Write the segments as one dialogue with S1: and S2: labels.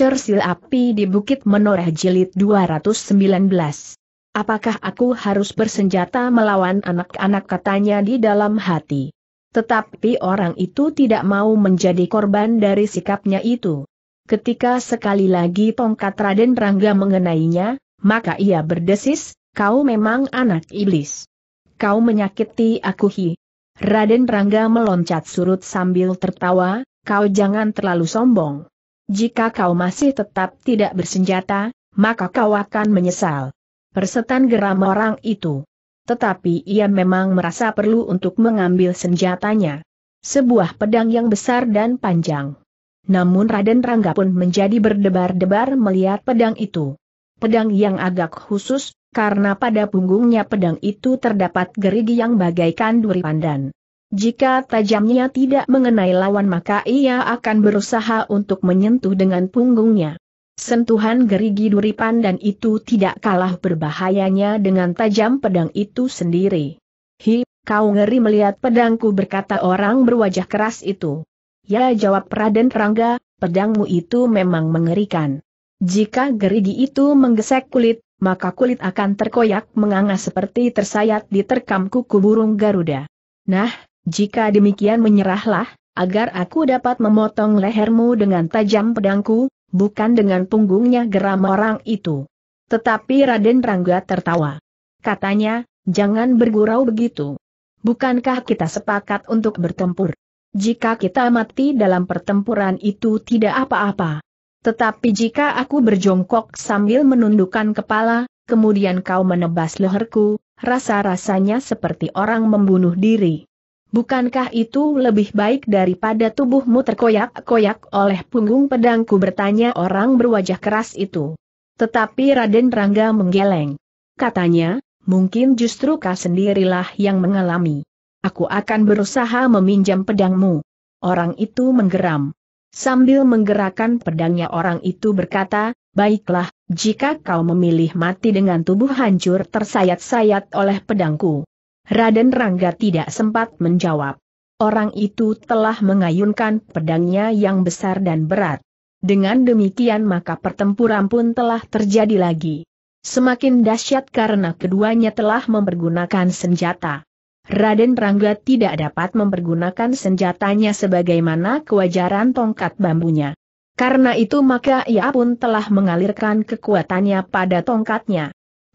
S1: Cersil Api di Bukit Menoreh Jilid 219. Apakah aku harus bersenjata melawan anak-anak katanya di dalam hati? Tetapi orang itu tidak mau menjadi korban dari sikapnya itu. Ketika sekali lagi tongkat Raden Rangga mengenainya, maka ia berdesis, kau memang anak iblis. Kau menyakiti aku hi. Raden Rangga meloncat surut sambil tertawa, kau jangan terlalu sombong. Jika kau masih tetap tidak bersenjata, maka kau akan menyesal. Persetan geram orang itu. Tetapi ia memang merasa perlu untuk mengambil senjatanya. Sebuah pedang yang besar dan panjang. Namun Raden Rangga pun menjadi berdebar-debar melihat pedang itu. Pedang yang agak khusus, karena pada punggungnya pedang itu terdapat gerigi yang bagaikan duri pandan. Jika tajamnya tidak mengenai lawan maka ia akan berusaha untuk menyentuh dengan punggungnya. Sentuhan gerigi duri pandan itu tidak kalah berbahayanya dengan tajam pedang itu sendiri. Hi, kau ngeri melihat pedangku berkata orang berwajah keras itu. Ya jawab Raden Rangga, pedangmu itu memang mengerikan. Jika gerigi itu menggesek kulit, maka kulit akan terkoyak menganga seperti tersayat di terkam kuku burung Garuda. Nah, jika demikian menyerahlah, agar aku dapat memotong lehermu dengan tajam pedangku, bukan dengan punggungnya geram orang itu. Tetapi Raden Rangga tertawa. Katanya, jangan bergurau begitu. Bukankah kita sepakat untuk bertempur? Jika kita mati dalam pertempuran itu tidak apa-apa. Tetapi jika aku berjongkok sambil menundukkan kepala, kemudian kau menebas leherku, rasa-rasanya seperti orang membunuh diri. Bukankah itu lebih baik daripada tubuhmu terkoyak-koyak oleh punggung pedangku bertanya orang berwajah keras itu. Tetapi Raden Rangga menggeleng. Katanya, mungkin justru kau sendirilah yang mengalami. Aku akan berusaha meminjam pedangmu. Orang itu menggeram. Sambil menggerakkan pedangnya orang itu berkata, Baiklah, jika kau memilih mati dengan tubuh hancur tersayat-sayat oleh pedangku Raden Rangga tidak sempat menjawab. Orang itu telah mengayunkan pedangnya yang besar dan berat. Dengan demikian maka pertempuran pun telah terjadi lagi. Semakin dahsyat karena keduanya telah mempergunakan senjata. Raden Rangga tidak dapat mempergunakan senjatanya sebagaimana kewajaran tongkat bambunya. Karena itu maka ia pun telah mengalirkan kekuatannya pada tongkatnya.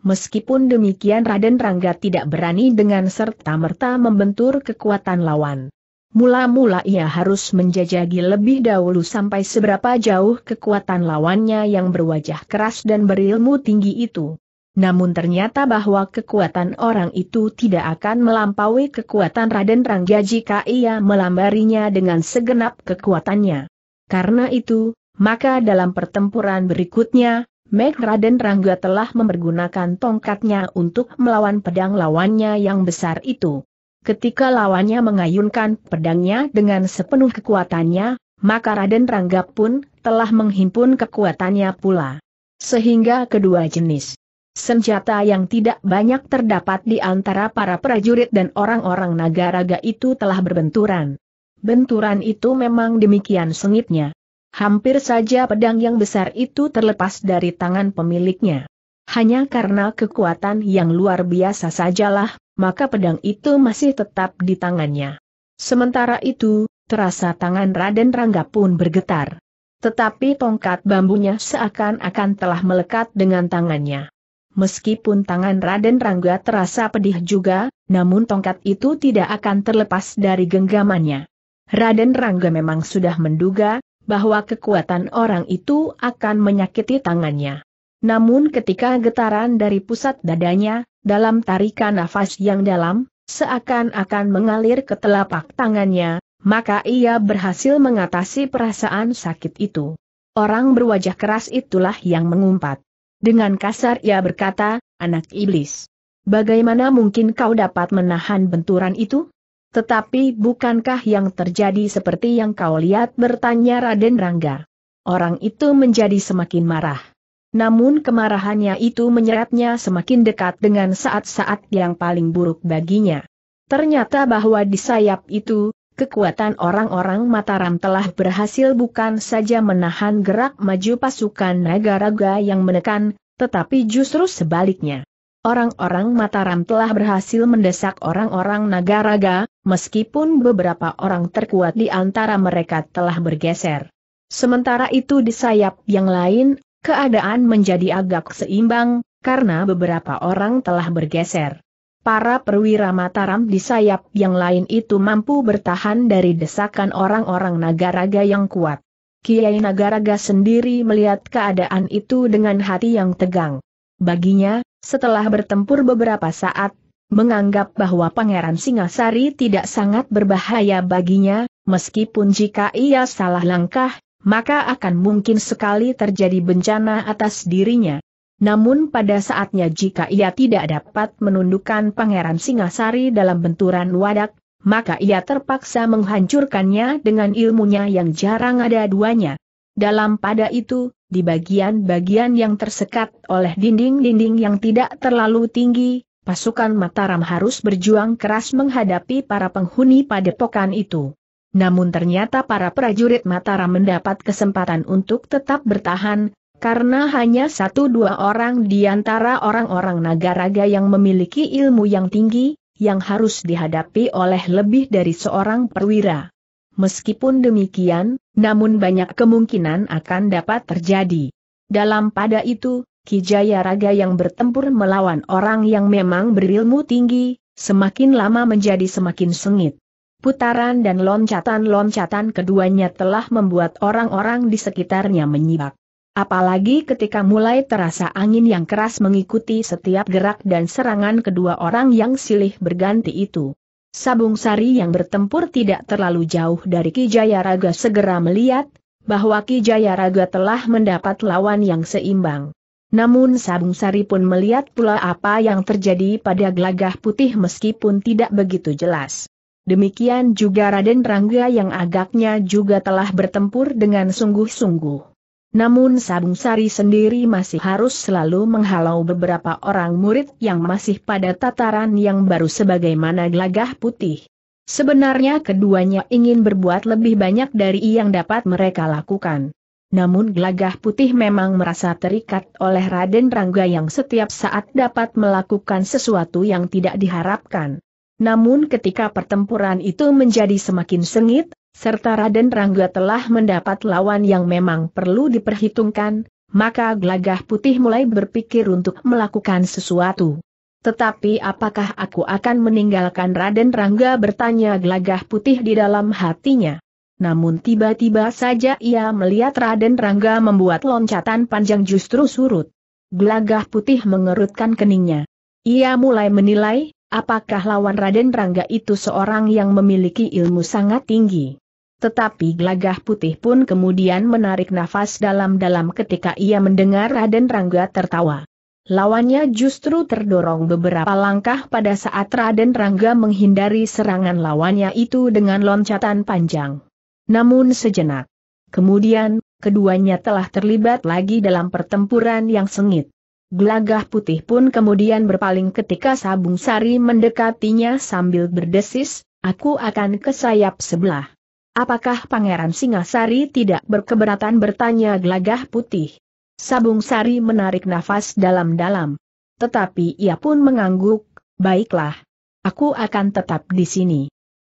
S1: Meskipun demikian Raden Rangga tidak berani dengan serta-merta membentur kekuatan lawan. Mula-mula ia harus menjajagi lebih dahulu sampai seberapa jauh kekuatan lawannya yang berwajah keras dan berilmu tinggi itu. Namun ternyata bahwa kekuatan orang itu tidak akan melampaui kekuatan Raden Rangga jika ia melambarinya dengan segenap kekuatannya. Karena itu, maka dalam pertempuran berikutnya, Meg Raden Rangga telah mempergunakan tongkatnya untuk melawan pedang lawannya yang besar itu. Ketika lawannya mengayunkan pedangnya dengan sepenuh kekuatannya, maka Raden Rangga pun telah menghimpun kekuatannya pula. Sehingga kedua jenis senjata yang tidak banyak terdapat di antara para prajurit dan orang-orang naga raga itu telah berbenturan. Benturan itu memang demikian sengitnya. Hampir saja pedang yang besar itu terlepas dari tangan pemiliknya. Hanya karena kekuatan yang luar biasa sajalah, maka pedang itu masih tetap di tangannya. Sementara itu, terasa tangan Raden Rangga pun bergetar. Tetapi tongkat bambunya seakan-akan telah melekat dengan tangannya. Meskipun tangan Raden Rangga terasa pedih juga, namun tongkat itu tidak akan terlepas dari genggamannya. Raden Rangga memang sudah menduga, bahwa kekuatan orang itu akan menyakiti tangannya. Namun ketika getaran dari pusat dadanya, dalam tarikan nafas yang dalam, seakan-akan mengalir ke telapak tangannya, maka ia berhasil mengatasi perasaan sakit itu. Orang berwajah keras itulah yang mengumpat. Dengan kasar ia berkata, anak iblis. Bagaimana mungkin kau dapat menahan benturan itu? Tetapi bukankah yang terjadi seperti yang kau lihat bertanya Raden Rangga? Orang itu menjadi semakin marah. Namun kemarahannya itu menyeretnya semakin dekat dengan saat-saat yang paling buruk baginya. Ternyata bahwa di sayap itu, kekuatan orang-orang Mataram telah berhasil bukan saja menahan gerak maju pasukan naga-raga yang menekan, tetapi justru sebaliknya. Orang-orang Mataram telah berhasil mendesak orang-orang Nagaraga, meskipun beberapa orang terkuat di antara mereka telah bergeser. Sementara itu di sayap yang lain, keadaan menjadi agak seimbang, karena beberapa orang telah bergeser. Para perwira Mataram di sayap yang lain itu mampu bertahan dari desakan orang-orang Nagaraga yang kuat. Kiai Nagaraga sendiri melihat keadaan itu dengan hati yang tegang. Baginya, setelah bertempur beberapa saat, menganggap bahwa Pangeran Singasari tidak sangat berbahaya baginya, meskipun jika ia salah langkah, maka akan mungkin sekali terjadi bencana atas dirinya. Namun pada saatnya jika ia tidak dapat menundukkan Pangeran Singasari dalam benturan wadak, maka ia terpaksa menghancurkannya dengan ilmunya yang jarang ada duanya. Dalam pada itu, di bagian-bagian yang tersekat oleh dinding-dinding yang tidak terlalu tinggi, pasukan Mataram harus berjuang keras menghadapi para penghuni padepokan itu. Namun ternyata para prajurit Mataram mendapat kesempatan untuk tetap bertahan, karena hanya satu dua orang di antara orang-orang Nagaraga yang memiliki ilmu yang tinggi, yang harus dihadapi oleh lebih dari seorang perwira. Meskipun demikian, namun banyak kemungkinan akan dapat terjadi. Dalam pada itu, Kijaya Raga yang bertempur melawan orang yang memang berilmu tinggi, semakin lama menjadi semakin sengit. Putaran dan loncatan-loncatan keduanya telah membuat orang-orang di sekitarnya menyibak. Apalagi ketika mulai terasa angin yang keras mengikuti setiap gerak dan serangan kedua orang yang silih berganti itu. Sabung Sari yang bertempur tidak terlalu jauh dari Kijaya Raga segera melihat, bahwa Kijaya Raga telah mendapat lawan yang seimbang. Namun Sabung Sari pun melihat pula apa yang terjadi pada gelagah putih meskipun tidak begitu jelas. Demikian juga Raden Rangga yang agaknya juga telah bertempur dengan sungguh-sungguh. Namun Sabung Sari sendiri masih harus selalu menghalau beberapa orang murid yang masih pada tataran yang baru sebagaimana gelagah putih. Sebenarnya keduanya ingin berbuat lebih banyak dari yang dapat mereka lakukan. Namun gelagah putih memang merasa terikat oleh Raden Rangga yang setiap saat dapat melakukan sesuatu yang tidak diharapkan. Namun ketika pertempuran itu menjadi semakin sengit, serta Raden Rangga telah mendapat lawan yang memang perlu diperhitungkan, maka Gelagah Putih mulai berpikir untuk melakukan sesuatu. Tetapi apakah aku akan meninggalkan Raden Rangga bertanya Gelagah Putih di dalam hatinya. Namun tiba-tiba saja ia melihat Raden Rangga membuat loncatan panjang justru surut. Gelagah Putih mengerutkan keningnya. Ia mulai menilai, apakah lawan Raden Rangga itu seorang yang memiliki ilmu sangat tinggi. Tetapi Glagah putih pun kemudian menarik nafas dalam-dalam ketika ia mendengar Raden Rangga tertawa. Lawannya justru terdorong beberapa langkah pada saat Raden Rangga menghindari serangan lawannya itu dengan loncatan panjang. Namun sejenak. Kemudian, keduanya telah terlibat lagi dalam pertempuran yang sengit. Glagah putih pun kemudian berpaling ketika Sabung Sari mendekatinya sambil berdesis, aku akan ke sayap sebelah. Apakah Pangeran Singasari tidak berkeberatan bertanya gelagah putih? Sabung Sari menarik nafas dalam-dalam. Tetapi ia pun mengangguk, baiklah. Aku akan tetap di sini.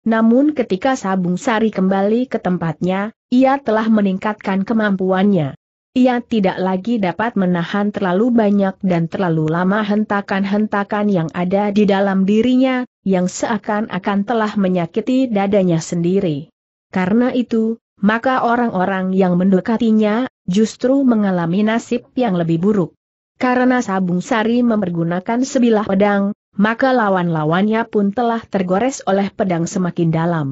S1: Namun ketika Sabung Sari kembali ke tempatnya, ia telah meningkatkan kemampuannya. Ia tidak lagi dapat menahan terlalu banyak dan terlalu lama hentakan-hentakan yang ada di dalam dirinya, yang seakan-akan telah menyakiti dadanya sendiri. Karena itu, maka orang-orang yang mendekatinya, justru mengalami nasib yang lebih buruk. Karena Sabung Sari mempergunakan sebilah pedang, maka lawan-lawannya pun telah tergores oleh pedang semakin dalam.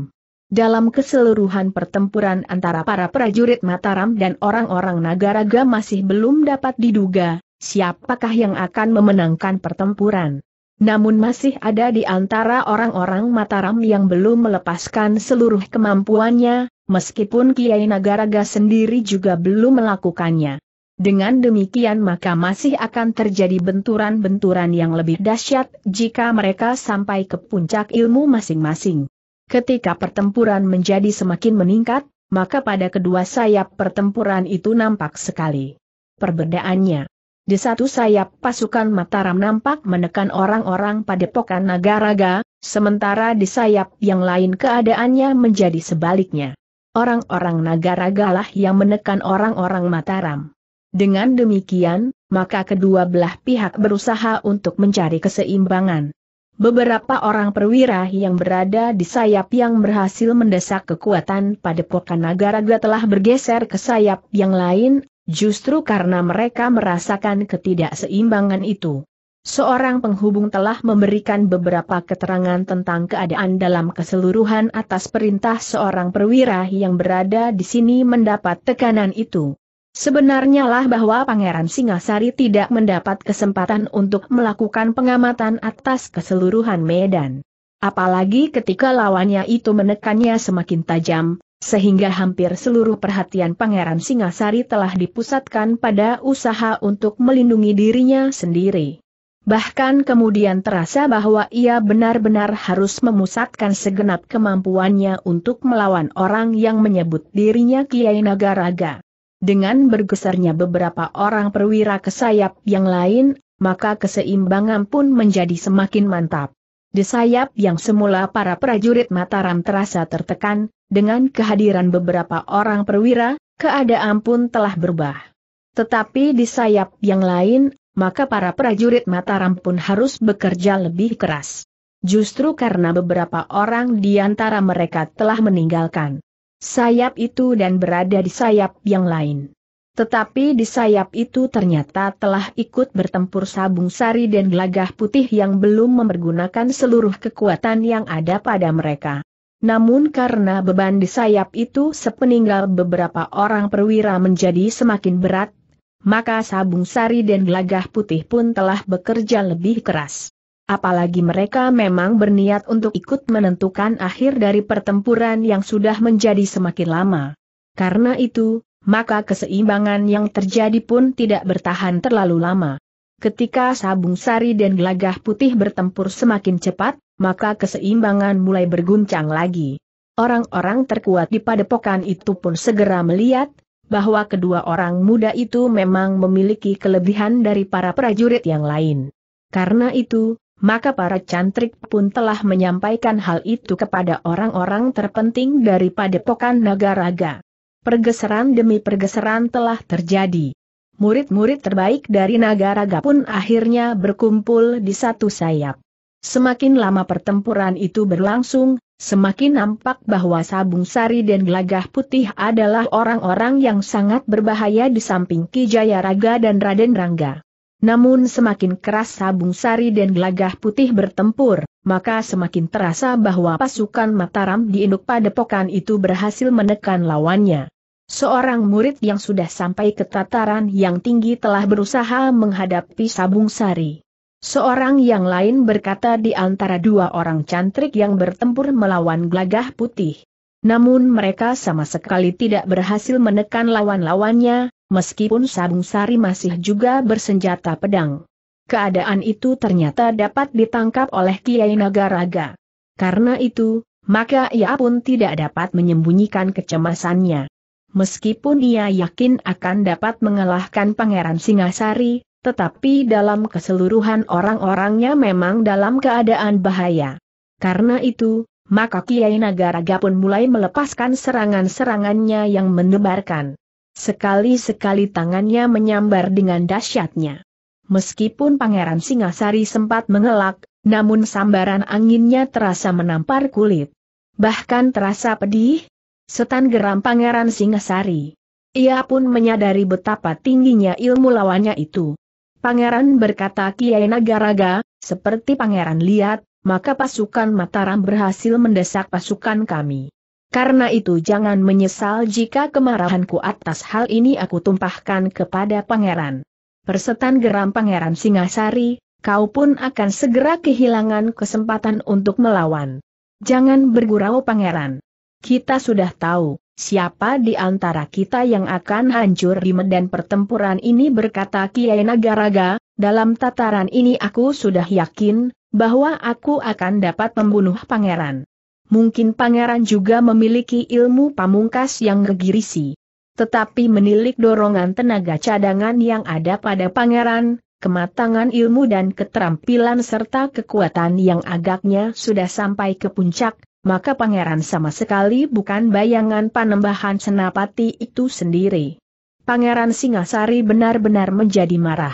S1: Dalam keseluruhan pertempuran antara para prajurit Mataram dan orang-orang Nagaraga masih belum dapat diduga, siapakah yang akan memenangkan pertempuran. Namun masih ada di antara orang-orang Mataram yang belum melepaskan seluruh kemampuannya, meskipun Kiai Nagaraga sendiri juga belum melakukannya. Dengan demikian maka masih akan terjadi benturan-benturan yang lebih dahsyat jika mereka sampai ke puncak ilmu masing-masing. Ketika pertempuran menjadi semakin meningkat, maka pada kedua sayap pertempuran itu nampak sekali perbedaannya. Di satu sayap pasukan Mataram nampak menekan orang-orang padepokan Nagaraga, sementara di sayap yang lain keadaannya menjadi sebaliknya. Orang-orang lah yang menekan orang-orang Mataram. Dengan demikian, maka kedua belah pihak berusaha untuk mencari keseimbangan. Beberapa orang perwira yang berada di sayap yang berhasil mendesak kekuatan padepokan Nagaraga telah bergeser ke sayap yang lain Justru karena mereka merasakan ketidakseimbangan itu. Seorang penghubung telah memberikan beberapa keterangan tentang keadaan dalam keseluruhan atas perintah seorang perwira yang berada di sini mendapat tekanan itu. Sebenarnya lah bahwa Pangeran Singasari tidak mendapat kesempatan untuk melakukan pengamatan atas keseluruhan medan. Apalagi ketika lawannya itu menekannya semakin tajam, sehingga hampir seluruh perhatian Pangeran Singasari telah dipusatkan pada usaha untuk melindungi dirinya sendiri. Bahkan kemudian terasa bahwa ia benar-benar harus memusatkan segenap kemampuannya untuk melawan orang yang menyebut dirinya Kiai Nagaraga. Dengan bergesernya beberapa orang perwira ke sayap yang lain, maka keseimbangan pun menjadi semakin mantap. Di sayap yang semula para prajurit Mataram terasa tertekan, dengan kehadiran beberapa orang perwira, keadaan pun telah berubah. Tetapi di sayap yang lain, maka para prajurit Mataram pun harus bekerja lebih keras. Justru karena beberapa orang di antara mereka telah meninggalkan sayap itu dan berada di sayap yang lain. Tetapi di sayap itu ternyata telah ikut bertempur sabung sari dan gelagah putih yang belum mempergunakan seluruh kekuatan yang ada pada mereka. Namun karena beban di sayap itu sepeninggal beberapa orang perwira menjadi semakin berat, maka sabung sari dan gelagah putih pun telah bekerja lebih keras. Apalagi mereka memang berniat untuk ikut menentukan akhir dari pertempuran yang sudah menjadi semakin lama. Karena itu, maka keseimbangan yang terjadi pun tidak bertahan terlalu lama. Ketika Sabung Sari dan Gelagah Putih bertempur semakin cepat, maka keseimbangan mulai berguncang lagi. Orang-orang terkuat di padepokan itu pun segera melihat, bahwa kedua orang muda itu memang memiliki kelebihan dari para prajurit yang lain. Karena itu, maka para cantrik pun telah menyampaikan hal itu kepada orang-orang terpenting dari padepokan naga raga. Pergeseran demi pergeseran telah terjadi. Murid-murid terbaik dari naga raga pun akhirnya berkumpul di satu sayap. Semakin lama pertempuran itu berlangsung, semakin nampak bahwa Sabung Sari dan Gelagah Putih adalah orang-orang yang sangat berbahaya di samping Kijaya Raga dan Raden Rangga. Namun semakin keras Sabung Sari dan Gelagah Putih bertempur, maka semakin terasa bahwa pasukan Mataram di Induk Padepokan itu berhasil menekan lawannya. Seorang murid yang sudah sampai ke tataran yang tinggi telah berusaha menghadapi Sabung Sari. Seorang yang lain berkata di antara dua orang cantrik yang bertempur melawan gelagah putih. Namun mereka sama sekali tidak berhasil menekan lawan-lawannya, meskipun Sabung Sari masih juga bersenjata pedang. Keadaan itu ternyata dapat ditangkap oleh Kiai Nagaraga. Karena itu, maka ia pun tidak dapat menyembunyikan kecemasannya. Meskipun ia yakin akan dapat mengalahkan Pangeran Singasari, tetapi dalam keseluruhan orang-orangnya memang dalam keadaan bahaya. Karena itu, maka Kiai Nagaraga pun mulai melepaskan serangan-serangannya yang menebarkan. Sekali-sekali tangannya menyambar dengan dahsyatnya. Meskipun Pangeran Singasari sempat mengelak, namun sambaran anginnya terasa menampar kulit. Bahkan terasa pedih, setan geram Pangeran Singasari. Ia pun menyadari betapa tingginya ilmu lawannya itu. Pangeran berkata Kiai Nagaraga, seperti pangeran lihat, maka pasukan Mataram berhasil mendesak pasukan kami. Karena itu jangan menyesal jika kemarahanku atas hal ini aku tumpahkan kepada pangeran. Persetan geram pangeran Singasari, kau pun akan segera kehilangan kesempatan untuk melawan. Jangan bergurau pangeran. Kita sudah tahu, Siapa di antara kita yang akan hancur di medan pertempuran ini berkata Kiai Nagaraga, dalam tataran ini aku sudah yakin, bahwa aku akan dapat membunuh pangeran. Mungkin pangeran juga memiliki ilmu pamungkas yang gegirisi. Tetapi menilik dorongan tenaga cadangan yang ada pada pangeran, kematangan ilmu dan keterampilan serta kekuatan yang agaknya sudah sampai ke puncak, maka pangeran sama sekali bukan bayangan panembahan senapati itu sendiri. Pangeran Singasari benar-benar menjadi marah.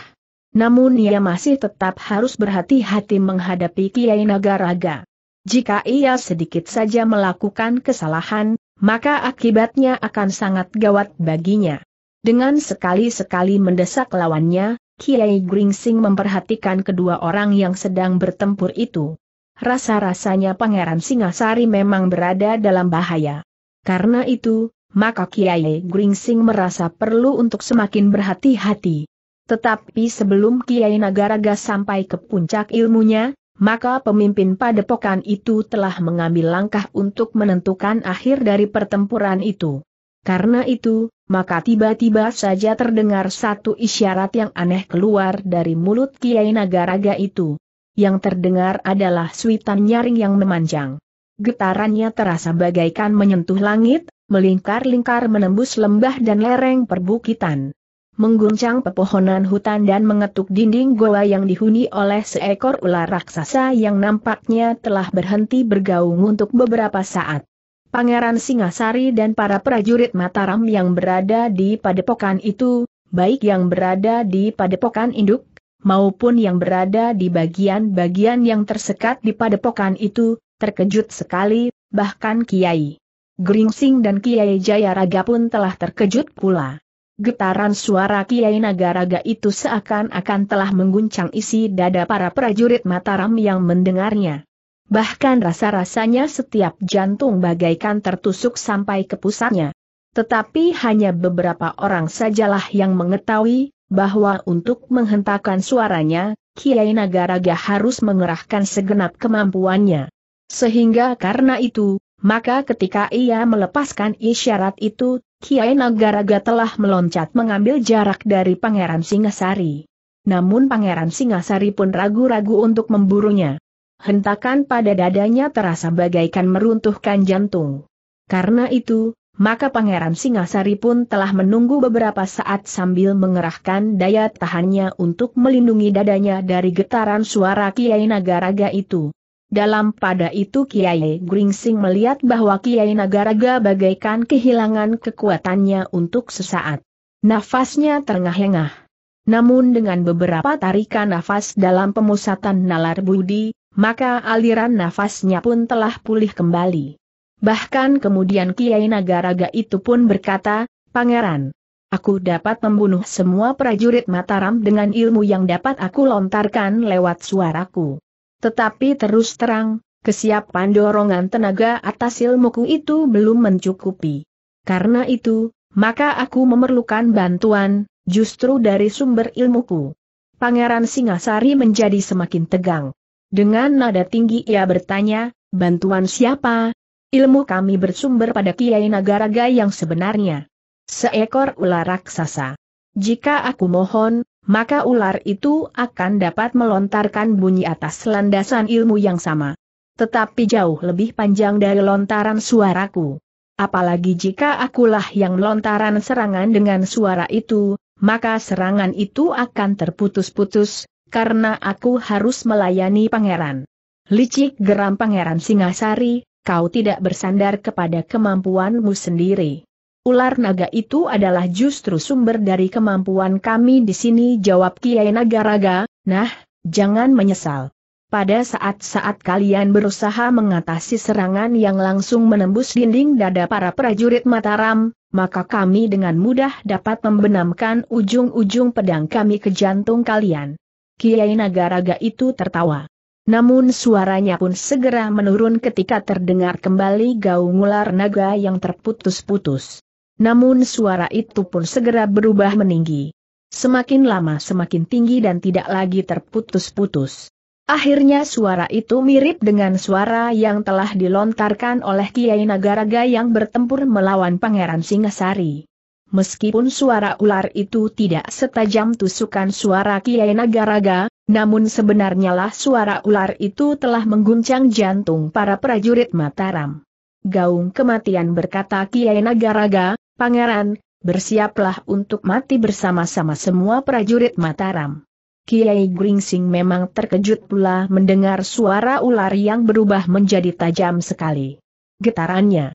S1: Namun ia masih tetap harus berhati-hati menghadapi Kiai Nagaraga. Jika ia sedikit saja melakukan kesalahan, maka akibatnya akan sangat gawat baginya. Dengan sekali-sekali mendesak lawannya, Kiai Gringsing memperhatikan kedua orang yang sedang bertempur itu. Rasa-rasanya Pangeran Singasari memang berada dalam bahaya. Karena itu, maka Kiai Gringsing merasa perlu untuk semakin berhati-hati. Tetapi sebelum Kiai Nagaraga sampai ke puncak ilmunya, maka pemimpin padepokan itu telah mengambil langkah untuk menentukan akhir dari pertempuran itu. Karena itu, maka tiba-tiba saja terdengar satu isyarat yang aneh keluar dari mulut Kiai Nagaraga itu yang terdengar adalah suitan nyaring yang memanjang. Getarannya terasa bagaikan menyentuh langit, melingkar-lingkar menembus lembah dan lereng perbukitan. Mengguncang pepohonan hutan dan mengetuk dinding goa yang dihuni oleh seekor ular raksasa yang nampaknya telah berhenti bergaung untuk beberapa saat. Pangeran Singasari dan para prajurit Mataram yang berada di padepokan itu, baik yang berada di padepokan induk maupun yang berada di bagian-bagian yang tersekat di padepokan itu, terkejut sekali, bahkan Kiai. Gringsing dan Kiai Jayaraga pun telah terkejut pula. Getaran suara Kiai Nagaraga itu seakan-akan telah mengguncang isi dada para prajurit Mataram yang mendengarnya. Bahkan rasa-rasanya setiap jantung bagaikan tertusuk sampai ke pusatnya. Tetapi hanya beberapa orang sajalah yang mengetahui, bahwa untuk menghentakkan suaranya, Kiai Nagaraga harus mengerahkan segenap kemampuannya. Sehingga karena itu, maka ketika ia melepaskan isyarat itu, Kiai Nagaraga telah meloncat mengambil jarak dari Pangeran Singasari. Namun Pangeran Singasari pun ragu-ragu untuk memburunya. Hentakan pada dadanya terasa bagaikan meruntuhkan jantung. Karena itu, maka Pangeran Singasari pun telah menunggu beberapa saat sambil mengerahkan daya tahannya untuk melindungi dadanya dari getaran suara Kiai Nagaraga itu. Dalam pada itu Kiai Gringsing melihat bahwa Kiai Nagaraga bagaikan kehilangan kekuatannya untuk sesaat. Nafasnya terengah-engah. Namun dengan beberapa tarikan nafas dalam pemusatan nalar budi, maka aliran nafasnya pun telah pulih kembali. Bahkan kemudian Kiai Nagaraga itu pun berkata, Pangeran, aku dapat membunuh semua prajurit Mataram dengan ilmu yang dapat aku lontarkan lewat suaraku. Tetapi terus terang, kesiapan dorongan tenaga atas ilmuku itu belum mencukupi. Karena itu, maka aku memerlukan bantuan, justru dari sumber ilmuku. Pangeran Singasari menjadi semakin tegang. Dengan nada tinggi ia bertanya, bantuan siapa, ilmu kami bersumber pada Kiai Nagaraga yang sebenarnya. Seekor ular raksasa. Jika aku mohon, maka ular itu akan dapat melontarkan bunyi atas landasan ilmu yang sama. Tetapi jauh lebih panjang dari lontaran suaraku. Apalagi jika akulah yang lontaran serangan dengan suara itu, maka serangan itu akan terputus-putus, karena aku harus melayani pangeran. Licik geram pangeran Singasari, kau tidak bersandar kepada kemampuanmu sendiri. Ular naga itu adalah justru sumber dari kemampuan kami di sini jawab Kiai Nagaraga, nah, jangan menyesal. Pada saat-saat kalian berusaha mengatasi serangan yang langsung menembus dinding dada para prajurit Mataram, maka kami dengan mudah dapat membenamkan ujung-ujung pedang kami ke jantung kalian. Kiai Nagaraga itu tertawa. Namun suaranya pun segera menurun ketika terdengar kembali gaung ular naga yang terputus-putus. Namun suara itu pun segera berubah meninggi. Semakin lama semakin tinggi dan tidak lagi terputus-putus. Akhirnya suara itu mirip dengan suara yang telah dilontarkan oleh Kiai Nagaraga yang bertempur melawan Pangeran Singasari. Meskipun suara ular itu tidak setajam tusukan suara Kiai Nagaraga, namun sebenarnya lah suara ular itu telah mengguncang jantung para prajurit Mataram. Gaung kematian berkata Kiai Nagaraga, Pangeran, bersiaplah untuk mati bersama-sama semua prajurit Mataram. Kiai Gringsing memang terkejut pula mendengar suara ular yang berubah menjadi tajam sekali. Getarannya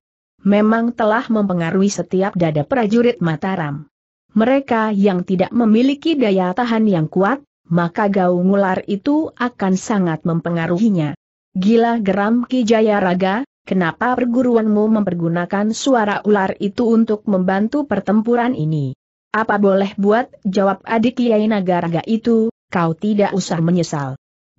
S1: memang telah mempengaruhi setiap dada prajurit Mataram. Mereka yang tidak memiliki daya tahan yang kuat, maka gaung ular itu akan sangat mempengaruhinya. Gila geram Ki Jaya Raga, kenapa perguruanmu mempergunakan suara ular itu untuk membantu pertempuran ini? Apa boleh buat, jawab adik Kiai Nagaraga itu, kau tidak usah menyesal.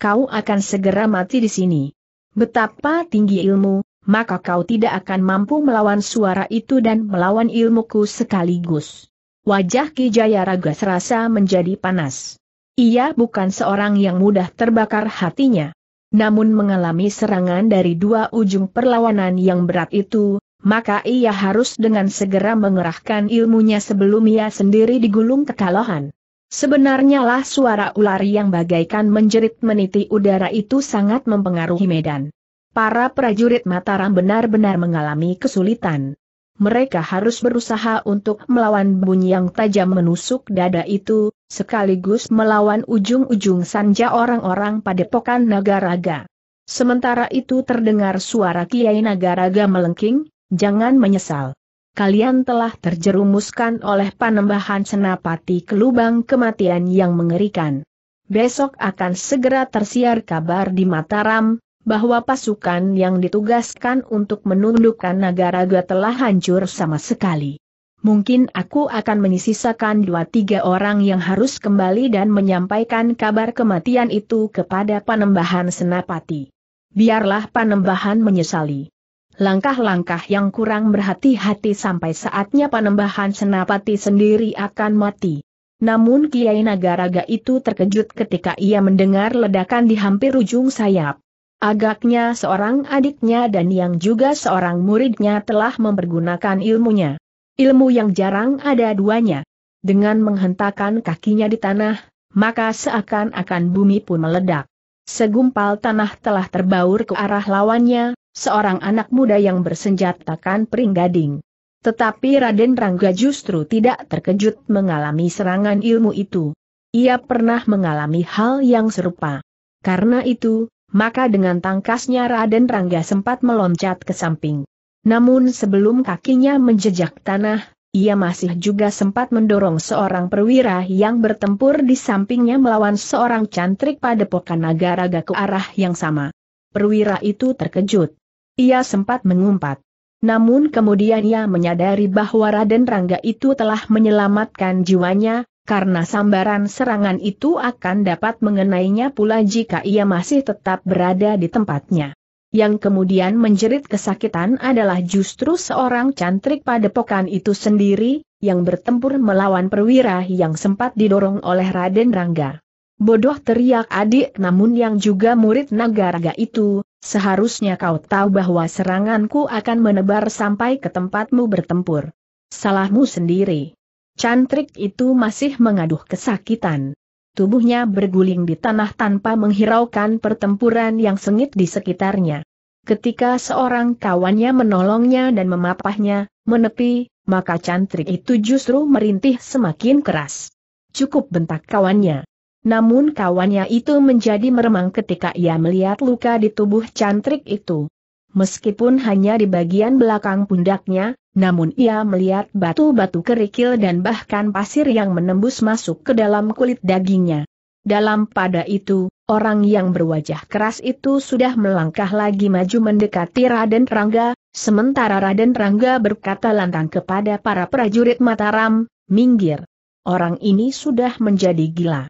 S1: Kau akan segera mati di sini. Betapa tinggi ilmu, maka kau tidak akan mampu melawan suara itu dan melawan ilmuku sekaligus. Wajah Ki Jayaraga serasa menjadi panas. Ia bukan seorang yang mudah terbakar hatinya. Namun mengalami serangan dari dua ujung perlawanan yang berat itu, maka ia harus dengan segera mengerahkan ilmunya sebelum ia sendiri digulung kekalahan. Sebenarnya lah suara ular yang bagaikan menjerit meniti udara itu sangat mempengaruhi medan para prajurit Mataram benar-benar mengalami kesulitan. Mereka harus berusaha untuk melawan bunyi yang tajam menusuk dada itu, sekaligus melawan ujung-ujung sanja orang-orang padepokan Nagaraga. Sementara itu terdengar suara Kiai Nagaraga melengking, jangan menyesal. Kalian telah terjerumuskan oleh panembahan senapati ke lubang kematian yang mengerikan. Besok akan segera tersiar kabar di Mataram, bahwa pasukan yang ditugaskan untuk menundukkan raga telah hancur sama sekali. Mungkin aku akan menyisakan dua tiga orang yang harus kembali dan menyampaikan kabar kematian itu kepada Panembahan Senapati. Biarlah Panembahan menyesali. Langkah-langkah yang kurang berhati-hati sampai saatnya Panembahan Senapati sendiri akan mati. Namun Kiai Nagaraga itu terkejut ketika ia mendengar ledakan di hampir ujung sayap. Agaknya seorang adiknya dan yang juga seorang muridnya telah mempergunakan ilmunya. Ilmu yang jarang ada duanya. Dengan menghentakkan kakinya di tanah, maka seakan-akan bumi pun meledak. Segumpal tanah telah terbaur ke arah lawannya, seorang anak muda yang bersenjatakan peringgading. Tetapi Raden Rangga justru tidak terkejut mengalami serangan ilmu itu. Ia pernah mengalami hal yang serupa. Karena itu, maka dengan tangkasnya Raden Rangga sempat meloncat ke samping. Namun sebelum kakinya menjejak tanah, ia masih juga sempat mendorong seorang perwira yang bertempur di sampingnya melawan seorang cantrik padepokan naga-raga ke arah yang sama. Perwira itu terkejut. Ia sempat mengumpat. Namun kemudian ia menyadari bahwa Raden Rangga itu telah menyelamatkan jiwanya, karena sambaran serangan itu akan dapat mengenainya pula jika ia masih tetap berada di tempatnya. Yang kemudian menjerit kesakitan adalah justru seorang cantrik padepokan itu sendiri, yang bertempur melawan perwira yang sempat didorong oleh Raden Rangga. Bodoh teriak adik namun yang juga murid Nagaraga itu, seharusnya kau tahu bahwa seranganku akan menebar sampai ke tempatmu bertempur. Salahmu sendiri cantrik itu masih mengaduh kesakitan. Tubuhnya berguling di tanah tanpa menghiraukan pertempuran yang sengit di sekitarnya. Ketika seorang kawannya menolongnya dan memapahnya, menepi, maka cantrik itu justru merintih semakin keras. Cukup bentak kawannya. Namun kawannya itu menjadi meremang ketika ia melihat luka di tubuh cantrik itu. Meskipun hanya di bagian belakang pundaknya, namun ia melihat batu-batu kerikil dan bahkan pasir yang menembus masuk ke dalam kulit dagingnya. Dalam pada itu, orang yang berwajah keras itu sudah melangkah lagi maju mendekati Raden Rangga, sementara Raden Rangga berkata lantang kepada para prajurit Mataram, minggir. Orang ini sudah menjadi gila.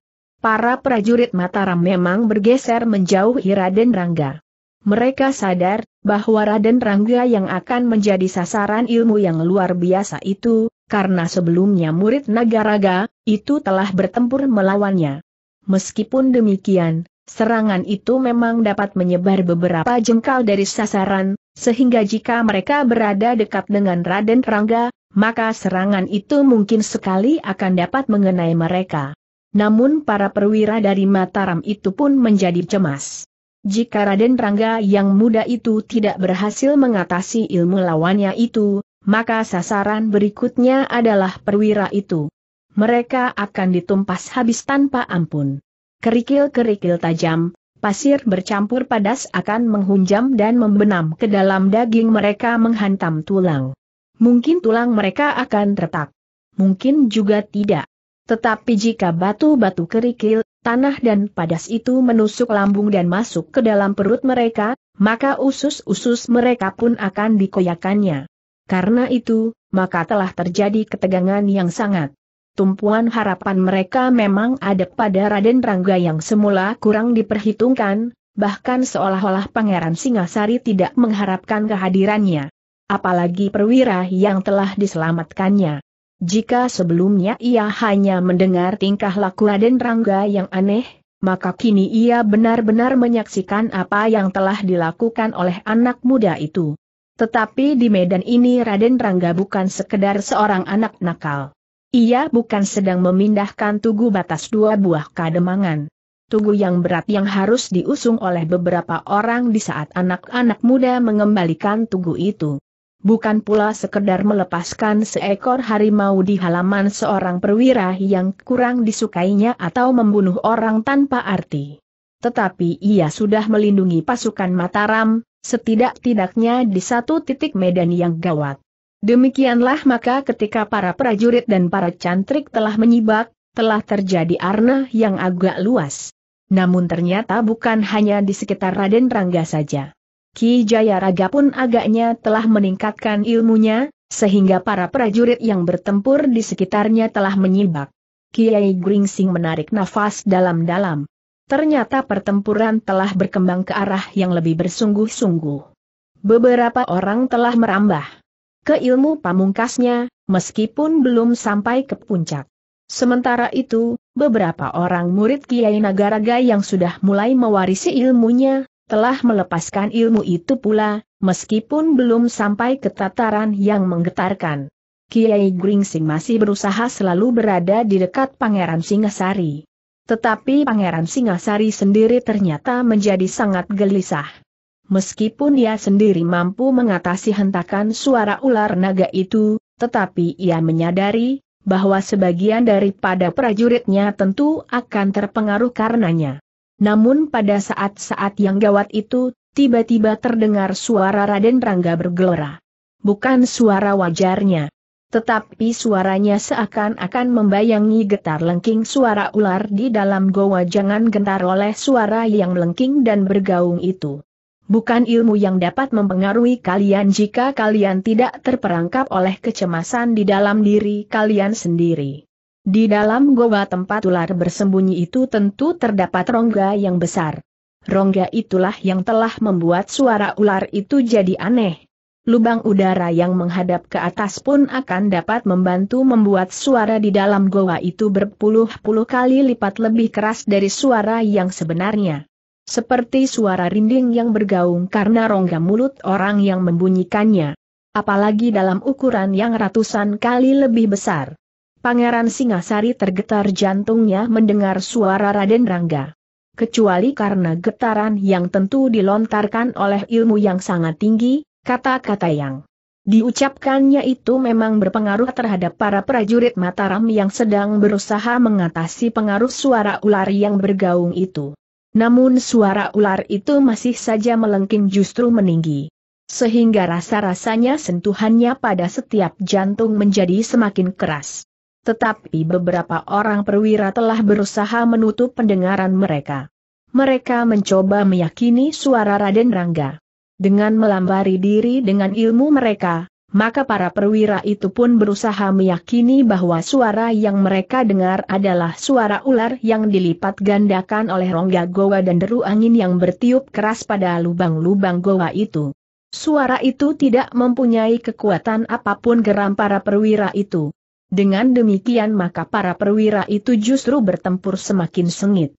S1: Para prajurit Mataram memang bergeser menjauhi Raden Rangga. Mereka sadar bahwa Raden Rangga yang akan menjadi sasaran ilmu yang luar biasa itu, karena sebelumnya murid Nagaraga, itu telah bertempur melawannya. Meskipun demikian, serangan itu memang dapat menyebar beberapa jengkal dari sasaran, sehingga jika mereka berada dekat dengan Raden Rangga, maka serangan itu mungkin sekali akan dapat mengenai mereka. Namun para perwira dari Mataram itu pun menjadi cemas. Jika Raden Rangga yang muda itu tidak berhasil mengatasi ilmu lawannya itu, maka sasaran berikutnya adalah perwira itu. Mereka akan ditumpas habis tanpa ampun. Kerikil-kerikil tajam, pasir bercampur padas akan menghunjam dan membenam ke dalam daging mereka menghantam tulang. Mungkin tulang mereka akan retak. Mungkin juga tidak. Tetapi jika batu-batu kerikil Tanah dan padas itu menusuk lambung dan masuk ke dalam perut mereka, maka usus-usus mereka pun akan dikoyakannya. Karena itu, maka telah terjadi ketegangan yang sangat. Tumpuan harapan mereka memang ada pada Raden Rangga yang semula kurang diperhitungkan, bahkan seolah-olah Pangeran Singasari tidak mengharapkan kehadirannya. Apalagi perwira yang telah diselamatkannya. Jika sebelumnya ia hanya mendengar tingkah laku Raden Rangga yang aneh, maka kini ia benar-benar menyaksikan apa yang telah dilakukan oleh anak muda itu. Tetapi di medan ini Raden Rangga bukan sekedar seorang anak nakal. Ia bukan sedang memindahkan tugu batas dua buah kademangan. Tugu yang berat yang harus diusung oleh beberapa orang di saat anak-anak muda mengembalikan tugu itu bukan pula sekedar melepaskan seekor harimau di halaman seorang perwira yang kurang disukainya atau membunuh orang tanpa arti. Tetapi ia sudah melindungi pasukan Mataram, setidak-tidaknya di satu titik medan yang gawat. Demikianlah maka ketika para prajurit dan para cantrik telah menyibak, telah terjadi arna yang agak luas. Namun ternyata bukan hanya di sekitar Raden Rangga saja. Ki Jayaraga pun agaknya telah meningkatkan ilmunya, sehingga para prajurit yang bertempur di sekitarnya telah menyibak. Kiai Gringsing menarik nafas dalam-dalam. Ternyata pertempuran telah berkembang ke arah yang lebih bersungguh-sungguh. Beberapa orang telah merambah ke ilmu pamungkasnya, meskipun belum sampai ke puncak. Sementara itu, beberapa orang murid Kiai Nagaraga yang sudah mulai mewarisi ilmunya, telah melepaskan ilmu itu pula, meskipun belum sampai ke tataran yang menggetarkan. Kiai Gringsing masih berusaha selalu berada di dekat Pangeran Singasari. Tetapi Pangeran Singasari sendiri ternyata menjadi sangat gelisah. Meskipun ia sendiri mampu mengatasi hentakan suara ular naga itu, tetapi ia menyadari bahwa sebagian daripada prajuritnya tentu akan terpengaruh karenanya. Namun pada saat-saat yang gawat itu, tiba-tiba terdengar suara Raden Rangga bergelora. Bukan suara wajarnya. Tetapi suaranya seakan-akan membayangi getar lengking suara ular di dalam goa jangan gentar oleh suara yang lengking dan bergaung itu. Bukan ilmu yang dapat mempengaruhi kalian jika kalian tidak terperangkap oleh kecemasan di dalam diri kalian sendiri. Di dalam goa tempat ular bersembunyi itu tentu terdapat rongga yang besar. Rongga itulah yang telah membuat suara ular itu jadi aneh. Lubang udara yang menghadap ke atas pun akan dapat membantu membuat suara di dalam goa itu berpuluh-puluh kali lipat lebih keras dari suara yang sebenarnya. Seperti suara rinding yang bergaung karena rongga mulut orang yang membunyikannya. Apalagi dalam ukuran yang ratusan kali lebih besar. Pangeran Singasari tergetar jantungnya mendengar suara Raden Rangga. Kecuali karena getaran yang tentu dilontarkan oleh ilmu yang sangat tinggi, kata-kata yang diucapkannya itu memang berpengaruh terhadap para prajurit Mataram yang sedang berusaha mengatasi pengaruh suara ular yang bergaung itu. Namun suara ular itu masih saja melengking justru meninggi sehingga rasa-rasanya sentuhannya pada setiap jantung menjadi semakin keras tetapi beberapa orang perwira telah berusaha menutup pendengaran mereka. Mereka mencoba meyakini suara Raden Rangga. Dengan melambari diri dengan ilmu mereka, maka para perwira itu pun berusaha meyakini bahwa suara yang mereka dengar adalah suara ular yang dilipat gandakan oleh rongga goa dan deru angin yang bertiup keras pada lubang-lubang goa itu. Suara itu tidak mempunyai kekuatan apapun geram para perwira itu. Dengan demikian maka para perwira itu justru bertempur semakin sengit.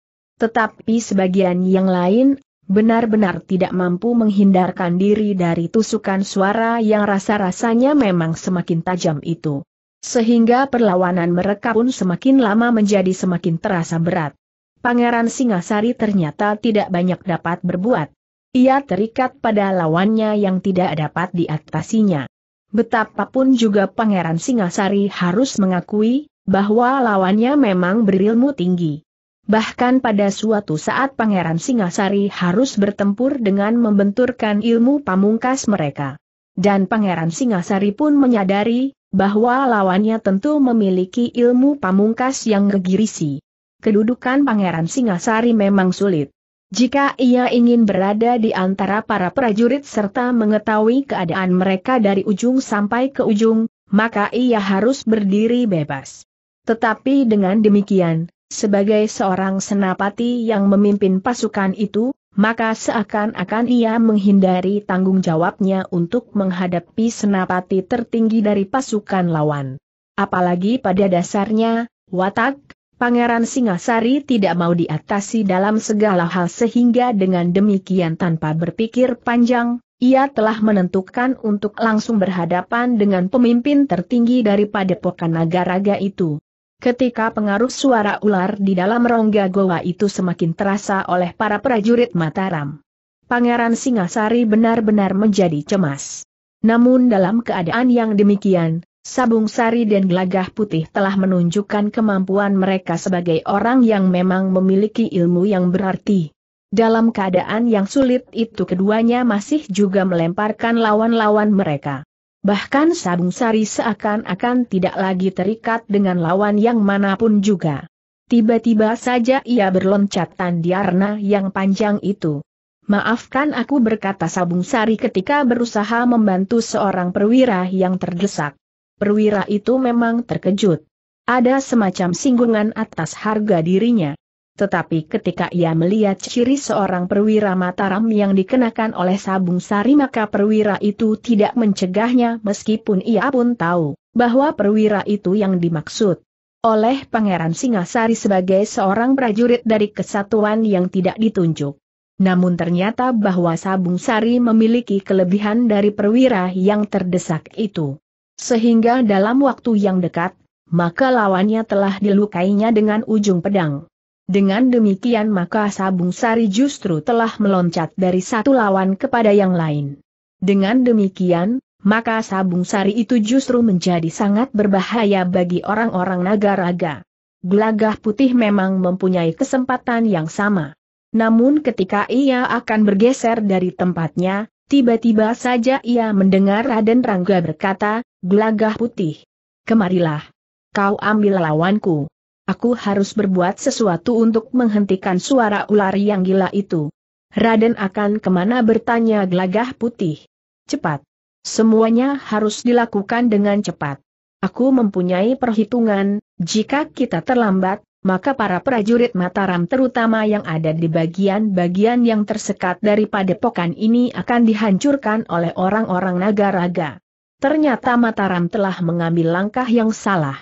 S1: Tetapi sebagian yang lain, benar-benar tidak mampu menghindarkan diri dari tusukan suara yang rasa-rasanya memang semakin tajam itu. Sehingga perlawanan mereka pun semakin lama menjadi semakin terasa berat. Pangeran Singasari ternyata tidak banyak dapat berbuat. Ia terikat pada lawannya yang tidak dapat diatasinya. Betapapun juga Pangeran Singasari harus mengakui, bahwa lawannya memang berilmu tinggi. Bahkan pada suatu saat Pangeran Singasari harus bertempur dengan membenturkan ilmu pamungkas mereka. Dan Pangeran Singasari pun menyadari, bahwa lawannya tentu memiliki ilmu pamungkas yang gegirisi. Kedudukan Pangeran Singasari memang sulit. Jika ia ingin berada di antara para prajurit serta mengetahui keadaan mereka dari ujung sampai ke ujung, maka ia harus berdiri bebas. Tetapi dengan demikian, sebagai seorang senapati yang memimpin pasukan itu, maka seakan-akan ia menghindari tanggung jawabnya untuk menghadapi senapati tertinggi dari pasukan lawan. Apalagi pada dasarnya, watak, Pangeran Singasari tidak mau diatasi dalam segala hal sehingga dengan demikian tanpa berpikir panjang, ia telah menentukan untuk langsung berhadapan dengan pemimpin tertinggi daripada pokan nagaraga itu. Ketika pengaruh suara ular di dalam rongga goa itu semakin terasa oleh para prajurit Mataram. Pangeran Singasari benar-benar menjadi cemas. Namun dalam keadaan yang demikian, Sabung Sari dan Gelagah Putih telah menunjukkan kemampuan mereka sebagai orang yang memang memiliki ilmu yang berarti. Dalam keadaan yang sulit itu keduanya masih juga melemparkan lawan-lawan mereka. Bahkan Sabung Sari seakan-akan tidak lagi terikat dengan lawan yang manapun juga. Tiba-tiba saja ia berloncatan arna yang panjang itu. Maafkan aku berkata Sabung Sari ketika berusaha membantu seorang perwira yang terdesak perwira itu memang terkejut. Ada semacam singgungan atas harga dirinya. Tetapi ketika ia melihat ciri seorang perwira Mataram yang dikenakan oleh Sabung Sari maka perwira itu tidak mencegahnya meskipun ia pun tahu bahwa perwira itu yang dimaksud oleh Pangeran Singasari sebagai seorang prajurit dari kesatuan yang tidak ditunjuk. Namun ternyata bahwa Sabung Sari memiliki kelebihan dari perwira yang terdesak itu. Sehingga dalam waktu yang dekat, maka lawannya telah dilukainya dengan ujung pedang. Dengan demikian maka Sabung Sari justru telah meloncat dari satu lawan kepada yang lain. Dengan demikian, maka Sabung Sari itu justru menjadi sangat berbahaya bagi orang-orang naga-raga. Gelagah putih memang mempunyai kesempatan yang sama. Namun ketika ia akan bergeser dari tempatnya, tiba-tiba saja ia mendengar Raden Rangga berkata, Gelagah putih. Kemarilah. Kau ambil lawanku. Aku harus berbuat sesuatu untuk menghentikan suara ular yang gila itu. Raden akan kemana bertanya gelagah putih. Cepat. Semuanya harus dilakukan dengan cepat. Aku mempunyai perhitungan, jika kita terlambat, maka para prajurit Mataram terutama yang ada di bagian-bagian yang tersekat daripada padepokan ini akan dihancurkan oleh orang-orang naga raga. Ternyata Mataram telah mengambil langkah yang salah.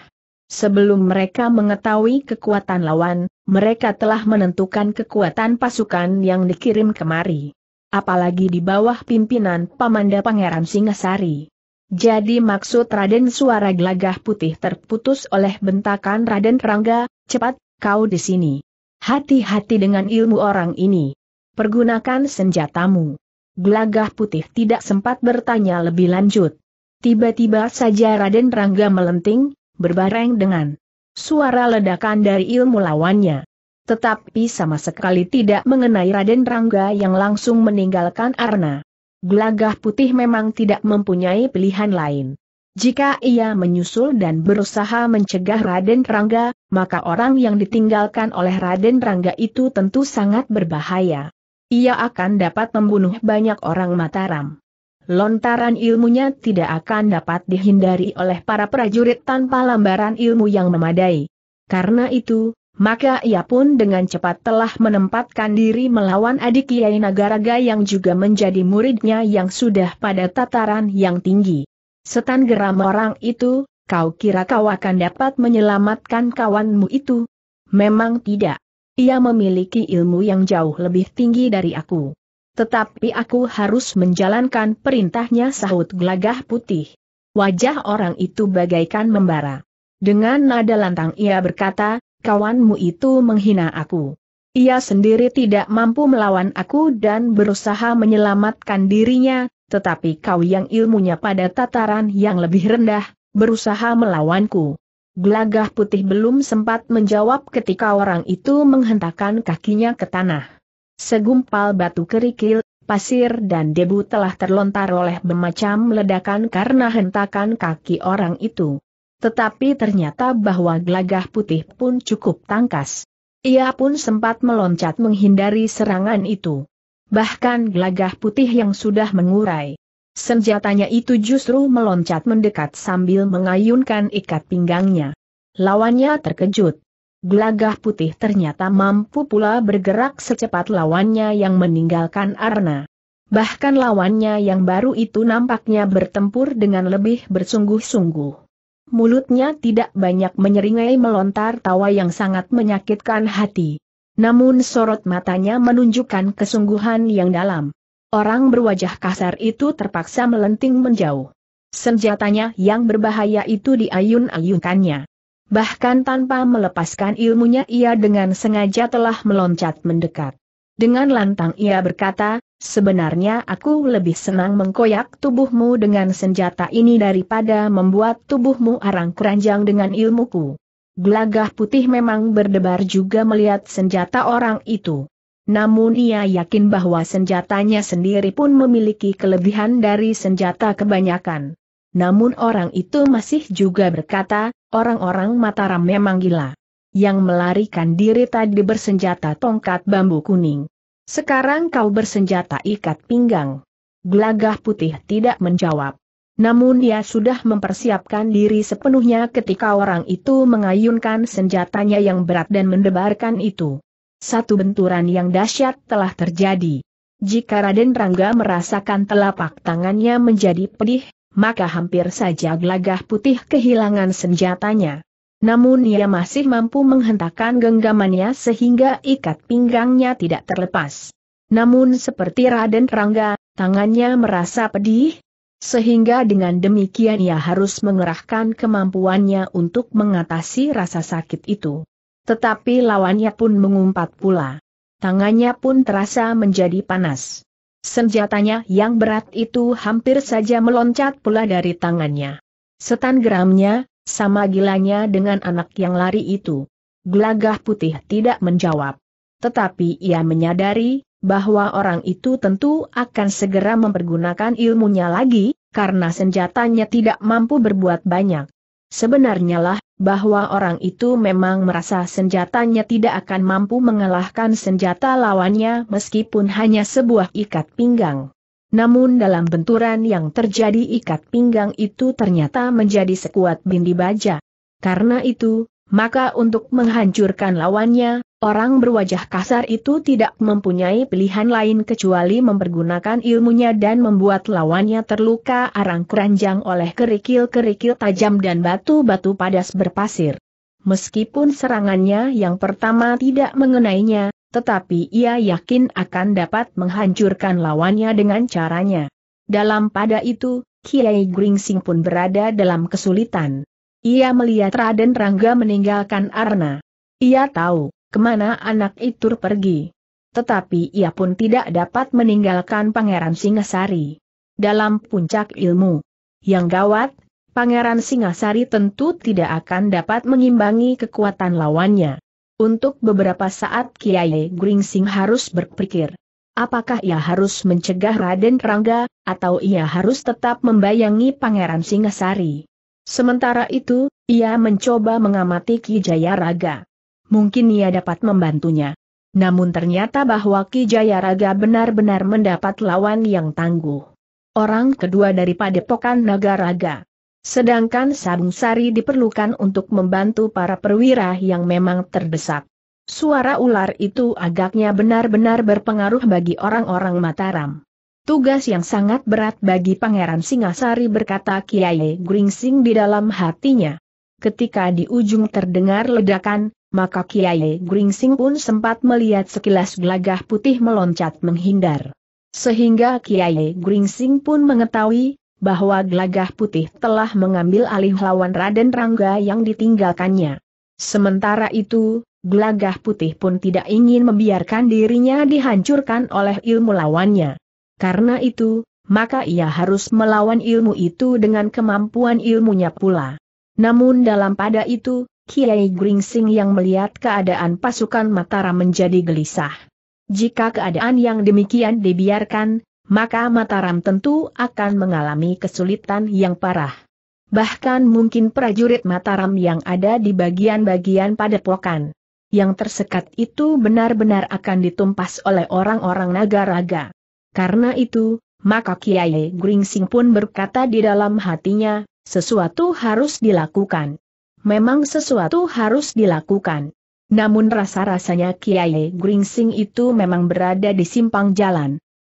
S1: Sebelum mereka mengetahui kekuatan lawan, mereka telah menentukan kekuatan pasukan yang dikirim kemari. Apalagi di bawah pimpinan Pamanda Pangeran Singasari. Jadi maksud Raden suara gelagah putih terputus oleh bentakan Raden Rangga, cepat, kau di sini. Hati-hati dengan ilmu orang ini. Pergunakan senjatamu. Gelagah putih tidak sempat bertanya lebih lanjut. Tiba-tiba saja Raden Rangga melenting, berbareng dengan suara ledakan dari ilmu lawannya. Tetapi sama sekali tidak mengenai Raden Rangga yang langsung meninggalkan Arna. Gelagah putih memang tidak mempunyai pilihan lain. Jika ia menyusul dan berusaha mencegah Raden Rangga, maka orang yang ditinggalkan oleh Raden Rangga itu tentu sangat berbahaya. Ia akan dapat membunuh banyak orang Mataram lontaran ilmunya tidak akan dapat dihindari oleh para prajurit tanpa lambaran ilmu yang memadai. Karena itu, maka ia pun dengan cepat telah menempatkan diri melawan adik Kiai Nagaraga yang juga menjadi muridnya yang sudah pada tataran yang tinggi. Setan geram orang itu, kau kira kau akan dapat menyelamatkan kawanmu itu? Memang tidak. Ia memiliki ilmu yang jauh lebih tinggi dari aku. Tetapi aku harus menjalankan perintahnya sahut gelagah putih. Wajah orang itu bagaikan membara. Dengan nada lantang ia berkata, kawanmu itu menghina aku. Ia sendiri tidak mampu melawan aku dan berusaha menyelamatkan dirinya, tetapi kau yang ilmunya pada tataran yang lebih rendah, berusaha melawanku. Gelagah putih belum sempat menjawab ketika orang itu menghentakkan kakinya ke tanah. Segumpal batu kerikil, pasir dan debu telah terlontar oleh bermacam ledakan karena hentakan kaki orang itu. Tetapi ternyata bahwa gelagah putih pun cukup tangkas. Ia pun sempat meloncat menghindari serangan itu. Bahkan gelagah putih yang sudah mengurai. Senjatanya itu justru meloncat mendekat sambil mengayunkan ikat pinggangnya. Lawannya terkejut. Gelagah putih ternyata mampu pula bergerak secepat lawannya yang meninggalkan Arna. Bahkan lawannya yang baru itu nampaknya bertempur dengan lebih bersungguh-sungguh. Mulutnya tidak banyak menyeringai melontar tawa yang sangat menyakitkan hati. Namun sorot matanya menunjukkan kesungguhan yang dalam. Orang berwajah kasar itu terpaksa melenting menjauh. Senjatanya yang berbahaya itu diayun-ayunkannya. Bahkan tanpa melepaskan ilmunya ia dengan sengaja telah meloncat mendekat. Dengan lantang ia berkata, sebenarnya aku lebih senang mengkoyak tubuhmu dengan senjata ini daripada membuat tubuhmu arang keranjang dengan ilmuku. Gelagah putih memang berdebar juga melihat senjata orang itu. Namun ia yakin bahwa senjatanya sendiri pun memiliki kelebihan dari senjata kebanyakan. Namun orang itu masih juga berkata, Orang-orang Mataram memang gila. Yang melarikan diri tadi bersenjata tongkat bambu kuning. Sekarang kau bersenjata ikat pinggang. Gelagah putih tidak menjawab. Namun dia sudah mempersiapkan diri sepenuhnya ketika orang itu mengayunkan senjatanya yang berat dan mendebarkan itu. Satu benturan yang dahsyat telah terjadi. Jika Raden Rangga merasakan telapak tangannya menjadi pedih, maka hampir saja gelagah putih kehilangan senjatanya. Namun ia masih mampu menghentakkan genggamannya sehingga ikat pinggangnya tidak terlepas. Namun seperti Raden Rangga, tangannya merasa pedih, sehingga dengan demikian ia harus mengerahkan kemampuannya untuk mengatasi rasa sakit itu. Tetapi lawannya pun mengumpat pula. Tangannya pun terasa menjadi panas. Senjatanya yang berat itu hampir saja meloncat pula dari tangannya. Setan geramnya, sama gilanya dengan anak yang lari itu. Gelagah putih tidak menjawab. Tetapi ia menyadari, bahwa orang itu tentu akan segera mempergunakan ilmunya lagi, karena senjatanya tidak mampu berbuat banyak. Sebenarnya lah, bahwa orang itu memang merasa senjatanya tidak akan mampu mengalahkan senjata lawannya meskipun hanya sebuah ikat pinggang. Namun dalam benturan yang terjadi ikat pinggang itu ternyata menjadi sekuat bindi baja. Karena itu, maka untuk menghancurkan lawannya, Orang berwajah kasar itu tidak mempunyai pilihan lain kecuali mempergunakan ilmunya dan membuat lawannya terluka arang keranjang oleh kerikil-kerikil tajam dan batu-batu padas berpasir. Meskipun serangannya yang pertama tidak mengenainya, tetapi ia yakin akan dapat menghancurkan lawannya dengan caranya. Dalam pada itu, Kiai Gringsing pun berada dalam kesulitan. Ia melihat Raden Rangga meninggalkan Arna. Ia tahu kemana anak itu pergi. Tetapi ia pun tidak dapat meninggalkan Pangeran Singasari. Dalam puncak ilmu yang gawat, Pangeran Singasari tentu tidak akan dapat mengimbangi kekuatan lawannya. Untuk beberapa saat Kiai Gringsing harus berpikir, apakah ia harus mencegah Raden Rangga, atau ia harus tetap membayangi Pangeran Singasari. Sementara itu, ia mencoba mengamati Ki Jayaraga mungkin ia dapat membantunya. Namun ternyata bahwa Ki Jayaraga benar-benar mendapat lawan yang tangguh. Orang kedua dari Padepokan Nagaraga. Sedangkan Sabung Sari diperlukan untuk membantu para perwira yang memang terdesak. Suara ular itu agaknya benar-benar berpengaruh bagi orang-orang Mataram. Tugas yang sangat berat bagi Pangeran Singasari berkata Kiai Gringsing di dalam hatinya. Ketika di ujung terdengar ledakan, maka Kiai Gringsing pun sempat melihat sekilas gelagah putih meloncat menghindar. Sehingga Kiai Gringsing pun mengetahui bahwa gelagah putih telah mengambil alih lawan Raden Rangga yang ditinggalkannya. Sementara itu, gelagah putih pun tidak ingin membiarkan dirinya dihancurkan oleh ilmu lawannya. Karena itu, maka ia harus melawan ilmu itu dengan kemampuan ilmunya pula. Namun dalam pada itu, Kiai Gringsing yang melihat keadaan pasukan Mataram menjadi gelisah. Jika keadaan yang demikian dibiarkan, maka Mataram tentu akan mengalami kesulitan yang parah. Bahkan mungkin prajurit Mataram yang ada di bagian-bagian padepokan yang tersekat itu benar-benar akan ditumpas oleh orang-orang naga-raga. Karena itu, maka Kiai Gringsing pun berkata di dalam hatinya, sesuatu harus dilakukan memang sesuatu harus dilakukan. Namun rasa-rasanya Kiai Gringsing itu memang berada di simpang jalan.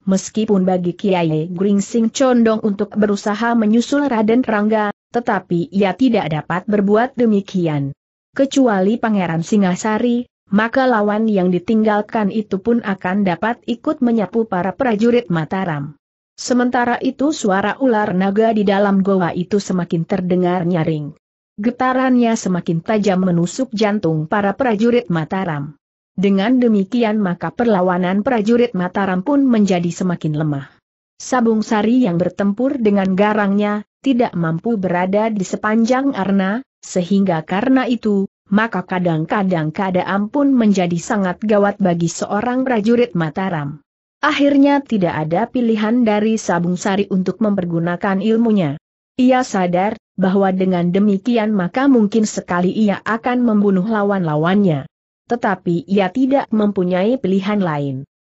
S1: Meskipun bagi Kiai Gringsing condong untuk berusaha menyusul Raden Rangga, tetapi ia tidak dapat berbuat demikian. Kecuali Pangeran Singasari, maka lawan yang ditinggalkan itu pun akan dapat ikut menyapu para prajurit Mataram. Sementara itu suara ular naga di dalam goa itu semakin terdengar nyaring. Getarannya semakin tajam menusuk jantung para prajurit Mataram. Dengan demikian maka perlawanan prajurit Mataram pun menjadi semakin lemah. Sabung Sari yang bertempur dengan garangnya, tidak mampu berada di sepanjang arna, sehingga karena itu, maka kadang-kadang keadaan pun menjadi sangat gawat bagi seorang prajurit Mataram. Akhirnya tidak ada pilihan dari Sabung Sari untuk mempergunakan ilmunya. Ia sadar bahwa dengan demikian maka mungkin sekali ia akan membunuh lawan-lawannya. Tetapi ia tidak mempunyai pilihan lain.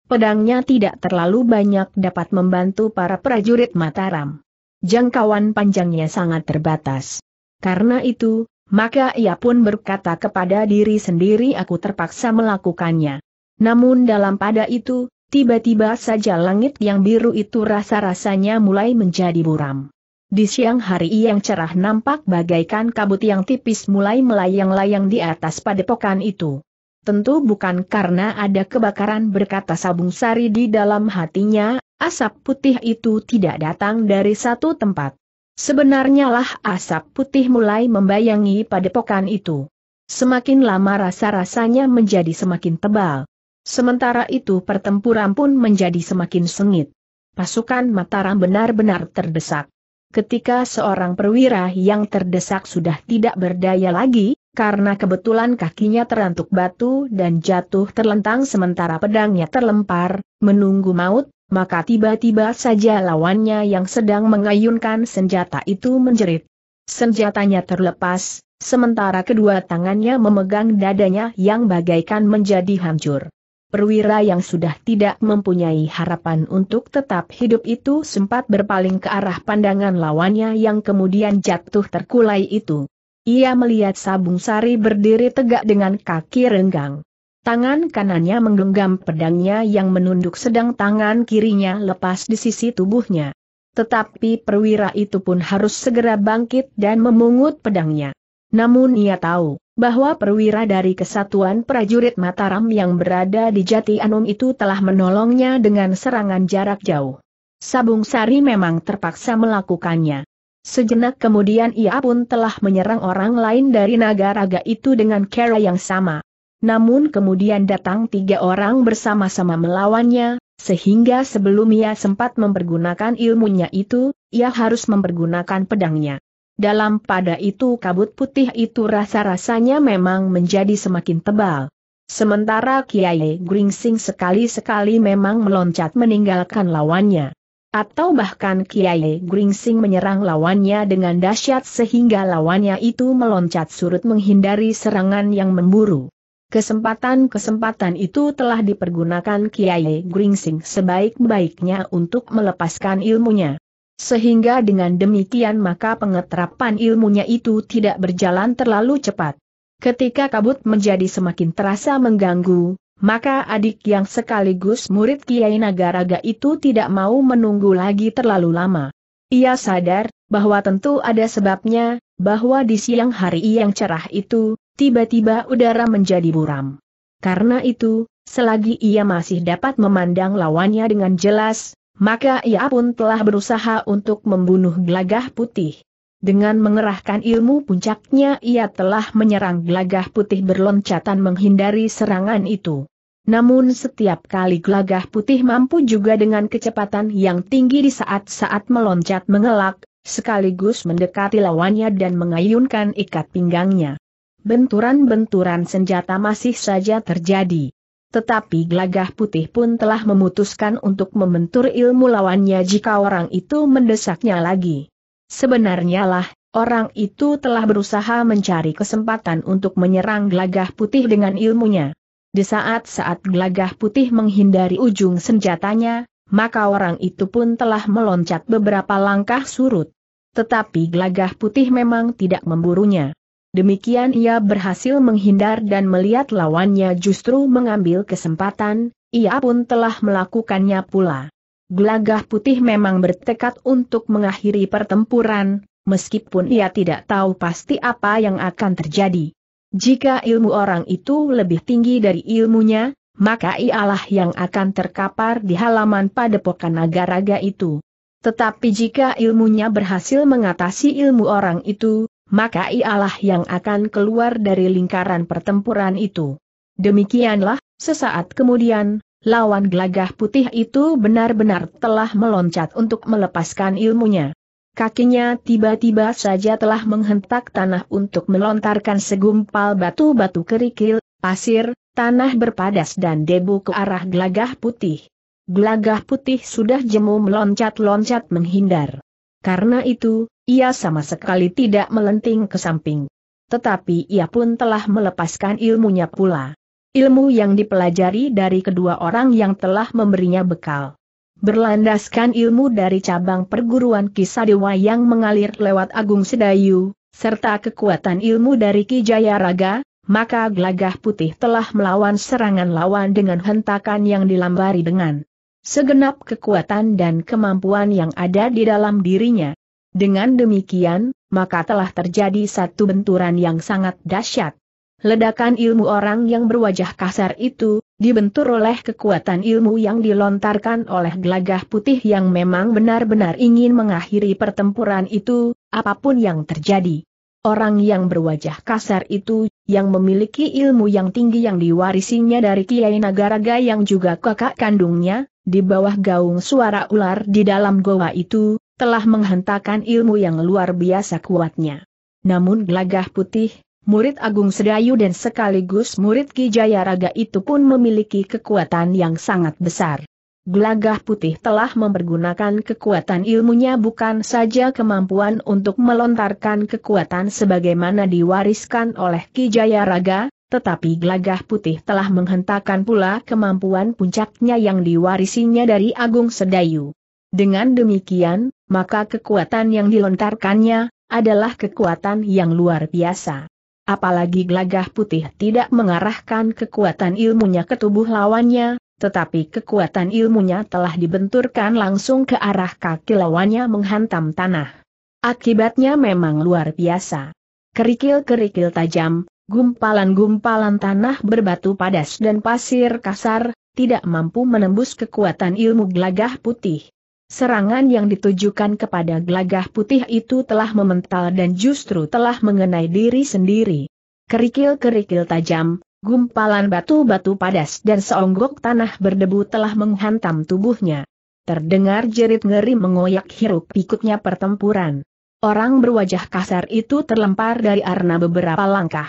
S1: Pedangnya tidak terlalu banyak dapat membantu para prajurit Mataram. Jangkauan panjangnya sangat terbatas. Karena itu, maka ia pun berkata kepada diri sendiri aku terpaksa melakukannya. Namun dalam pada itu, tiba-tiba saja langit yang biru itu rasa-rasanya mulai menjadi buram. Di siang hari yang cerah nampak bagaikan kabut yang tipis mulai melayang-layang di atas padepokan itu. Tentu bukan karena ada kebakaran berkata Sabung Sari di dalam hatinya, asap putih itu tidak datang dari satu tempat. Sebenarnya lah asap putih mulai membayangi padepokan itu. Semakin lama rasa-rasanya menjadi semakin tebal. Sementara itu pertempuran pun menjadi semakin sengit. Pasukan Mataram benar-benar terdesak ketika seorang perwira yang terdesak sudah tidak berdaya lagi, karena kebetulan kakinya terantuk batu dan jatuh terlentang sementara pedangnya terlempar, menunggu maut, maka tiba-tiba saja lawannya yang sedang mengayunkan senjata itu menjerit. Senjatanya terlepas, sementara kedua tangannya memegang dadanya yang bagaikan menjadi hancur. Perwira yang sudah tidak mempunyai harapan untuk tetap hidup itu sempat berpaling ke arah pandangan lawannya yang kemudian jatuh terkulai itu. Ia melihat Sabung Sari berdiri tegak dengan kaki renggang. Tangan kanannya menggenggam pedangnya yang menunduk sedang tangan kirinya lepas di sisi tubuhnya. Tetapi perwira itu pun harus segera bangkit dan memungut pedangnya. Namun ia tahu, bahwa perwira dari kesatuan prajurit Mataram yang berada di Jati Anum itu telah menolongnya dengan serangan jarak jauh. Sabung Sari memang terpaksa melakukannya. Sejenak kemudian ia pun telah menyerang orang lain dari naga raga itu dengan cara yang sama. Namun kemudian datang tiga orang bersama-sama melawannya, sehingga sebelum ia sempat mempergunakan ilmunya itu, ia harus mempergunakan pedangnya. Dalam pada itu kabut putih itu rasa-rasanya memang menjadi semakin tebal. Sementara Kiai Gringsing sekali-sekali memang meloncat meninggalkan lawannya. Atau bahkan Kiai Gringsing menyerang lawannya dengan dahsyat sehingga lawannya itu meloncat surut menghindari serangan yang memburu. Kesempatan-kesempatan itu telah dipergunakan Kiai Gringsing sebaik-baiknya untuk melepaskan ilmunya. Sehingga dengan demikian maka pengeterapan ilmunya itu tidak berjalan terlalu cepat. Ketika kabut menjadi semakin terasa mengganggu, maka adik yang sekaligus murid Kiai Nagaraga itu tidak mau menunggu lagi terlalu lama. Ia sadar bahwa tentu ada sebabnya, bahwa di siang hari yang cerah itu, tiba-tiba udara menjadi buram. Karena itu, selagi ia masih dapat memandang lawannya dengan jelas, maka ia pun telah berusaha untuk membunuh gelagah putih. Dengan mengerahkan ilmu puncaknya ia telah menyerang gelagah putih berloncatan menghindari serangan itu. Namun setiap kali gelagah putih mampu juga dengan kecepatan yang tinggi di saat-saat meloncat mengelak, sekaligus mendekati lawannya dan mengayunkan ikat pinggangnya. Benturan-benturan senjata masih saja terjadi. Tetapi Glagah putih pun telah memutuskan untuk membentur ilmu lawannya jika orang itu mendesaknya lagi. Sebenarnya lah, orang itu telah berusaha mencari kesempatan untuk menyerang Glagah putih dengan ilmunya. Di saat-saat Glagah putih menghindari ujung senjatanya, maka orang itu pun telah meloncat beberapa langkah surut. Tetapi Glagah putih memang tidak memburunya. Demikian ia berhasil menghindar dan melihat lawannya justru mengambil kesempatan, ia pun telah melakukannya pula. Gelagah putih memang bertekad untuk mengakhiri pertempuran, meskipun ia tidak tahu pasti apa yang akan terjadi. Jika ilmu orang itu lebih tinggi dari ilmunya, maka ialah yang akan terkapar di halaman padepokan naga raga itu. Tetapi jika ilmunya berhasil mengatasi ilmu orang itu, maka ialah yang akan keluar dari lingkaran pertempuran itu. Demikianlah, sesaat kemudian, lawan gelagah putih itu benar-benar telah meloncat untuk melepaskan ilmunya. Kakinya tiba-tiba saja telah menghentak tanah untuk melontarkan segumpal batu-batu kerikil, pasir, tanah berpadas dan debu ke arah gelagah putih. Gelagah putih sudah jemu meloncat-loncat menghindar. Karena itu, ia sama sekali tidak melenting ke samping. Tetapi ia pun telah melepaskan ilmunya pula. Ilmu yang dipelajari dari kedua orang yang telah memberinya bekal. Berlandaskan ilmu dari cabang perguruan kisah dewa yang mengalir lewat Agung Sedayu, serta kekuatan ilmu dari Kijaya Raga, maka glagah putih telah melawan serangan lawan dengan hentakan yang dilambari dengan segenap kekuatan dan kemampuan yang ada di dalam dirinya. Dengan demikian, maka telah terjadi satu benturan yang sangat dahsyat. Ledakan ilmu orang yang berwajah kasar itu, dibentur oleh kekuatan ilmu yang dilontarkan oleh gelagah putih yang memang benar-benar ingin mengakhiri pertempuran itu, apapun yang terjadi. Orang yang berwajah kasar itu, yang memiliki ilmu yang tinggi yang diwarisinya dari Kiai Nagaraga yang juga kakak kandungnya, di bawah gaung suara ular di dalam goa itu, telah menghentakkan ilmu yang luar biasa kuatnya. Namun Glagah putih, murid Agung Sedayu dan sekaligus murid Ki Jayaraga itu pun memiliki kekuatan yang sangat besar. Glagah putih telah mempergunakan kekuatan ilmunya bukan saja kemampuan untuk melontarkan kekuatan sebagaimana diwariskan oleh Ki Jayaraga, tetapi Glagah putih telah menghentakkan pula kemampuan puncaknya yang diwarisinya dari Agung Sedayu. Dengan demikian, maka kekuatan yang dilontarkannya, adalah kekuatan yang luar biasa. Apalagi gelagah putih tidak mengarahkan kekuatan ilmunya ke tubuh lawannya, tetapi kekuatan ilmunya telah dibenturkan langsung ke arah kaki lawannya menghantam tanah. Akibatnya memang luar biasa. Kerikil-kerikil tajam, gumpalan-gumpalan tanah berbatu padas dan pasir kasar, tidak mampu menembus kekuatan ilmu gelagah putih. Serangan yang ditujukan kepada gelagah putih itu telah memental dan justru telah mengenai diri sendiri. Kerikil-kerikil tajam, gumpalan batu-batu padas dan seonggok tanah berdebu telah menghantam tubuhnya. Terdengar jerit ngeri mengoyak hiruk pikuknya pertempuran. Orang berwajah kasar itu terlempar dari arna beberapa langkah.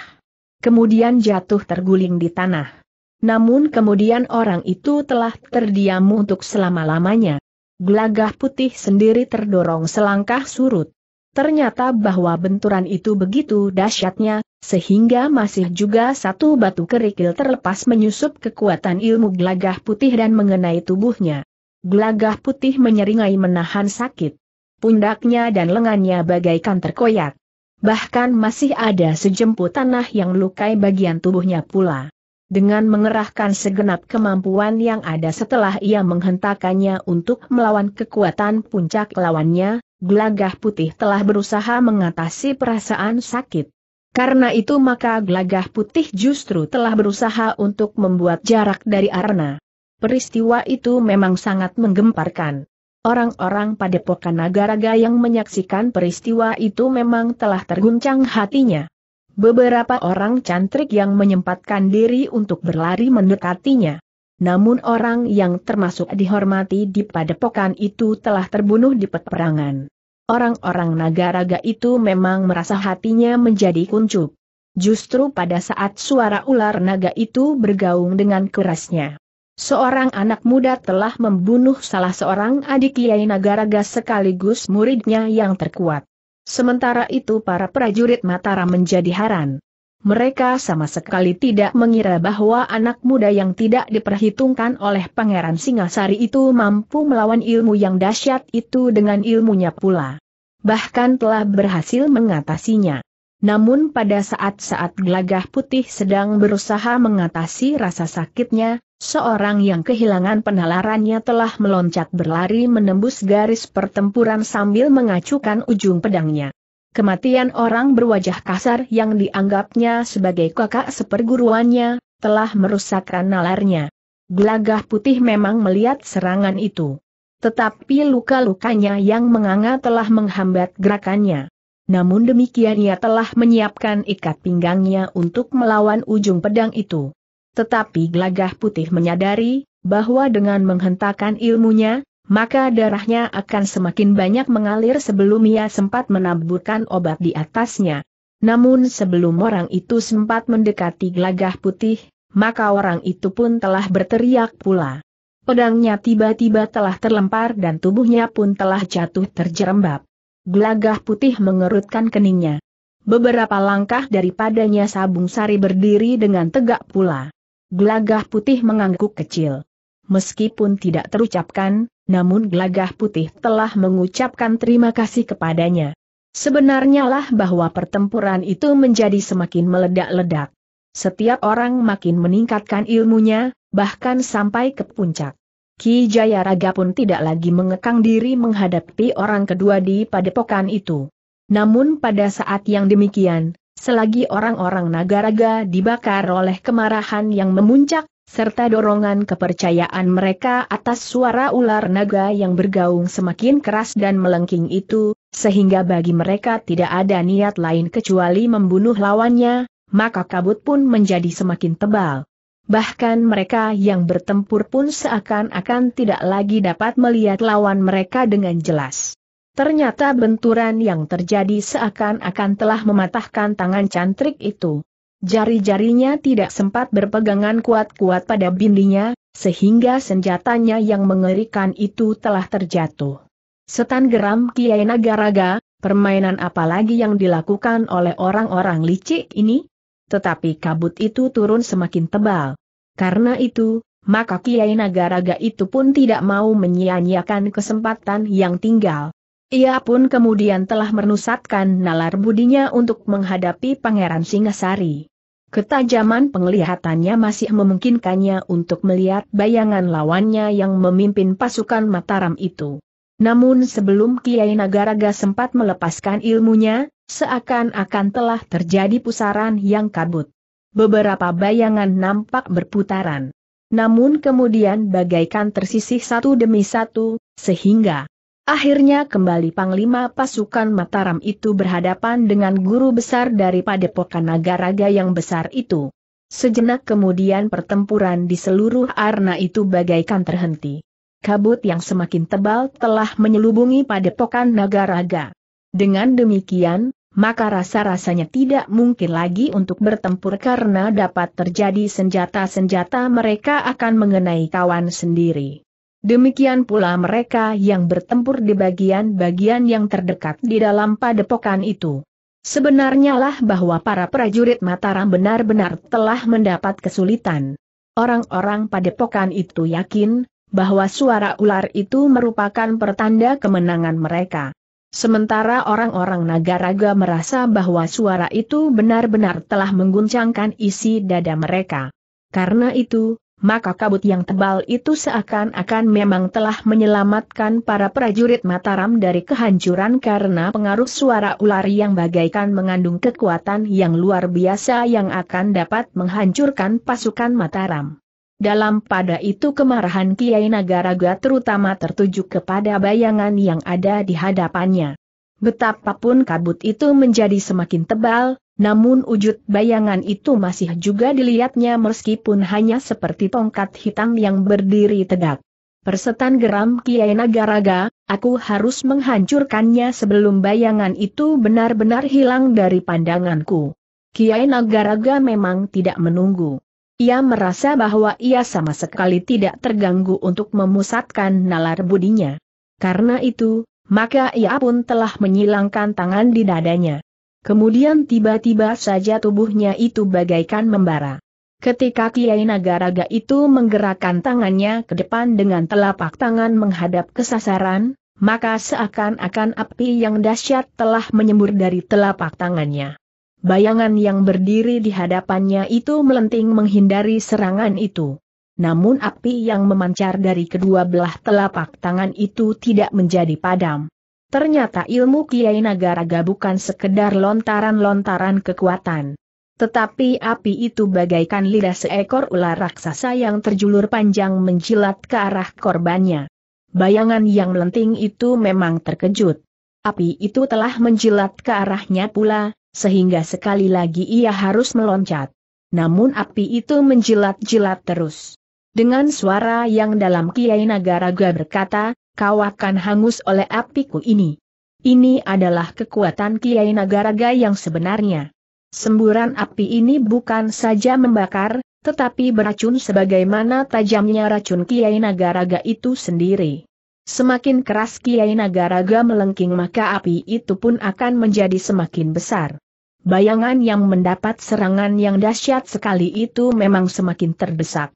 S1: Kemudian jatuh terguling di tanah. Namun kemudian orang itu telah terdiam untuk selama-lamanya. Gelagah putih sendiri terdorong selangkah surut. Ternyata bahwa benturan itu begitu dahsyatnya, sehingga masih juga satu batu kerikil terlepas menyusup kekuatan ilmu gelagah putih dan mengenai tubuhnya. Gelagah putih menyeringai menahan sakit. Pundaknya dan lengannya bagaikan terkoyak. Bahkan masih ada sejemput tanah yang lukai bagian tubuhnya pula dengan mengerahkan segenap kemampuan yang ada setelah ia menghentakannya untuk melawan kekuatan puncak lawannya, gelagah putih telah berusaha mengatasi perasaan sakit. Karena itu maka gelagah putih justru telah berusaha untuk membuat jarak dari Arna. Peristiwa itu memang sangat menggemparkan. Orang-orang pada padepokan Nagaraga yang menyaksikan peristiwa itu memang telah terguncang hatinya. Beberapa orang cantrik yang menyempatkan diri untuk berlari mendekatinya. Namun orang yang termasuk dihormati di padepokan itu telah terbunuh di peperangan. Orang-orang naga-raga itu memang merasa hatinya menjadi kuncup. Justru pada saat suara ular naga itu bergaung dengan kerasnya. Seorang anak muda telah membunuh salah seorang adik Kiai Nagaraga sekaligus muridnya yang terkuat. Sementara itu para prajurit Mataram menjadi haran. Mereka sama sekali tidak mengira bahwa anak muda yang tidak diperhitungkan oleh Pangeran Singasari itu mampu melawan ilmu yang dahsyat itu dengan ilmunya pula. Bahkan telah berhasil mengatasinya. Namun pada saat-saat gelagah putih sedang berusaha mengatasi rasa sakitnya, Seorang yang kehilangan penalarannya telah meloncat berlari menembus garis pertempuran sambil mengacukan ujung pedangnya. Kematian orang berwajah kasar yang dianggapnya sebagai kakak seperguruannya, telah merusakkan nalarnya. Gelagah putih memang melihat serangan itu. Tetapi luka-lukanya yang menganga telah menghambat gerakannya. Namun demikian ia telah menyiapkan ikat pinggangnya untuk melawan ujung pedang itu. Tetapi Glagah putih menyadari, bahwa dengan menghentakkan ilmunya, maka darahnya akan semakin banyak mengalir sebelum ia sempat menaburkan obat di atasnya. Namun sebelum orang itu sempat mendekati Glagah putih, maka orang itu pun telah berteriak pula. Pedangnya tiba-tiba telah terlempar dan tubuhnya pun telah jatuh terjerembab. Glagah putih mengerutkan keningnya. Beberapa langkah daripadanya Sabung Sari berdiri dengan tegak pula. Gelagah putih mengangguk kecil. Meskipun tidak terucapkan, namun gelagah putih telah mengucapkan terima kasih kepadanya. Sebenarnya lah bahwa pertempuran itu menjadi semakin meledak-ledak. Setiap orang makin meningkatkan ilmunya, bahkan sampai ke puncak. Ki Jayaraga pun tidak lagi mengekang diri menghadapi orang kedua di padepokan itu. Namun pada saat yang demikian, selagi orang-orang Nagaraga dibakar oleh kemarahan yang memuncak, serta dorongan kepercayaan mereka atas suara ular naga yang bergaung semakin keras dan melengking itu, sehingga bagi mereka tidak ada niat lain kecuali membunuh lawannya, maka kabut pun menjadi semakin tebal. Bahkan mereka yang bertempur pun seakan-akan tidak lagi dapat melihat lawan mereka dengan jelas. Ternyata benturan yang terjadi seakan-akan telah mematahkan tangan cantrik itu. Jari-jarinya tidak sempat berpegangan kuat-kuat pada bindinya, sehingga senjatanya yang mengerikan itu telah terjatuh. Setan geram Kiai Nagaraga, permainan apa lagi yang dilakukan oleh orang-orang licik ini? Tetapi kabut itu turun semakin tebal. Karena itu, maka Kiai Nagaraga itu pun tidak mau menyia-nyiakan kesempatan yang tinggal. Ia pun kemudian telah menusatkan nalar budinya untuk menghadapi Pangeran Singasari. Ketajaman penglihatannya masih memungkinkannya untuk melihat bayangan lawannya yang memimpin pasukan Mataram itu. Namun sebelum Kiai Nagaraga sempat melepaskan ilmunya, seakan-akan telah terjadi pusaran yang kabut. Beberapa bayangan nampak berputaran. Namun kemudian bagaikan tersisih satu demi satu, sehingga Akhirnya kembali Panglima pasukan Mataram itu berhadapan dengan guru besar dari Padepokan Nagaraga yang besar itu. Sejenak kemudian pertempuran di seluruh arna itu bagaikan terhenti. Kabut yang semakin tebal telah menyelubungi Padepokan Nagaraga. Dengan demikian, maka rasa-rasanya tidak mungkin lagi untuk bertempur karena dapat terjadi senjata-senjata mereka akan mengenai kawan sendiri. Demikian pula mereka yang bertempur di bagian-bagian yang terdekat di dalam padepokan itu. Sebenarnya lah bahwa para prajurit Mataram benar-benar telah mendapat kesulitan. Orang-orang padepokan itu yakin, bahwa suara ular itu merupakan pertanda kemenangan mereka. Sementara orang-orang Nagaraga merasa bahwa suara itu benar-benar telah mengguncangkan isi dada mereka. Karena itu, maka kabut yang tebal itu seakan-akan memang telah menyelamatkan para prajurit Mataram dari kehancuran karena pengaruh suara ular yang bagaikan mengandung kekuatan yang luar biasa yang akan dapat menghancurkan pasukan Mataram. Dalam pada itu kemarahan Kiai Nagaraga terutama tertuju kepada bayangan yang ada di hadapannya. Betapapun kabut itu menjadi semakin tebal, namun wujud bayangan itu masih juga dilihatnya meskipun hanya seperti tongkat hitam yang berdiri tegak. Persetan geram Kiai Nagaraga, aku harus menghancurkannya sebelum bayangan itu benar-benar hilang dari pandanganku. Kiai Nagaraga memang tidak menunggu. Ia merasa bahwa ia sama sekali tidak terganggu untuk memusatkan nalar budinya. Karena itu, maka ia pun telah menyilangkan tangan di dadanya. Kemudian tiba-tiba saja tubuhnya itu bagaikan membara. Ketika Kiai Nagaraga itu menggerakkan tangannya ke depan dengan telapak tangan menghadap ke sasaran, maka seakan-akan api yang dahsyat telah menyembur dari telapak tangannya. Bayangan yang berdiri di hadapannya itu melenting menghindari serangan itu. Namun api yang memancar dari kedua belah telapak tangan itu tidak menjadi padam. Ternyata ilmu Kiai Nagaraga bukan sekedar lontaran-lontaran kekuatan. Tetapi api itu bagaikan lidah seekor ular raksasa yang terjulur panjang menjilat ke arah korbannya. Bayangan yang melenting itu memang terkejut. Api itu telah menjilat ke arahnya pula, sehingga sekali lagi ia harus meloncat. Namun api itu menjilat-jilat terus. Dengan suara yang dalam Kiai Nagaraga berkata, kau akan hangus oleh apiku ini. Ini adalah kekuatan Kiai Nagaraga yang sebenarnya. Semburan api ini bukan saja membakar, tetapi beracun sebagaimana tajamnya racun Kiai Nagaraga itu sendiri. Semakin keras Kiai Nagaraga melengking maka api itu pun akan menjadi semakin besar. Bayangan yang mendapat serangan yang dahsyat sekali itu memang semakin terdesak.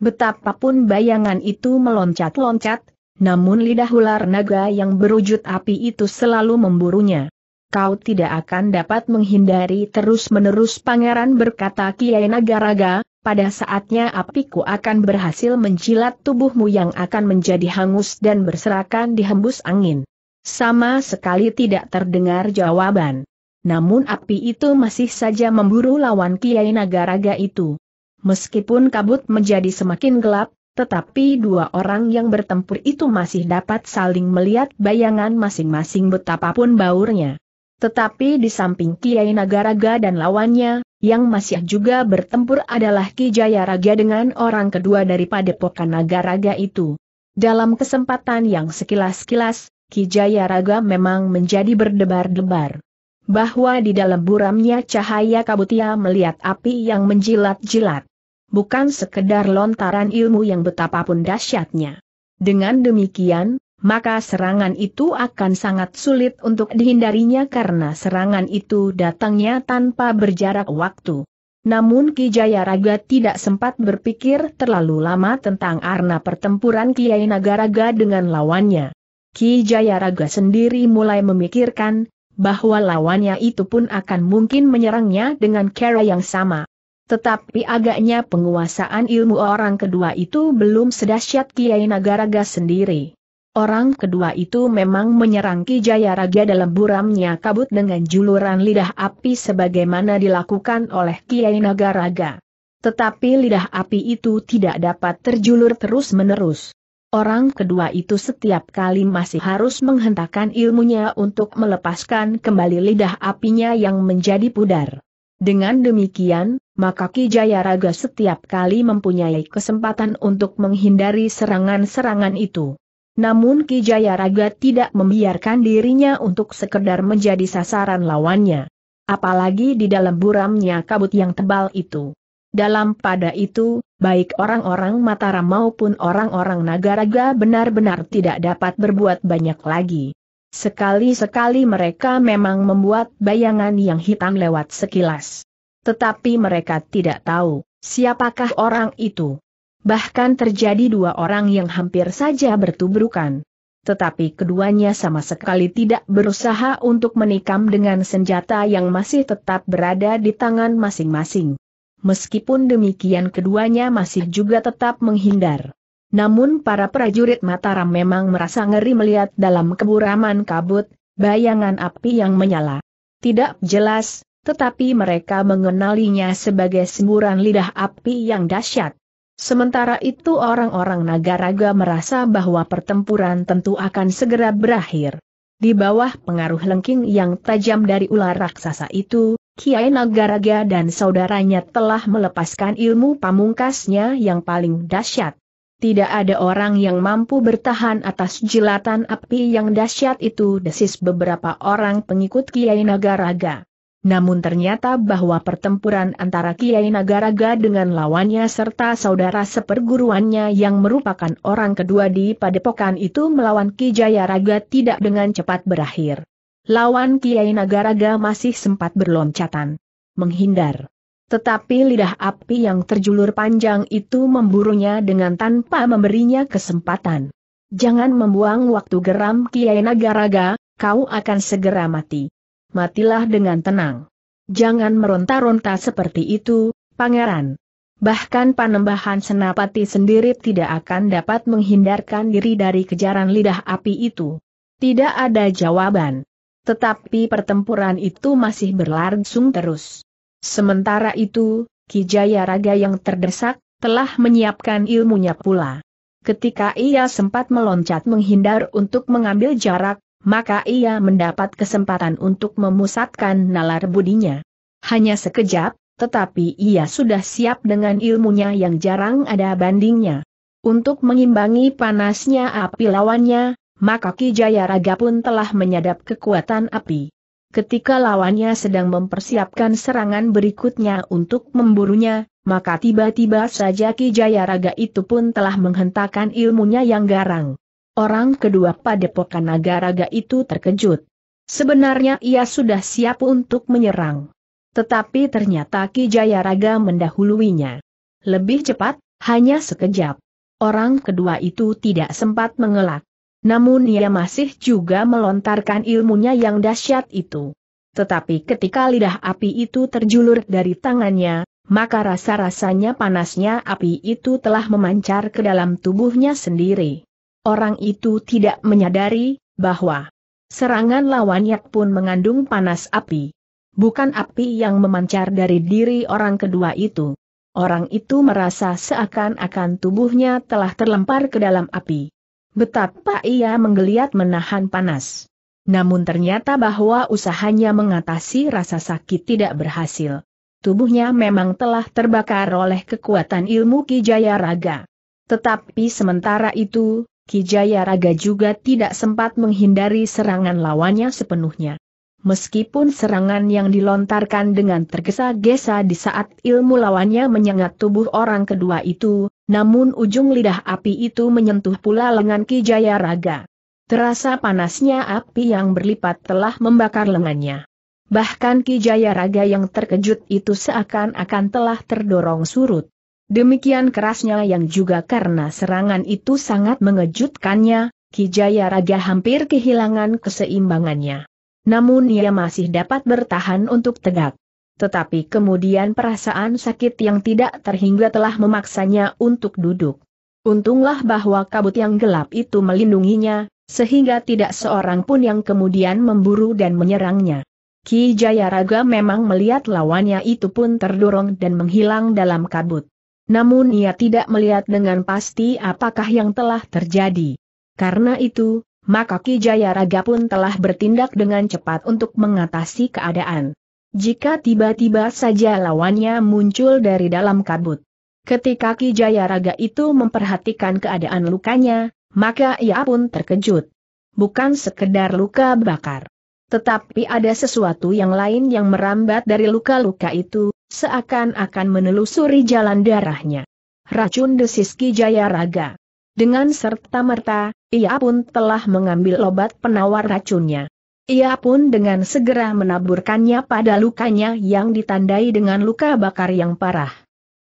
S1: Betapapun bayangan itu meloncat-loncat, namun lidah ular naga yang berwujud api itu selalu memburunya. Kau tidak akan dapat menghindari terus-menerus pangeran berkata Kiai Nagaraga, pada saatnya apiku akan berhasil mencilat tubuhmu yang akan menjadi hangus dan berserakan dihembus angin. Sama sekali tidak terdengar jawaban. Namun api itu masih saja memburu lawan Kiai Nagaraga itu. Meskipun kabut menjadi semakin gelap, tetapi dua orang yang bertempur itu masih dapat saling melihat bayangan masing-masing betapapun baurnya. Tetapi di samping Kiai Nagaraga dan lawannya, yang masih juga bertempur adalah Ki Jayaraga dengan orang kedua dari Padepokan Nagaraga itu. Dalam kesempatan yang sekilas-kilas, Ki Jayaraga memang menjadi berdebar-debar. Bahwa di dalam buramnya cahaya kabutia melihat api yang menjilat-jilat bukan sekedar lontaran ilmu yang betapapun dahsyatnya. Dengan demikian, maka serangan itu akan sangat sulit untuk dihindarinya karena serangan itu datangnya tanpa berjarak waktu. Namun Ki Jayaraga tidak sempat berpikir terlalu lama tentang arna pertempuran Kiai Nagaraga dengan lawannya. Ki Jayaraga sendiri mulai memikirkan, bahwa lawannya itu pun akan mungkin menyerangnya dengan cara yang sama. Tetapi agaknya penguasaan ilmu orang kedua itu belum sedahsyat Kiai Nagaraga sendiri. Orang kedua itu memang menyerang Ki Jayaraga dalam buramnya kabut dengan juluran lidah api sebagaimana dilakukan oleh Kiai Nagaraga. Tetapi lidah api itu tidak dapat terjulur terus-menerus. Orang kedua itu setiap kali masih harus menghentakkan ilmunya untuk melepaskan kembali lidah apinya yang menjadi pudar. Dengan demikian, maka Ki Jayaraga setiap kali mempunyai kesempatan untuk menghindari serangan-serangan itu. Namun Ki Jayaraga tidak membiarkan dirinya untuk sekedar menjadi sasaran lawannya. Apalagi di dalam buramnya kabut yang tebal itu. Dalam pada itu, baik orang-orang Mataram maupun orang-orang Nagaraga benar-benar tidak dapat berbuat banyak lagi. Sekali-sekali mereka memang membuat bayangan yang hitam lewat sekilas. Tetapi mereka tidak tahu, siapakah orang itu. Bahkan terjadi dua orang yang hampir saja bertubrukan. Tetapi keduanya sama sekali tidak berusaha untuk menikam dengan senjata yang masih tetap berada di tangan masing-masing. Meskipun demikian keduanya masih juga tetap menghindar. Namun para prajurit Mataram memang merasa ngeri melihat dalam keburaman kabut, bayangan api yang menyala. Tidak jelas, tetapi mereka mengenalinya sebagai semburan lidah api yang dahsyat. Sementara itu orang-orang Nagaraga merasa bahwa pertempuran tentu akan segera berakhir. Di bawah pengaruh lengking yang tajam dari ular raksasa itu, Kiai Nagaraga dan saudaranya telah melepaskan ilmu pamungkasnya yang paling dahsyat tidak ada orang yang mampu bertahan atas jilatan api yang dahsyat itu desis beberapa orang pengikut Kiai Nagaraga. Namun ternyata bahwa pertempuran antara Kiai Nagaraga dengan lawannya serta saudara seperguruannya yang merupakan orang kedua di padepokan itu melawan Ki Raga tidak dengan cepat berakhir. Lawan Kiai Nagaraga masih sempat berloncatan. Menghindar. Tetapi lidah api yang terjulur panjang itu memburunya dengan tanpa memberinya kesempatan. Jangan membuang waktu geram Kiai Nagaraga, kau akan segera mati. Matilah dengan tenang. Jangan meronta-ronta seperti itu, pangeran. Bahkan panembahan senapati sendiri tidak akan dapat menghindarkan diri dari kejaran lidah api itu. Tidak ada jawaban. Tetapi pertempuran itu masih berlangsung terus. Sementara itu, Kijaya Raga yang terdesak, telah menyiapkan ilmunya pula. Ketika ia sempat meloncat menghindar untuk mengambil jarak, maka ia mendapat kesempatan untuk memusatkan nalar budinya. Hanya sekejap, tetapi ia sudah siap dengan ilmunya yang jarang ada bandingnya. Untuk mengimbangi panasnya api lawannya, maka Kijaya Raga pun telah menyadap kekuatan api. Ketika lawannya sedang mempersiapkan serangan berikutnya untuk memburunya, maka tiba-tiba saja Ki Jayaraga itu pun telah menghentakkan ilmunya yang garang. Orang kedua padepokan Nagaraga itu terkejut. Sebenarnya ia sudah siap untuk menyerang. Tetapi ternyata Ki Jayaraga mendahuluinya. Lebih cepat, hanya sekejap. Orang kedua itu tidak sempat mengelak. Namun ia masih juga melontarkan ilmunya yang dahsyat itu. Tetapi ketika lidah api itu terjulur dari tangannya, maka rasa-rasanya panasnya api itu telah memancar ke dalam tubuhnya sendiri. Orang itu tidak menyadari bahwa serangan lawannya pun mengandung panas api. Bukan api yang memancar dari diri orang kedua itu. Orang itu merasa seakan-akan tubuhnya telah terlempar ke dalam api. Betapa ia menggeliat menahan panas. Namun ternyata bahwa usahanya mengatasi rasa sakit tidak berhasil. Tubuhnya memang telah terbakar oleh kekuatan ilmu Kijaya Raga. Tetapi sementara itu, Kijaya Raga juga tidak sempat menghindari serangan lawannya sepenuhnya. Meskipun serangan yang dilontarkan dengan tergesa-gesa di saat ilmu lawannya menyengat tubuh orang kedua itu, namun ujung lidah api itu menyentuh pula lengan Ki Jayaraga. Terasa panasnya api yang berlipat telah membakar lengannya. Bahkan Ki Jayaraga yang terkejut itu seakan-akan telah terdorong surut. Demikian kerasnya yang juga karena serangan itu sangat mengejutkannya, Ki Jayaraga hampir kehilangan keseimbangannya. Namun ia masih dapat bertahan untuk tegak tetapi kemudian perasaan sakit yang tidak terhingga telah memaksanya untuk duduk. Untunglah bahwa kabut yang gelap itu melindunginya, sehingga tidak seorang pun yang kemudian memburu dan menyerangnya. Ki Jayaraga memang melihat lawannya itu pun terdorong dan menghilang dalam kabut. Namun ia tidak melihat dengan pasti apakah yang telah terjadi. Karena itu, maka Ki Jayaraga pun telah bertindak dengan cepat untuk mengatasi keadaan. Jika tiba-tiba saja lawannya muncul dari dalam kabut. Ketika Ki Jayaraga itu memperhatikan keadaan lukanya, maka ia pun terkejut. Bukan sekedar luka bakar. Tetapi ada sesuatu yang lain yang merambat dari luka-luka itu, seakan-akan menelusuri jalan darahnya. Racun desis Ki Jayaraga. Dengan serta-merta, ia pun telah mengambil obat penawar racunnya. Ia pun dengan segera menaburkannya pada lukanya yang ditandai dengan luka bakar yang parah.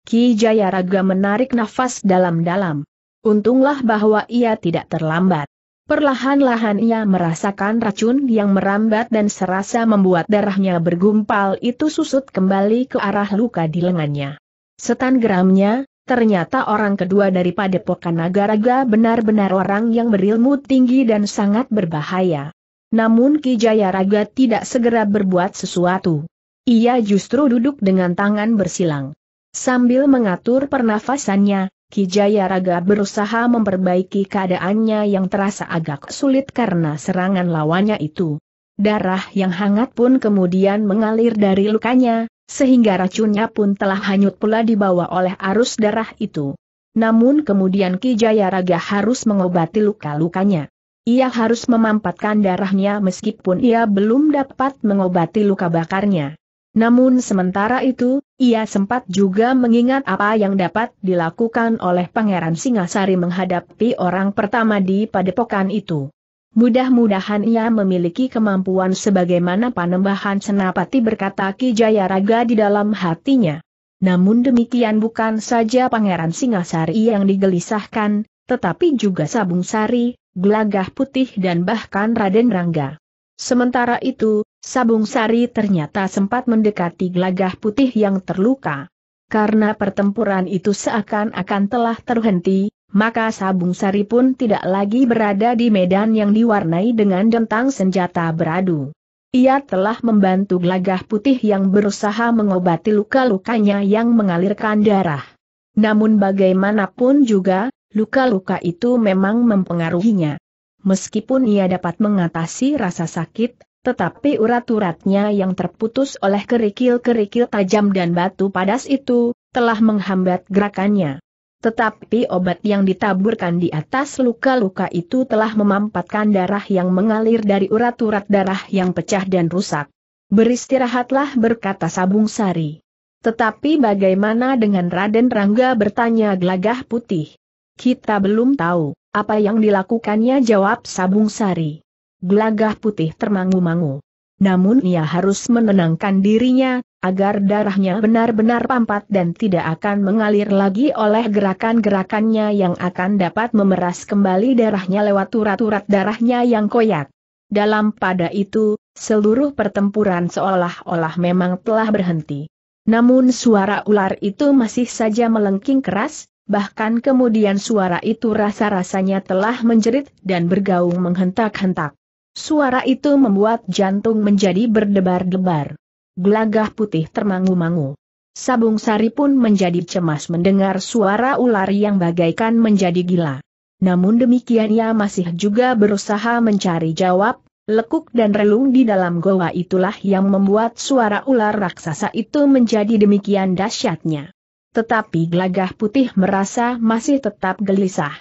S1: Ki Jayaraga menarik nafas dalam-dalam. Untunglah bahwa ia tidak terlambat. Perlahan-lahan ia merasakan racun yang merambat dan serasa membuat darahnya bergumpal itu susut kembali ke arah luka di lengannya. Setan geramnya, ternyata orang kedua daripada Pokanagaraga benar-benar orang yang berilmu tinggi dan sangat berbahaya. Namun Ki Jayaraga tidak segera berbuat sesuatu. Ia justru duduk dengan tangan bersilang. Sambil mengatur pernafasannya, Ki Jayaraga berusaha memperbaiki keadaannya yang terasa agak sulit karena serangan lawannya itu. Darah yang hangat pun kemudian mengalir dari lukanya, sehingga racunnya pun telah hanyut pula dibawa oleh arus darah itu. Namun kemudian Ki Jayaraga harus mengobati luka-lukanya. Ia harus memampatkan darahnya meskipun ia belum dapat mengobati luka bakarnya. Namun sementara itu, ia sempat juga mengingat apa yang dapat dilakukan oleh Pangeran Singasari menghadapi orang pertama di padepokan itu. Mudah-mudahan ia memiliki kemampuan sebagaimana panembahan Senapati berkata Ki Jayaraga di dalam hatinya. Namun demikian bukan saja Pangeran Singasari yang digelisahkan, tetapi juga Sabung Sari, gelagah putih dan bahkan Raden Rangga. Sementara itu, Sabung Sari ternyata sempat mendekati gelagah putih yang terluka. Karena pertempuran itu seakan-akan telah terhenti, maka Sabung Sari pun tidak lagi berada di medan yang diwarnai dengan dentang senjata beradu. Ia telah membantu gelagah putih yang berusaha mengobati luka-lukanya yang mengalirkan darah. Namun bagaimanapun juga, Luka-luka itu memang mempengaruhinya. Meskipun ia dapat mengatasi rasa sakit, tetapi urat-uratnya yang terputus oleh kerikil-kerikil tajam dan batu padas itu, telah menghambat gerakannya. Tetapi obat yang ditaburkan di atas luka-luka itu telah memampatkan darah yang mengalir dari urat-urat darah yang pecah dan rusak. Beristirahatlah berkata Sabung Sari. Tetapi bagaimana dengan Raden Rangga bertanya gelagah putih? Kita belum tahu, apa yang dilakukannya jawab Sabung Sari. Gelagah putih termangu-mangu. Namun ia harus menenangkan dirinya, agar darahnya benar-benar pampat dan tidak akan mengalir lagi oleh gerakan-gerakannya yang akan dapat memeras kembali darahnya lewat urat-urat darahnya yang koyak. Dalam pada itu, seluruh pertempuran seolah-olah memang telah berhenti. Namun suara ular itu masih saja melengking keras, Bahkan kemudian suara itu rasa-rasanya telah menjerit dan bergaung menghentak-hentak. Suara itu membuat jantung menjadi berdebar-debar. Gelagah putih termangu-mangu. Sabung Sari pun menjadi cemas mendengar suara ular yang bagaikan menjadi gila. Namun demikian ia masih juga berusaha mencari jawab, lekuk dan relung di dalam goa itulah yang membuat suara ular raksasa itu menjadi demikian dahsyatnya tetapi gelagah putih merasa masih tetap gelisah.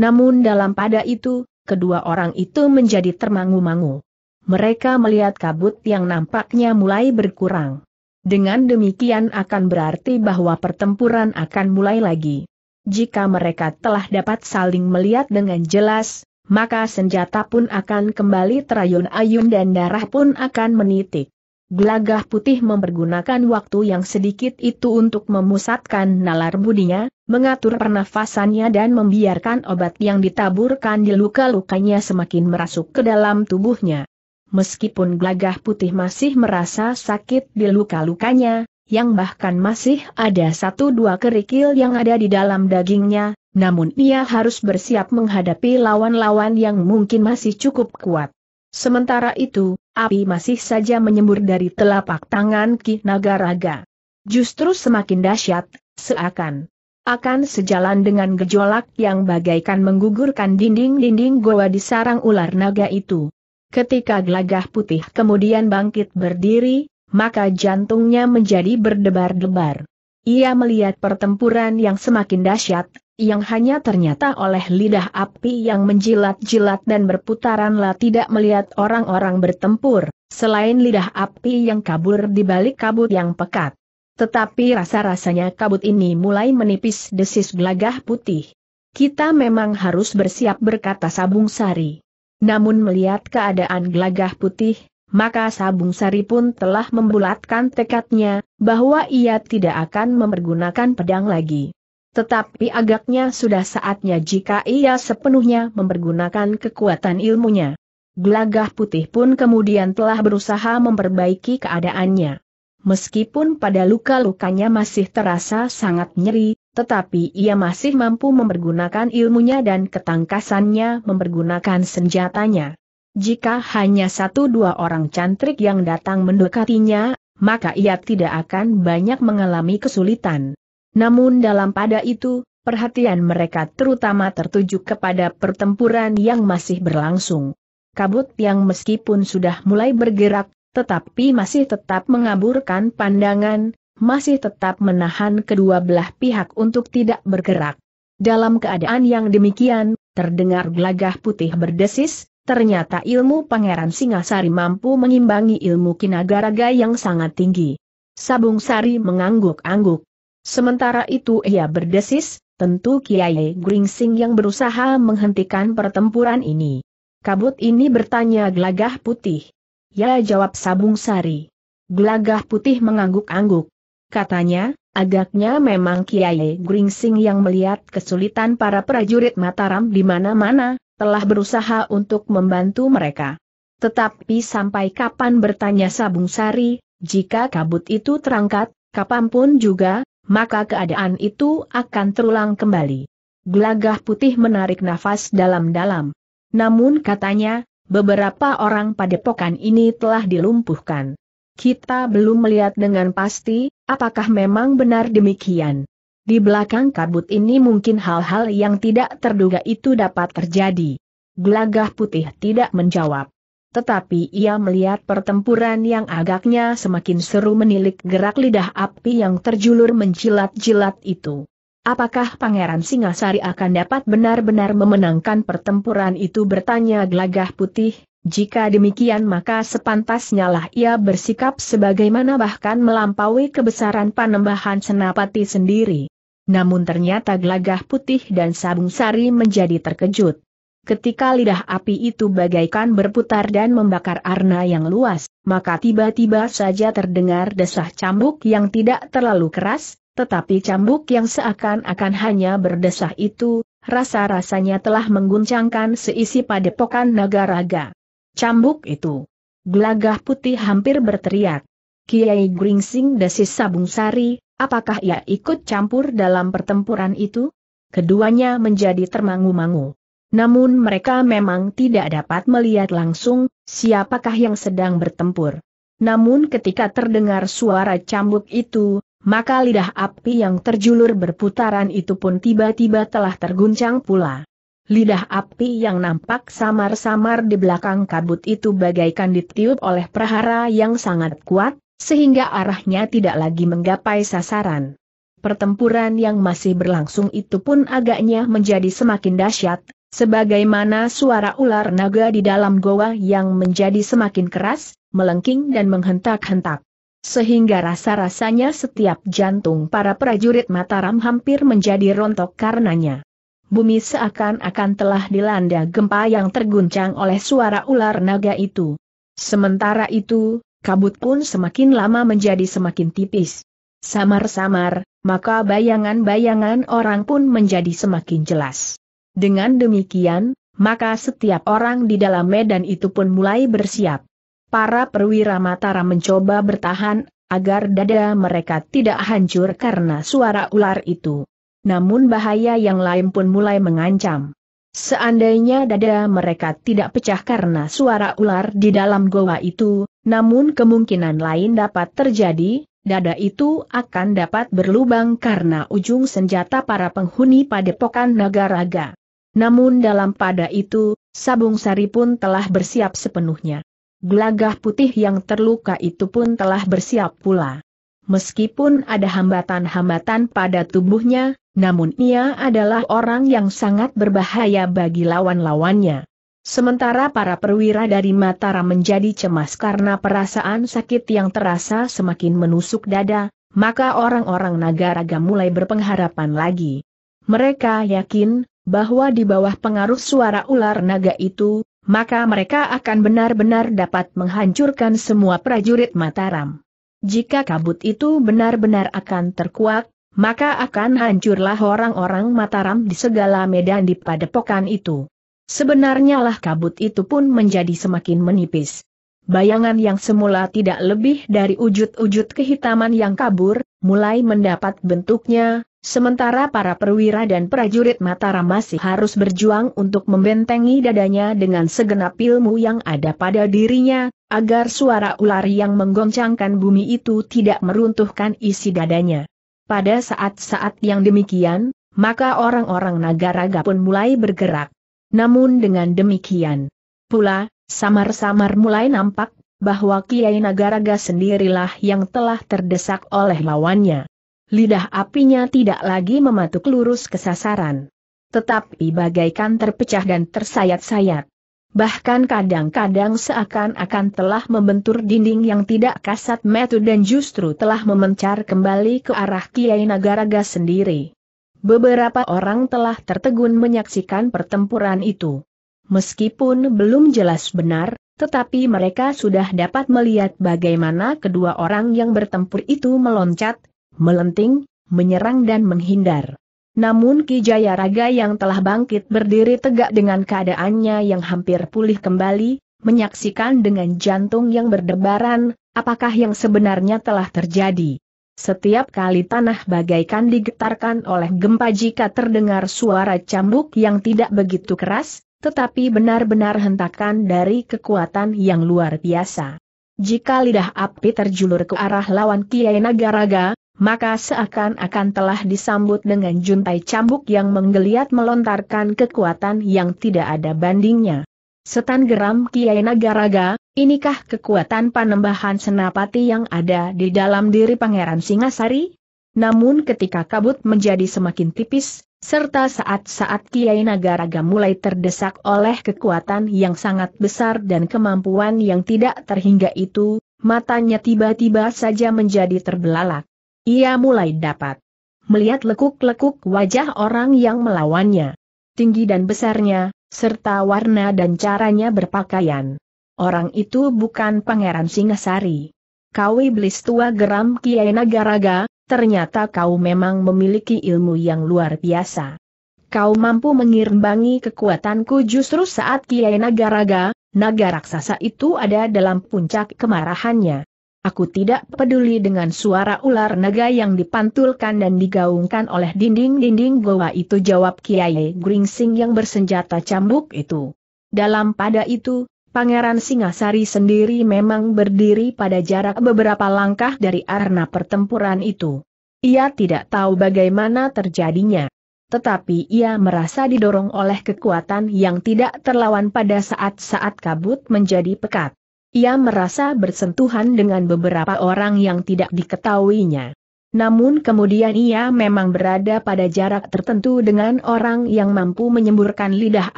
S1: Namun dalam pada itu, kedua orang itu menjadi termangu-mangu. Mereka melihat kabut yang nampaknya mulai berkurang. Dengan demikian akan berarti bahwa pertempuran akan mulai lagi. Jika mereka telah dapat saling melihat dengan jelas, maka senjata pun akan kembali terayun-ayun dan darah pun akan menitik. Gelagah putih mempergunakan waktu yang sedikit itu untuk memusatkan nalar budinya, mengatur pernafasannya dan membiarkan obat yang ditaburkan di luka-lukanya semakin merasuk ke dalam tubuhnya. Meskipun gelagah putih masih merasa sakit di luka-lukanya, yang bahkan masih ada satu dua kerikil yang ada di dalam dagingnya, namun ia harus bersiap menghadapi lawan-lawan yang mungkin masih cukup kuat. Sementara itu, api masih saja menyembur dari telapak tangan Ki Nagaraga. Justru semakin dahsyat, seakan akan sejalan dengan gejolak yang bagaikan menggugurkan dinding-dinding goa di sarang ular naga itu. Ketika gelagah putih kemudian bangkit berdiri, maka jantungnya menjadi berdebar-debar. Ia melihat pertempuran yang semakin dahsyat, yang hanya ternyata oleh lidah api yang menjilat-jilat dan berputaranlah tidak melihat orang-orang bertempur, selain lidah api yang kabur di balik kabut yang pekat. Tetapi rasa-rasanya kabut ini mulai menipis desis gelagah putih. Kita memang harus bersiap berkata Sabung Sari. Namun melihat keadaan gelagah putih, maka Sabung Sari pun telah membulatkan tekadnya, bahwa ia tidak akan mempergunakan pedang lagi. Tetapi agaknya sudah saatnya jika ia sepenuhnya mempergunakan kekuatan ilmunya. Gelagah putih pun kemudian telah berusaha memperbaiki keadaannya. Meskipun pada luka-lukanya masih terasa sangat nyeri, tetapi ia masih mampu mempergunakan ilmunya dan ketangkasannya mempergunakan senjatanya. Jika hanya satu dua orang cantrik yang datang mendekatinya, maka ia tidak akan banyak mengalami kesulitan. Namun dalam pada itu, perhatian mereka terutama tertuju kepada pertempuran yang masih berlangsung. Kabut yang meskipun sudah mulai bergerak, tetapi masih tetap mengaburkan pandangan, masih tetap menahan kedua belah pihak untuk tidak bergerak. Dalam keadaan yang demikian, terdengar gelagah putih berdesis, ternyata ilmu Pangeran Singasari mampu mengimbangi ilmu Kinagaraga yang sangat tinggi. Sabung Sari mengangguk-angguk. Sementara itu ia berdesis, tentu Kiai Gringsing yang berusaha menghentikan pertempuran ini. Kabut ini bertanya gelagah putih. Ya jawab Sabung Sari. Gelagah putih mengangguk-angguk. Katanya, agaknya memang Kiai Gringsing yang melihat kesulitan para prajurit Mataram di mana-mana, telah berusaha untuk membantu mereka. Tetapi sampai kapan bertanya Sabung Sari, jika kabut itu terangkat, kapanpun juga, maka keadaan itu akan terulang kembali. Gelagah putih menarik nafas dalam-dalam. Namun katanya, beberapa orang pada pokan ini telah dilumpuhkan. Kita belum melihat dengan pasti, apakah memang benar demikian. Di belakang kabut ini mungkin hal-hal yang tidak terduga itu dapat terjadi. Gelagah putih tidak menjawab. Tetapi ia melihat pertempuran yang agaknya semakin seru menilik gerak lidah api yang terjulur menjilat-jilat itu. Apakah Pangeran Singasari akan dapat benar-benar memenangkan pertempuran itu bertanya gelagah putih? Jika demikian maka sepantasnya lah ia bersikap sebagaimana bahkan melampaui kebesaran panembahan senapati sendiri. Namun ternyata gelagah putih dan sabung sari menjadi terkejut. Ketika lidah api itu bagaikan berputar dan membakar arna yang luas, maka tiba-tiba saja terdengar desah cambuk yang tidak terlalu keras, tetapi cambuk yang seakan-akan hanya berdesah itu, rasa-rasanya telah mengguncangkan seisi padepokan naga Nagaraga. Cambuk itu. Gelagah putih hampir berteriak. Kiai Gringsing desis Sabung Sari, apakah ia ikut campur dalam pertempuran itu? Keduanya menjadi termangu-mangu. Namun mereka memang tidak dapat melihat langsung siapakah yang sedang bertempur. Namun ketika terdengar suara cambuk itu, maka lidah api yang terjulur berputaran itu pun tiba-tiba telah terguncang pula. Lidah api yang nampak samar-samar di belakang kabut itu bagaikan ditiup oleh prahara yang sangat kuat, sehingga arahnya tidak lagi menggapai sasaran. Pertempuran yang masih berlangsung itu pun agaknya menjadi semakin dahsyat, Sebagaimana suara ular naga di dalam goa yang menjadi semakin keras, melengking dan menghentak-hentak. Sehingga rasa-rasanya setiap jantung para prajurit Mataram hampir menjadi rontok karenanya. Bumi seakan-akan telah dilanda gempa yang terguncang oleh suara ular naga itu. Sementara itu, kabut pun semakin lama menjadi semakin tipis. Samar-samar, maka bayangan-bayangan orang pun menjadi semakin jelas. Dengan demikian, maka setiap orang di dalam medan itu pun mulai bersiap. Para perwira mataram mencoba bertahan, agar dada mereka tidak hancur karena suara ular itu. Namun bahaya yang lain pun mulai mengancam. Seandainya dada mereka tidak pecah karena suara ular di dalam goa itu, namun kemungkinan lain dapat terjadi, dada itu akan dapat berlubang karena ujung senjata para penghuni padepokan Nagaraga. Namun dalam pada itu, Sabung Sari pun telah bersiap sepenuhnya. Gelagah putih yang terluka itu pun telah bersiap pula. Meskipun ada hambatan-hambatan pada tubuhnya, namun ia adalah orang yang sangat berbahaya bagi lawan-lawannya. Sementara para perwira dari Mataram menjadi cemas karena perasaan sakit yang terasa semakin menusuk dada, maka orang-orang naga raga mulai berpengharapan lagi. Mereka yakin, bahwa di bawah pengaruh suara ular naga itu, maka mereka akan benar-benar dapat menghancurkan semua prajurit Mataram. Jika kabut itu benar-benar akan terkuak, maka akan hancurlah orang-orang Mataram di segala medan di padepokan itu. Sebenarnya lah kabut itu pun menjadi semakin menipis. Bayangan yang semula tidak lebih dari wujud-wujud kehitaman yang kabur, mulai mendapat bentuknya, Sementara para perwira dan prajurit Mataram masih harus berjuang untuk membentengi dadanya dengan segenap ilmu yang ada pada dirinya, agar suara ular yang menggoncangkan bumi itu tidak meruntuhkan isi dadanya. Pada saat-saat yang demikian, maka orang-orang Nagaraga pun mulai bergerak. Namun dengan demikian pula, samar-samar mulai nampak bahwa Kiai Nagaraga sendirilah yang telah terdesak oleh lawannya. Lidah apinya tidak lagi mematuk lurus ke sasaran. Tetapi bagaikan terpecah dan tersayat-sayat. Bahkan kadang-kadang seakan-akan telah membentur dinding yang tidak kasat metu dan justru telah memencar kembali ke arah Kiai Nagaraga sendiri. Beberapa orang telah tertegun menyaksikan pertempuran itu. Meskipun belum jelas benar, tetapi mereka sudah dapat melihat bagaimana kedua orang yang bertempur itu meloncat, melenting, menyerang dan menghindar. Namun Ki Jayaraga yang telah bangkit berdiri tegak dengan keadaannya yang hampir pulih kembali, menyaksikan dengan jantung yang berdebaran, apakah yang sebenarnya telah terjadi. Setiap kali tanah bagaikan digetarkan oleh gempa jika terdengar suara cambuk yang tidak begitu keras, tetapi benar-benar hentakan dari kekuatan yang luar biasa. Jika lidah api terjulur ke arah lawan Kiai Nagaraga, maka seakan-akan telah disambut dengan juntai cambuk yang menggeliat melontarkan kekuatan yang tidak ada bandingnya. Setan geram Kiai Nagaraga, inikah kekuatan panembahan senapati yang ada di dalam diri Pangeran Singasari? Namun ketika kabut menjadi semakin tipis, serta saat-saat Kiai Nagaraga mulai terdesak oleh kekuatan yang sangat besar dan kemampuan yang tidak terhingga itu, matanya tiba-tiba saja menjadi terbelalak. Ia mulai dapat melihat lekuk-lekuk wajah orang yang melawannya. Tinggi dan besarnya, serta warna dan caranya berpakaian. Orang itu bukan Pangeran Singasari. Kau iblis tua geram Kiai Nagaraga, ternyata kau memang memiliki ilmu yang luar biasa. Kau mampu mengirimbangi kekuatanku justru saat Kiai Nagaraga, naga raksasa itu ada dalam puncak kemarahannya. Aku tidak peduli dengan suara ular naga yang dipantulkan dan digaungkan oleh dinding-dinding goa itu jawab Kiai Gringsing yang bersenjata cambuk itu. Dalam pada itu, Pangeran Singasari sendiri memang berdiri pada jarak beberapa langkah dari arena pertempuran itu. Ia tidak tahu bagaimana terjadinya tetapi ia merasa didorong oleh kekuatan yang tidak terlawan pada saat-saat kabut menjadi pekat. Ia merasa bersentuhan dengan beberapa orang yang tidak diketahuinya. Namun kemudian ia memang berada pada jarak tertentu dengan orang yang mampu menyemburkan lidah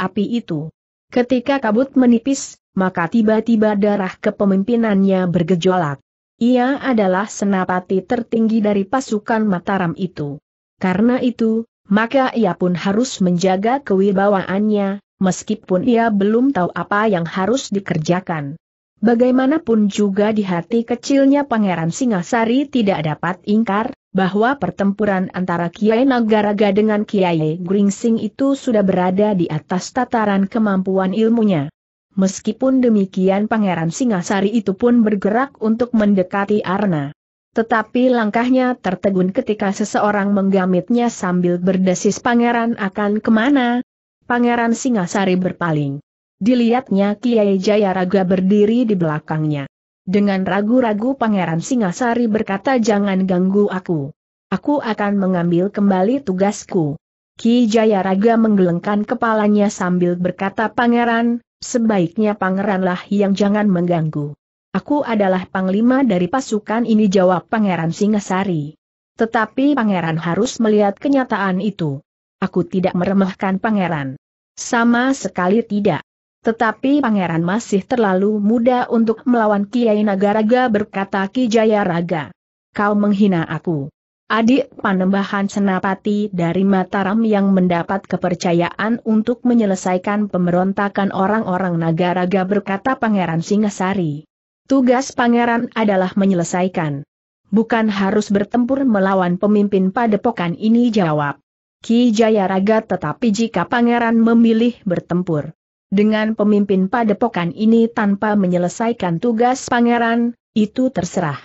S1: api itu. Ketika kabut menipis, maka tiba-tiba darah kepemimpinannya bergejolak. Ia adalah senapati tertinggi dari pasukan Mataram itu. Karena itu, maka ia pun harus menjaga kewibawaannya, meskipun ia belum tahu apa yang harus dikerjakan. Bagaimanapun juga di hati kecilnya Pangeran Singasari tidak dapat ingkar, bahwa pertempuran antara Kiai Nagaraga dengan Kiai Gringsing itu sudah berada di atas tataran kemampuan ilmunya. Meskipun demikian Pangeran Singasari itu pun bergerak untuk mendekati Arna. Tetapi langkahnya tertegun ketika seseorang menggamitnya sambil berdesis Pangeran akan kemana? Pangeran Singasari berpaling. Dilihatnya Kiai Jayaraga berdiri di belakangnya. Dengan ragu-ragu Pangeran Singasari berkata jangan ganggu aku. Aku akan mengambil kembali tugasku. Ki Jayaraga menggelengkan kepalanya sambil berkata Pangeran, sebaiknya Pangeranlah yang jangan mengganggu. Aku adalah panglima dari pasukan ini jawab Pangeran Singasari. Tetapi Pangeran harus melihat kenyataan itu. Aku tidak meremehkan Pangeran. Sama sekali tidak. Tetapi pangeran masih terlalu muda untuk melawan Kiai Nagaraga berkata Kijaya Raga. Kau menghina aku. Adik Panembahan Senapati dari Mataram yang mendapat kepercayaan untuk menyelesaikan pemberontakan orang-orang Nagaraga berkata Pangeran Singasari. Tugas Pangeran adalah menyelesaikan. Bukan harus bertempur melawan pemimpin padepokan ini jawab. Ki Jayaraga tetapi jika Pangeran memilih bertempur. Dengan pemimpin padepokan ini tanpa menyelesaikan tugas pangeran, itu terserah.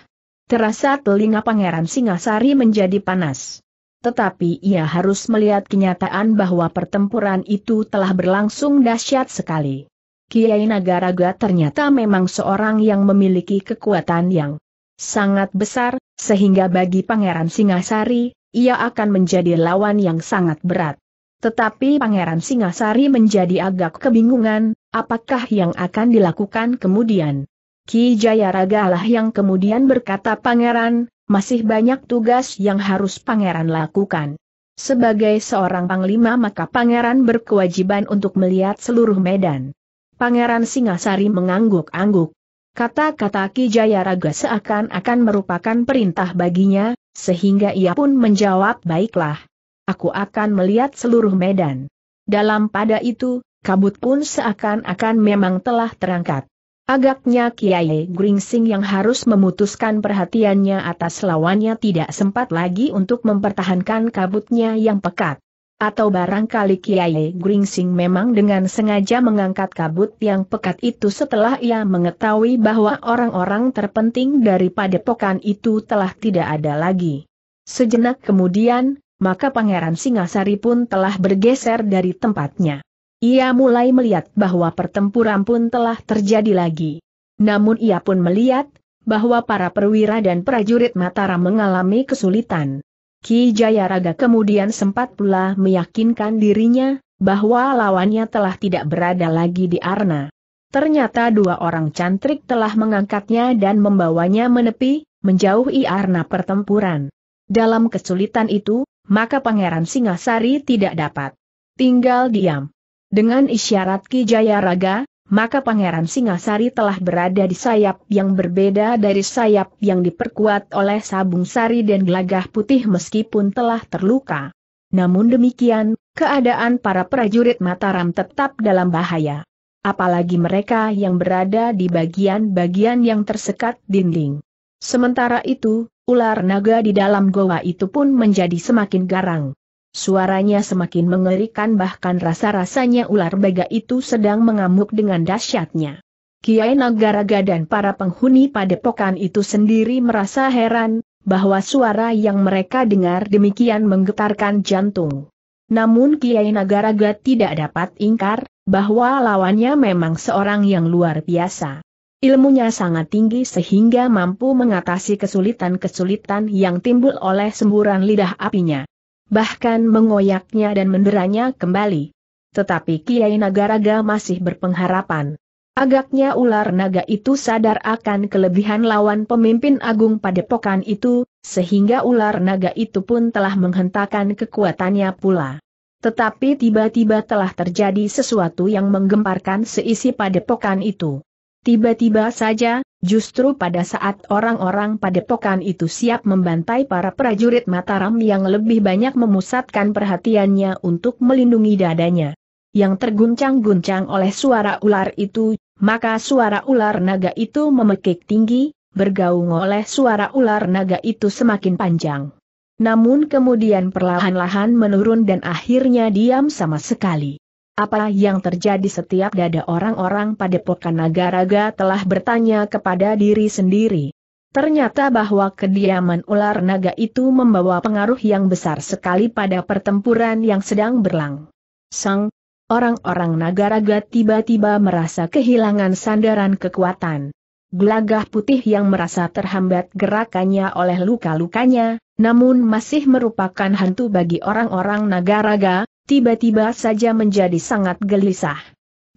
S1: Terasa telinga pangeran Singasari menjadi panas. Tetapi ia harus melihat kenyataan bahwa pertempuran itu telah berlangsung dahsyat sekali. Kiai Nagaraga ternyata memang seorang yang memiliki kekuatan yang sangat besar, sehingga bagi Pangeran Singasari, ia akan menjadi lawan yang sangat berat. Tetapi Pangeran Singasari menjadi agak kebingungan, apakah yang akan dilakukan kemudian. Ki Jayaraga lah yang kemudian berkata Pangeran, masih banyak tugas yang harus Pangeran lakukan. Sebagai seorang panglima maka Pangeran berkewajiban untuk melihat seluruh medan. Pangeran Singasari mengangguk-angguk. Kata-kata Ki Jayaraga seakan-akan merupakan perintah baginya, sehingga ia pun menjawab baiklah aku akan melihat seluruh medan. Dalam pada itu, kabut pun seakan-akan memang telah terangkat. Agaknya Kiai Gringsing yang harus memutuskan perhatiannya atas lawannya tidak sempat lagi untuk mempertahankan kabutnya yang pekat. Atau barangkali Kiai Gringsing memang dengan sengaja mengangkat kabut yang pekat itu setelah ia mengetahui bahwa orang-orang terpenting daripada padepokan itu telah tidak ada lagi. Sejenak kemudian, maka Pangeran Singasari pun telah bergeser dari tempatnya. Ia mulai melihat bahwa pertempuran pun telah terjadi lagi. Namun ia pun melihat, bahwa para perwira dan prajurit Mataram mengalami kesulitan. Ki Jayaraga kemudian sempat pula meyakinkan dirinya, bahwa lawannya telah tidak berada lagi di Arna. Ternyata dua orang cantrik telah mengangkatnya dan membawanya menepi, menjauhi arna pertempuran. Dalam kesulitan itu, maka Pangeran Singasari tidak dapat tinggal diam. Dengan isyarat Ki Jayaraga, maka Pangeran Singasari telah berada di sayap yang berbeda dari sayap yang diperkuat oleh Sabung Sari dan Gelagah Putih meskipun telah terluka. Namun demikian, keadaan para prajurit Mataram tetap dalam bahaya. Apalagi mereka yang berada di bagian-bagian yang tersekat dinding. Sementara itu, ular naga di dalam goa itu pun menjadi semakin garang. Suaranya semakin mengerikan bahkan rasa-rasanya ular bega itu sedang mengamuk dengan dahsyatnya. Kiai Nagaraga dan para penghuni padepokan itu sendiri merasa heran, bahwa suara yang mereka dengar demikian menggetarkan jantung. Namun Kiai Nagaraga tidak dapat ingkar, bahwa lawannya memang seorang yang luar biasa. Ilmunya sangat tinggi sehingga mampu mengatasi kesulitan-kesulitan yang timbul oleh semburan lidah apinya. Bahkan mengoyaknya dan menderanya kembali. Tetapi Kiai Nagaraga masih berpengharapan. Agaknya ular naga itu sadar akan kelebihan lawan pemimpin agung padepokan itu, sehingga ular naga itu pun telah menghentakkan kekuatannya pula. Tetapi tiba-tiba telah terjadi sesuatu yang menggemparkan seisi padepokan itu. Tiba-tiba saja, justru pada saat orang-orang padepokan itu siap membantai para prajurit Mataram yang lebih banyak memusatkan perhatiannya untuk melindungi dadanya. Yang terguncang-guncang oleh suara ular itu, maka suara ular naga itu memekik tinggi, bergaung oleh suara ular naga itu semakin panjang. Namun kemudian perlahan-lahan menurun dan akhirnya diam sama sekali. Apa yang terjadi setiap dada orang-orang pada padepokan Nagaraga telah bertanya kepada diri sendiri. Ternyata bahwa kediaman ular naga itu membawa pengaruh yang besar sekali pada pertempuran yang sedang berlang. Sang, orang-orang Nagaraga tiba-tiba merasa kehilangan sandaran kekuatan. Gelagah putih yang merasa terhambat gerakannya oleh luka-lukanya, namun masih merupakan hantu bagi orang-orang Nagaraga, tiba-tiba saja menjadi sangat gelisah.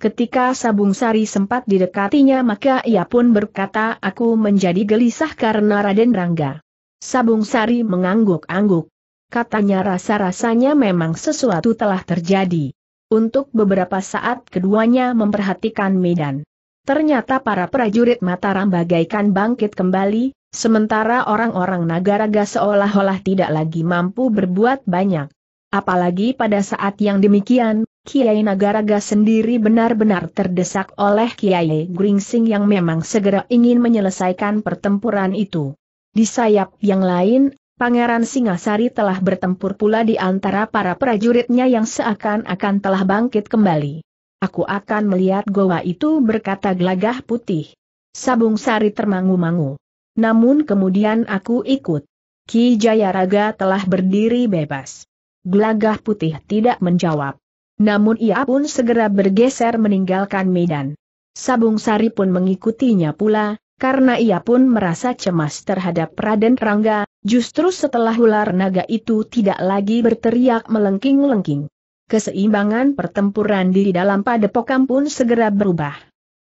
S1: Ketika Sabung Sari sempat didekatinya maka ia pun berkata aku menjadi gelisah karena Raden Rangga. Sabung Sari mengangguk-angguk. Katanya rasa-rasanya memang sesuatu telah terjadi. Untuk beberapa saat keduanya memperhatikan medan. Ternyata para prajurit Mataram bagaikan bangkit kembali, sementara orang-orang Nagaraga seolah-olah tidak lagi mampu berbuat banyak. Apalagi pada saat yang demikian, Kiai Nagaraga sendiri benar-benar terdesak oleh Kiai Gringsing yang memang segera ingin menyelesaikan pertempuran itu. Di sayap yang lain, Pangeran Singasari telah bertempur pula di antara para prajuritnya yang seakan-akan telah bangkit kembali. Aku akan melihat goa itu berkata gelagah putih. Sabung Sari termangu-mangu. Namun kemudian aku ikut. Ki Jayaraga telah berdiri bebas. Gelagah putih tidak menjawab. Namun ia pun segera bergeser meninggalkan medan. Sabung Sari pun mengikutinya pula, karena ia pun merasa cemas terhadap Raden Rangga, justru setelah ular naga itu tidak lagi berteriak melengking-lengking. Keseimbangan pertempuran di dalam padepokan pun segera berubah.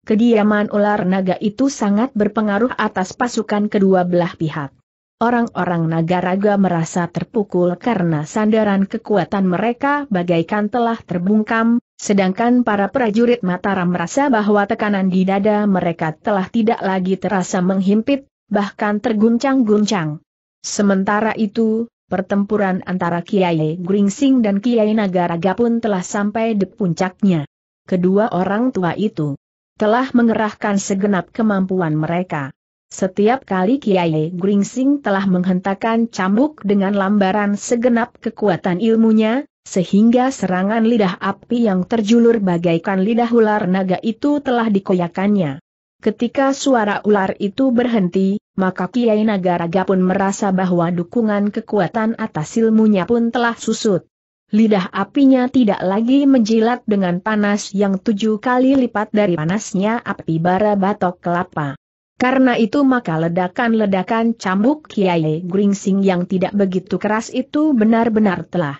S1: Kediaman ular naga itu sangat berpengaruh atas pasukan kedua belah pihak. Orang-orang Nagaraga merasa terpukul karena sandaran kekuatan mereka bagaikan telah terbungkam, sedangkan para prajurit Mataram merasa bahwa tekanan di dada mereka telah tidak lagi terasa menghimpit, bahkan terguncang-guncang. Sementara itu, pertempuran antara Kiai Gringsing dan Kiai Nagaraga pun telah sampai di puncaknya. Kedua orang tua itu telah mengerahkan segenap kemampuan mereka. Setiap kali Kiai Gringsing telah menghentakkan cambuk dengan lambaran segenap kekuatan ilmunya, sehingga serangan lidah api yang terjulur bagaikan lidah ular naga itu telah dikoyakannya. Ketika suara ular itu berhenti, maka Kiai Nagaraga pun merasa bahwa dukungan kekuatan atas ilmunya pun telah susut. Lidah apinya tidak lagi menjilat dengan panas yang tujuh kali lipat dari panasnya api bara batok kelapa. Karena itu maka ledakan-ledakan cambuk Kiai Gringsing yang tidak begitu keras itu benar-benar telah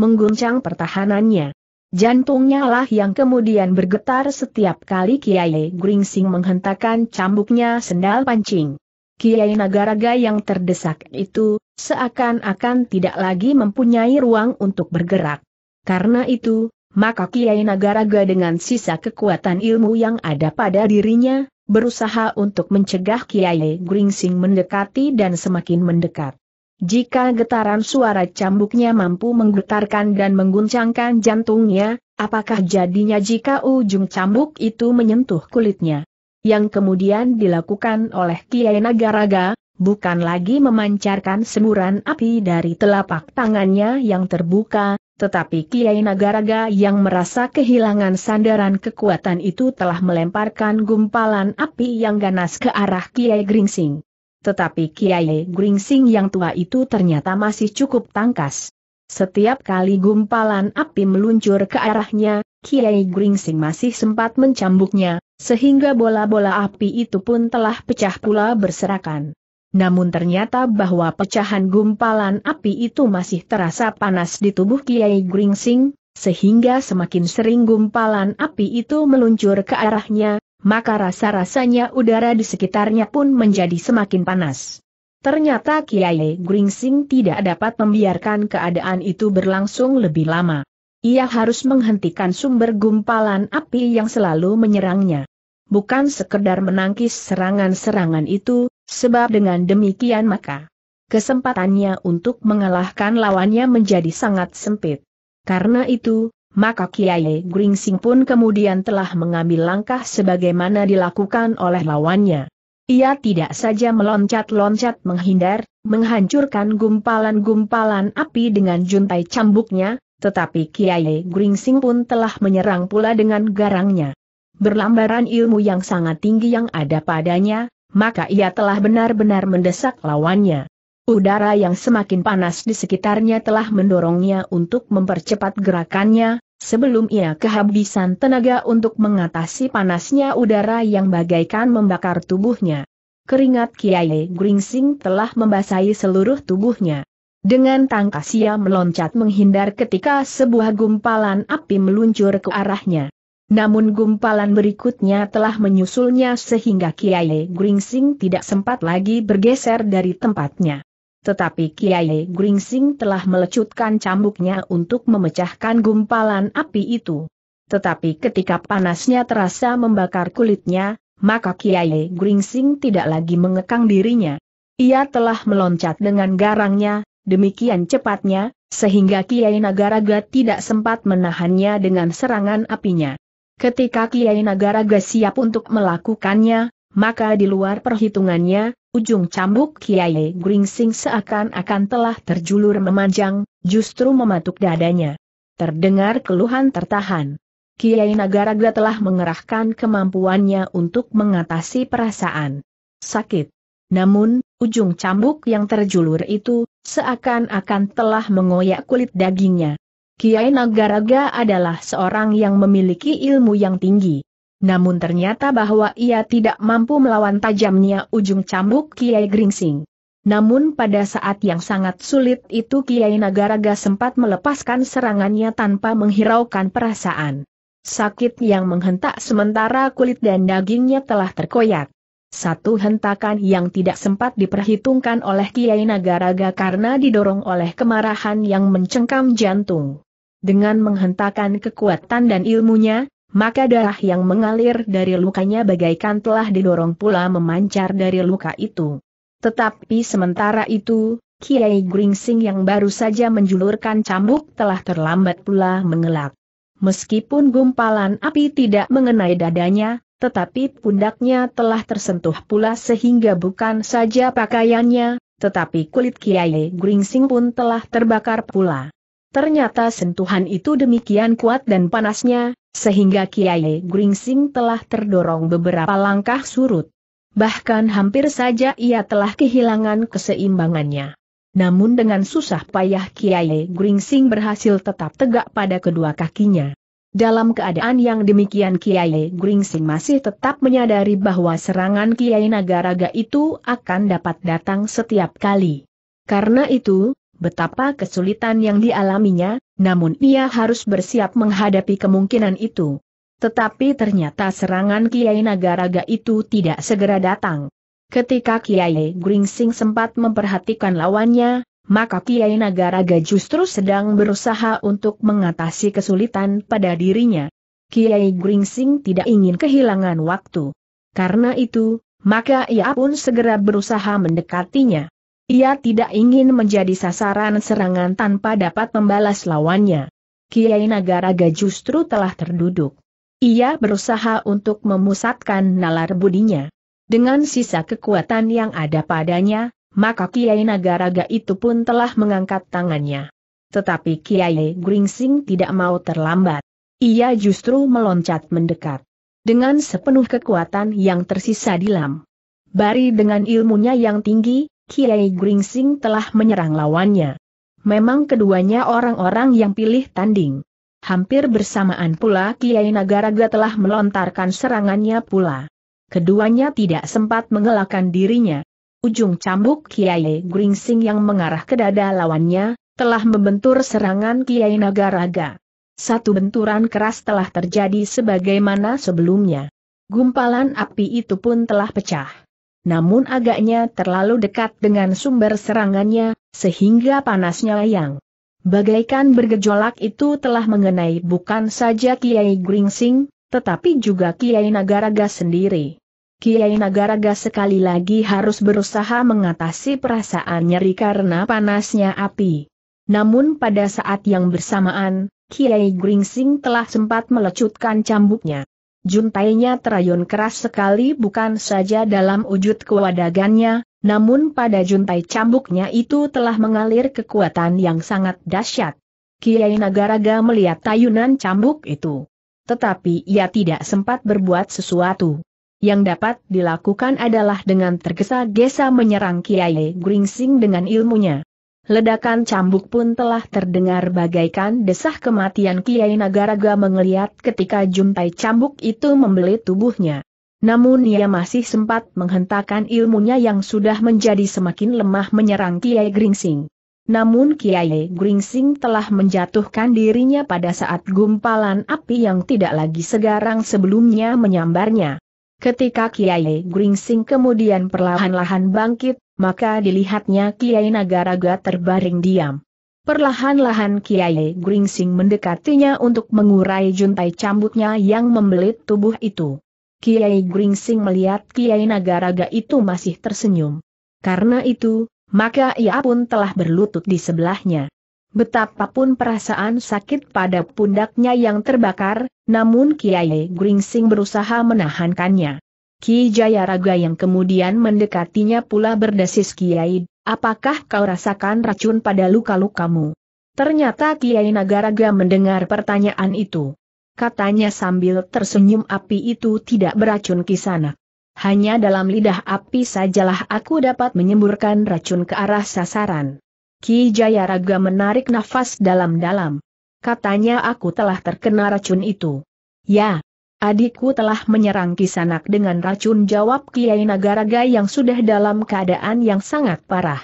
S1: mengguncang pertahanannya. Jantungnya lah yang kemudian bergetar setiap kali Kiai Gringsing menghentakkan cambuknya sendal pancing. Kiai Nagaraga yang terdesak itu, seakan-akan tidak lagi mempunyai ruang untuk bergerak. Karena itu, maka Kiai Nagaraga dengan sisa kekuatan ilmu yang ada pada dirinya, berusaha untuk mencegah Kiai Gringsing mendekati dan semakin mendekat. Jika getaran suara cambuknya mampu menggetarkan dan mengguncangkan jantungnya, apakah jadinya jika ujung cambuk itu menyentuh kulitnya? Yang kemudian dilakukan oleh Kiai Nagaraga, bukan lagi memancarkan semburan api dari telapak tangannya yang terbuka, tetapi Kiai Nagaraga yang merasa kehilangan sandaran kekuatan itu telah melemparkan gumpalan api yang ganas ke arah Kiai Gringsing. Tetapi Kiai Gringsing yang tua itu ternyata masih cukup tangkas. Setiap kali gumpalan api meluncur ke arahnya, Kiai Gringsing masih sempat mencambuknya, sehingga bola-bola api itu pun telah pecah pula berserakan. Namun ternyata bahwa pecahan gumpalan api itu masih terasa panas di tubuh Kiai Gringsing, sehingga semakin sering gumpalan api itu meluncur ke arahnya, maka rasa-rasanya udara di sekitarnya pun menjadi semakin panas. Ternyata Kiai Gringsing tidak dapat membiarkan keadaan itu berlangsung lebih lama. Ia harus menghentikan sumber gumpalan api yang selalu menyerangnya. Bukan sekedar menangkis serangan-serangan itu, Sebab dengan demikian maka kesempatannya untuk mengalahkan lawannya menjadi sangat sempit. Karena itu, maka Kiai Gringsing pun kemudian telah mengambil langkah sebagaimana dilakukan oleh lawannya. Ia tidak saja meloncat-loncat menghindar, menghancurkan gumpalan-gumpalan api dengan juntai cambuknya, tetapi Kiai Gringsing pun telah menyerang pula dengan garangnya. Berlambaran ilmu yang sangat tinggi yang ada padanya, maka ia telah benar-benar mendesak lawannya. Udara yang semakin panas di sekitarnya telah mendorongnya untuk mempercepat gerakannya, sebelum ia kehabisan tenaga untuk mengatasi panasnya udara yang bagaikan membakar tubuhnya. Keringat Kiai Gringsing telah membasahi seluruh tubuhnya. Dengan tangkas ia meloncat menghindar ketika sebuah gumpalan api meluncur ke arahnya. Namun gumpalan berikutnya telah menyusulnya sehingga Kiai Gringsing tidak sempat lagi bergeser dari tempatnya. Tetapi Kiai Gringsing telah melecutkan cambuknya untuk memecahkan gumpalan api itu. Tetapi ketika panasnya terasa membakar kulitnya, maka Kiai Gringsing tidak lagi mengekang dirinya. Ia telah meloncat dengan garangnya, demikian cepatnya, sehingga Kiai Nagaraga tidak sempat menahannya dengan serangan apinya. Ketika Kiai Nagaraga siap untuk melakukannya, maka di luar perhitungannya, ujung cambuk Kiai Gringsing seakan-akan telah terjulur memanjang, justru mematuk dadanya. Terdengar keluhan tertahan. Kiai Nagaraga telah mengerahkan kemampuannya untuk mengatasi perasaan sakit. Namun, ujung cambuk yang terjulur itu, seakan-akan telah mengoyak kulit dagingnya. Kiai Nagaraga adalah seorang yang memiliki ilmu yang tinggi. Namun ternyata bahwa ia tidak mampu melawan tajamnya ujung cambuk Kiai Gringsing. Namun pada saat yang sangat sulit itu Kiai Nagaraga sempat melepaskan serangannya tanpa menghiraukan perasaan. Sakit yang menghentak sementara kulit dan dagingnya telah terkoyak. Satu hentakan yang tidak sempat diperhitungkan oleh Kiai Nagaraga karena didorong oleh kemarahan yang mencengkam jantung. Dengan menghentakkan kekuatan dan ilmunya, maka darah yang mengalir dari lukanya bagaikan telah didorong pula memancar dari luka itu. Tetapi sementara itu, Kiai Gringsing yang baru saja menjulurkan cambuk telah terlambat pula mengelak. Meskipun gumpalan api tidak mengenai dadanya, tetapi pundaknya telah tersentuh pula sehingga bukan saja pakaiannya, tetapi kulit Kiai Gringsing pun telah terbakar pula. Ternyata sentuhan itu demikian kuat dan panasnya, sehingga Kiai Gringsing telah terdorong beberapa langkah surut. Bahkan hampir saja ia telah kehilangan keseimbangannya. Namun dengan susah payah Kiai Gringsing berhasil tetap tegak pada kedua kakinya. Dalam keadaan yang demikian Kiai Gringsing masih tetap menyadari bahwa serangan Kiai Nagaraga itu akan dapat datang setiap kali. Karena itu, betapa kesulitan yang dialaminya, namun ia harus bersiap menghadapi kemungkinan itu. Tetapi ternyata serangan Kiai Nagaraga itu tidak segera datang. Ketika Kiai Gringsing sempat memperhatikan lawannya, maka Kiai Nagaraga justru sedang berusaha untuk mengatasi kesulitan pada dirinya. Kiai Gringsing tidak ingin kehilangan waktu. Karena itu, maka ia pun segera berusaha mendekatinya. Ia tidak ingin menjadi sasaran serangan tanpa dapat membalas lawannya. Kiai Nagaraga justru telah terduduk. Ia berusaha untuk memusatkan nalar budinya. Dengan sisa kekuatan yang ada padanya, maka Kiai Nagaraga itu pun telah mengangkat tangannya. Tetapi Kiai Gringsing tidak mau terlambat. Ia justru meloncat mendekat. Dengan sepenuh kekuatan yang tersisa di lam. Bari dengan ilmunya yang tinggi, Kiai Gringsing telah menyerang lawannya. Memang keduanya orang-orang yang pilih tanding. Hampir bersamaan pula Kiai Nagaraga telah melontarkan serangannya pula. Keduanya tidak sempat mengelakkan dirinya. Ujung cambuk Kiai Gringsing yang mengarah ke dada lawannya, telah membentur serangan Kiai Nagaraga. Satu benturan keras telah terjadi sebagaimana sebelumnya. Gumpalan api itu pun telah pecah namun agaknya terlalu dekat dengan sumber serangannya, sehingga panasnya layang. bagaikan bergejolak itu telah mengenai bukan saja Kiai Gringsing, tetapi juga Kiai Nagaraga sendiri. Kiai Nagaraga sekali lagi harus berusaha mengatasi perasaan nyeri karena panasnya api. Namun pada saat yang bersamaan, Kiai Gringsing telah sempat melecutkan cambuknya juntainya terayun keras sekali bukan saja dalam wujud kewadagannya, namun pada juntai cambuknya itu telah mengalir kekuatan yang sangat dahsyat. Kiai Nagaraga melihat tayunan cambuk itu. Tetapi ia tidak sempat berbuat sesuatu. Yang dapat dilakukan adalah dengan tergesa-gesa menyerang Kiai Gringsing dengan ilmunya. Ledakan cambuk pun telah terdengar bagaikan desah kematian Kiai Nagaraga mengeliat ketika jumpai cambuk itu membelit tubuhnya. Namun ia masih sempat menghentakkan ilmunya yang sudah menjadi semakin lemah menyerang Kiai Gringsing. Namun Kiai Gringsing telah menjatuhkan dirinya pada saat gumpalan api yang tidak lagi segarang sebelumnya menyambarnya. Ketika Kiai Gringsing kemudian perlahan-lahan bangkit, maka dilihatnya Kiai Nagaraga terbaring diam. Perlahan-lahan Kiai Gringsing mendekatinya untuk mengurai juntai cambuknya yang membelit tubuh itu. Kiai Gringsing melihat Kiai Nagaraga itu masih tersenyum. Karena itu, maka ia pun telah berlutut di sebelahnya. Betapapun perasaan sakit pada pundaknya yang terbakar, namun Kiai Gringsing berusaha menahankannya. Ki Jayaraga yang kemudian mendekatinya pula berdesis Kiai, apakah kau rasakan racun pada luka-lukamu? Ternyata Kiai Nagaraga mendengar pertanyaan itu. Katanya sambil tersenyum api itu tidak beracun kisana. Hanya dalam lidah api sajalah aku dapat menyemburkan racun ke arah sasaran. Ki Jayaraga menarik nafas dalam-dalam. Katanya aku telah terkena racun itu. Ya, Adikku telah menyerang kisanak dengan racun jawab Kiai Nagaraga yang sudah dalam keadaan yang sangat parah.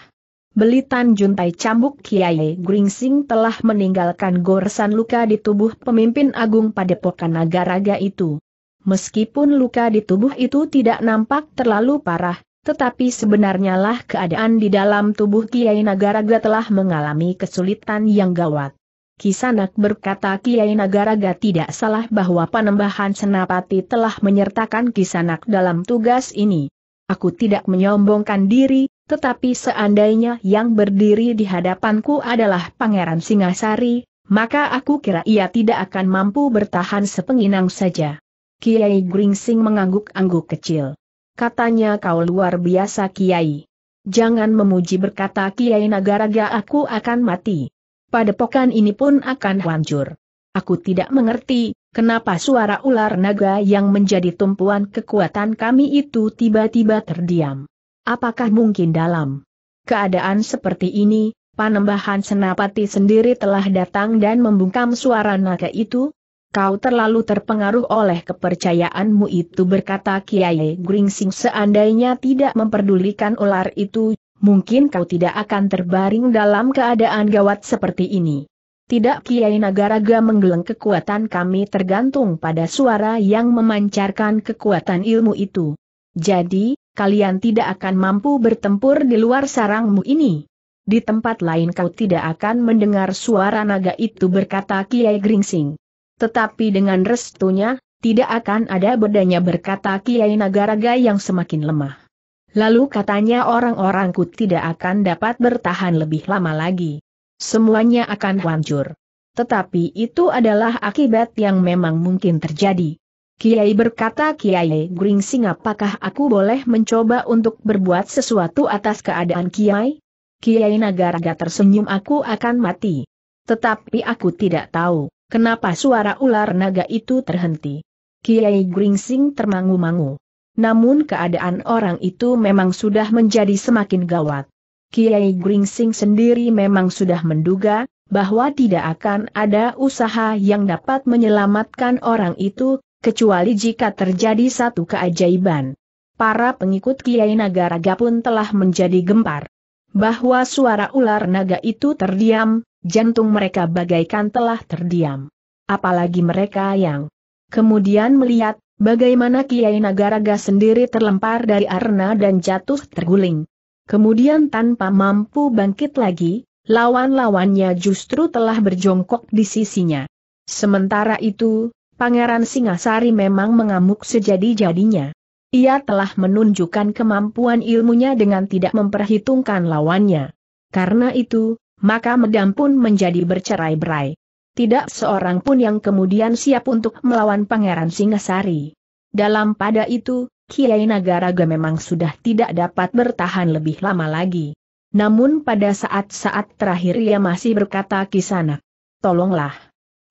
S1: Belitan juntai cambuk Kiai Gringsing telah meninggalkan goresan luka di tubuh pemimpin agung padepokan Nagaraga itu. Meskipun luka di tubuh itu tidak nampak terlalu parah, tetapi sebenarnya lah keadaan di dalam tubuh Kiai Nagaraga telah mengalami kesulitan yang gawat. Kisanak berkata Kiai Nagaraga tidak salah bahwa Panembahan Senapati telah menyertakan Kisanak dalam tugas ini. Aku tidak menyombongkan diri, tetapi seandainya yang berdiri di hadapanku adalah Pangeran Singasari, maka aku kira ia tidak akan mampu bertahan sepenginang saja. Kiai Gringsing mengangguk-angguk kecil. Katanya kau luar biasa Kiai. Jangan memuji berkata Kiai Nagaraga aku akan mati padepokan ini pun akan hancur. Aku tidak mengerti, kenapa suara ular naga yang menjadi tumpuan kekuatan kami itu tiba-tiba terdiam. Apakah mungkin dalam keadaan seperti ini, Panembahan Senapati sendiri telah datang dan membungkam suara naga itu? Kau terlalu terpengaruh oleh kepercayaanmu itu berkata Kiai Gringsing seandainya tidak memperdulikan ular itu mungkin kau tidak akan terbaring dalam keadaan gawat seperti ini. Tidak Kiai Nagaraga menggeleng kekuatan kami tergantung pada suara yang memancarkan kekuatan ilmu itu. Jadi, kalian tidak akan mampu bertempur di luar sarangmu ini. Di tempat lain kau tidak akan mendengar suara naga itu berkata Kiai Gringsing. Tetapi dengan restunya, tidak akan ada bedanya berkata Kiai Nagaraga yang semakin lemah. Lalu katanya orang-orangku tidak akan dapat bertahan lebih lama lagi. Semuanya akan hancur. Tetapi itu adalah akibat yang memang mungkin terjadi. Kiai berkata Kiai Gringsing apakah aku boleh mencoba untuk berbuat sesuatu atas keadaan Kiai? Kiai Nagaraga tersenyum aku akan mati. Tetapi aku tidak tahu, kenapa suara ular naga itu terhenti. Kiai Gringsing termangu-mangu namun keadaan orang itu memang sudah menjadi semakin gawat. Kiai Gringsing sendiri memang sudah menduga, bahwa tidak akan ada usaha yang dapat menyelamatkan orang itu, kecuali jika terjadi satu keajaiban. Para pengikut Kiai Naga Raga pun telah menjadi gempar. Bahwa suara ular naga itu terdiam, jantung mereka bagaikan telah terdiam. Apalagi mereka yang kemudian melihat Bagaimana Kiai Nagaraga sendiri terlempar dari arena dan jatuh terguling. Kemudian tanpa mampu bangkit lagi, lawan-lawannya justru telah berjongkok di sisinya. Sementara itu, Pangeran Singasari memang mengamuk sejadi-jadinya. Ia telah menunjukkan kemampuan ilmunya dengan tidak memperhitungkan lawannya. Karena itu, maka medam pun menjadi bercerai-berai. Tidak seorang pun yang kemudian siap untuk melawan Pangeran Singasari. Dalam pada itu, Kiai Nagaraga memang sudah tidak dapat bertahan lebih lama lagi. Namun pada saat-saat terakhir ia masih berkata Kisanak, tolonglah.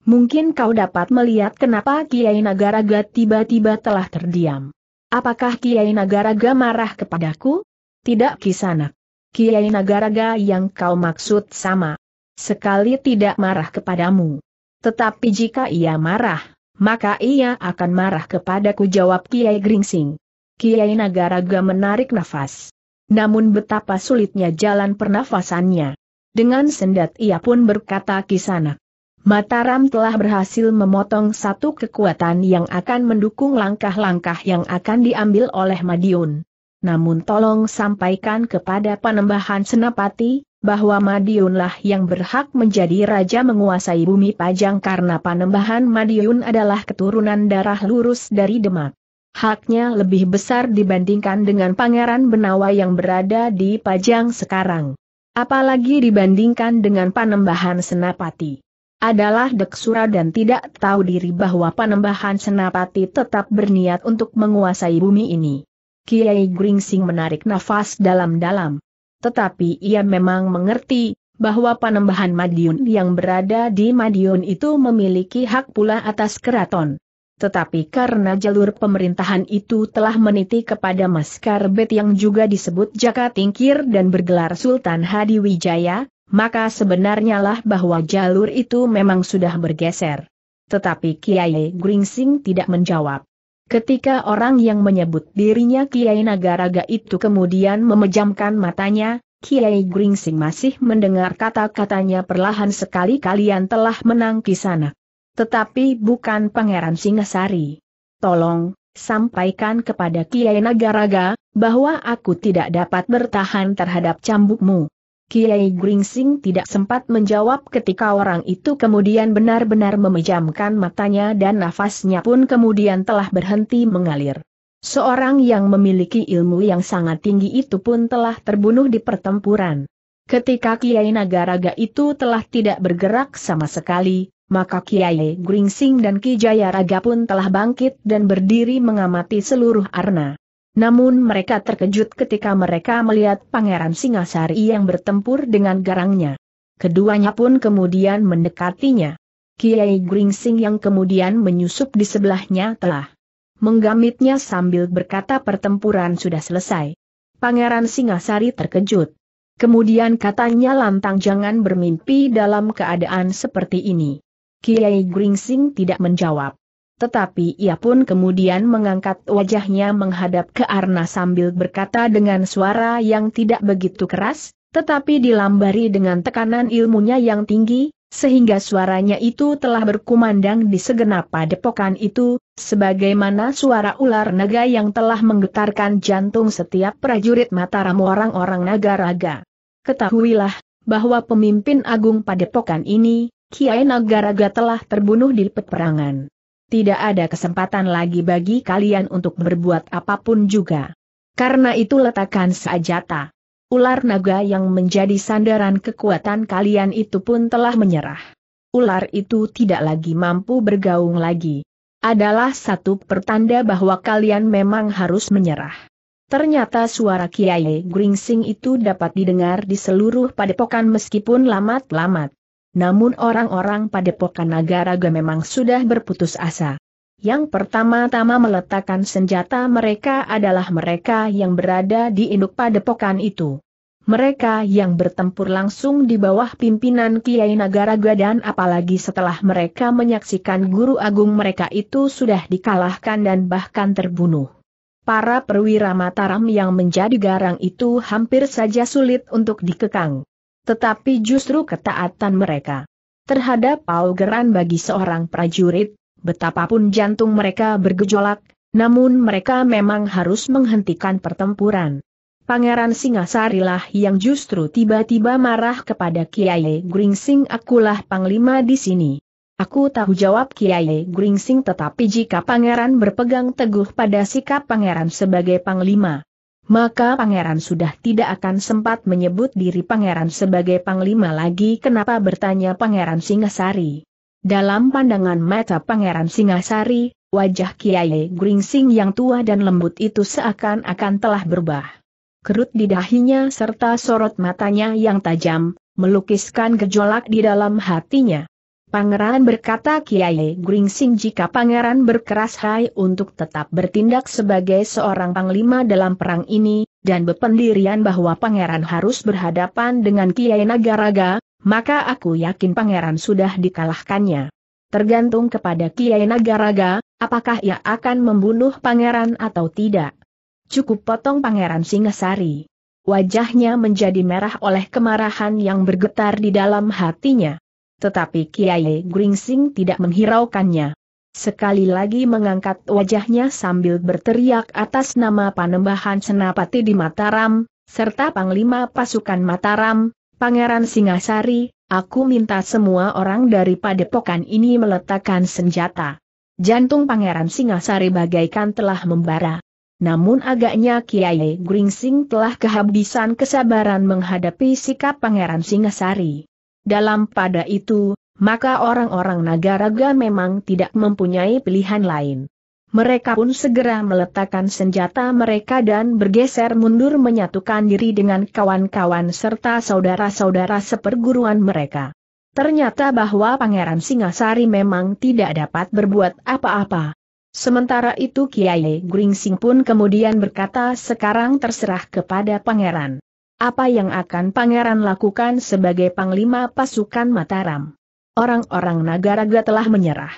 S1: Mungkin kau dapat melihat kenapa Kiai Nagaraga tiba-tiba telah terdiam. Apakah Kiai Nagaraga marah kepadaku? Tidak Kisanak. Kiai Nagaraga yang kau maksud sama sekali tidak marah kepadamu. Tetapi jika ia marah, maka ia akan marah kepadaku jawab Kiai Gringsing. Kiai Nagaraga menarik nafas. Namun betapa sulitnya jalan pernafasannya. Dengan sendat ia pun berkata kisana. Mataram telah berhasil memotong satu kekuatan yang akan mendukung langkah-langkah yang akan diambil oleh Madiun. Namun tolong sampaikan kepada Panembahan Senapati, bahwa Madiunlah yang berhak menjadi raja menguasai bumi Pajang karena panembahan Madiun adalah keturunan darah lurus dari Demak. Haknya lebih besar dibandingkan dengan Pangeran Benawa yang berada di Pajang sekarang. Apalagi dibandingkan dengan panembahan Senapati. Adalah deksura dan tidak tahu diri bahwa panembahan Senapati tetap berniat untuk menguasai bumi ini. Kiai Gringsing menarik nafas dalam-dalam. Tetapi ia memang mengerti bahwa panembahan Madiun yang berada di Madiun itu memiliki hak pula atas keraton. Tetapi karena jalur pemerintahan itu telah meniti kepada Mas Karbet yang juga disebut Jaka Tingkir dan bergelar Sultan Hadi Wijaya, maka sebenarnya lah bahwa jalur itu memang sudah bergeser. Tetapi Kiai Gringsing tidak menjawab. Ketika orang yang menyebut dirinya Kiai Nagaraga itu kemudian memejamkan matanya, Kiai Gringsing masih mendengar kata-katanya perlahan sekali kalian telah menang di sana, Tetapi bukan Pangeran Singasari. Tolong, sampaikan kepada Kiai Nagaraga, bahwa aku tidak dapat bertahan terhadap cambukmu. Kiai Gringsing tidak sempat menjawab ketika orang itu kemudian benar-benar memejamkan matanya dan nafasnya pun kemudian telah berhenti mengalir. Seorang yang memiliki ilmu yang sangat tinggi itu pun telah terbunuh di pertempuran. Ketika Kiai Nagaraga itu telah tidak bergerak sama sekali, maka Kiai Gringsing dan Ki Jayaraga pun telah bangkit dan berdiri mengamati seluruh arna. Namun mereka terkejut ketika mereka melihat Pangeran Singasari yang bertempur dengan garangnya. Keduanya pun kemudian mendekatinya. Kiai Gringsing yang kemudian menyusup di sebelahnya telah menggamitnya sambil berkata pertempuran sudah selesai. Pangeran Singasari terkejut. Kemudian katanya lantang jangan bermimpi dalam keadaan seperti ini. Kiai Gringsing tidak menjawab. Tetapi ia pun kemudian mengangkat wajahnya menghadap ke Arna sambil berkata dengan suara yang tidak begitu keras, tetapi dilambari dengan tekanan ilmunya yang tinggi, sehingga suaranya itu telah berkumandang di segenap padepokan itu, sebagaimana suara ular naga yang telah menggetarkan jantung setiap prajurit Mataram orang-orang naga raga. Ketahuilah, bahwa pemimpin agung padepokan ini, Kiai Nagaraga telah terbunuh di peperangan tidak ada kesempatan lagi bagi kalian untuk berbuat apapun juga. Karena itu letakkan saja Ular naga yang menjadi sandaran kekuatan kalian itu pun telah menyerah. Ular itu tidak lagi mampu bergaung lagi. Adalah satu pertanda bahwa kalian memang harus menyerah. Ternyata suara Kiai Gringsing itu dapat didengar di seluruh padepokan meskipun lamat-lamat. Namun orang-orang padepokan Nagaraga memang sudah berputus asa. Yang pertama-tama meletakkan senjata mereka adalah mereka yang berada di induk padepokan itu. Mereka yang bertempur langsung di bawah pimpinan Kiai Nagaraga dan apalagi setelah mereka menyaksikan guru agung mereka itu sudah dikalahkan dan bahkan terbunuh. Para perwira Mataram yang menjadi garang itu hampir saja sulit untuk dikekang tetapi justru ketaatan mereka. Terhadap paugeran bagi seorang prajurit, betapapun jantung mereka bergejolak, namun mereka memang harus menghentikan pertempuran. Pangeran Singasari lah yang justru tiba-tiba marah kepada Kiai Gringsing akulah panglima di sini. Aku tahu jawab Kiai Gringsing tetapi jika pangeran berpegang teguh pada sikap pangeran sebagai panglima, maka pangeran sudah tidak akan sempat menyebut diri pangeran sebagai panglima lagi kenapa bertanya pangeran Singasari. Dalam pandangan mata pangeran Singasari, wajah Kiai Gringsing yang tua dan lembut itu seakan-akan telah berubah. Kerut di dahinya serta sorot matanya yang tajam, melukiskan gejolak di dalam hatinya. Pangeran berkata Kiai Gringsing jika pangeran berkeras hai untuk tetap bertindak sebagai seorang panglima dalam perang ini, dan berpendirian bahwa pangeran harus berhadapan dengan Kiai Nagaraga, maka aku yakin pangeran sudah dikalahkannya. Tergantung kepada Kiai Nagaraga, apakah ia akan membunuh pangeran atau tidak. Cukup potong pangeran Singasari. Wajahnya menjadi merah oleh kemarahan yang bergetar di dalam hatinya. Tetapi Kiai Gringsing tidak menghiraukannya. Sekali lagi mengangkat wajahnya sambil berteriak atas nama panembahan Senapati di Mataram, serta Panglima Pasukan Mataram, Pangeran Singasari, aku minta semua orang dari padepokan ini meletakkan senjata. Jantung Pangeran Singasari bagaikan telah membara. Namun agaknya Kiai Gringsing telah kehabisan kesabaran menghadapi sikap Pangeran Singasari. Dalam pada itu, maka orang-orang raga memang tidak mempunyai pilihan lain. Mereka pun segera meletakkan senjata mereka dan bergeser mundur menyatukan diri dengan kawan-kawan serta saudara-saudara seperguruan mereka. Ternyata bahwa Pangeran Singasari memang tidak dapat berbuat apa-apa. Sementara itu Kiai Gringsing pun kemudian berkata sekarang terserah kepada pangeran. Apa yang akan pangeran lakukan sebagai panglima pasukan Mataram? Orang-orang Nagaraga telah menyerah.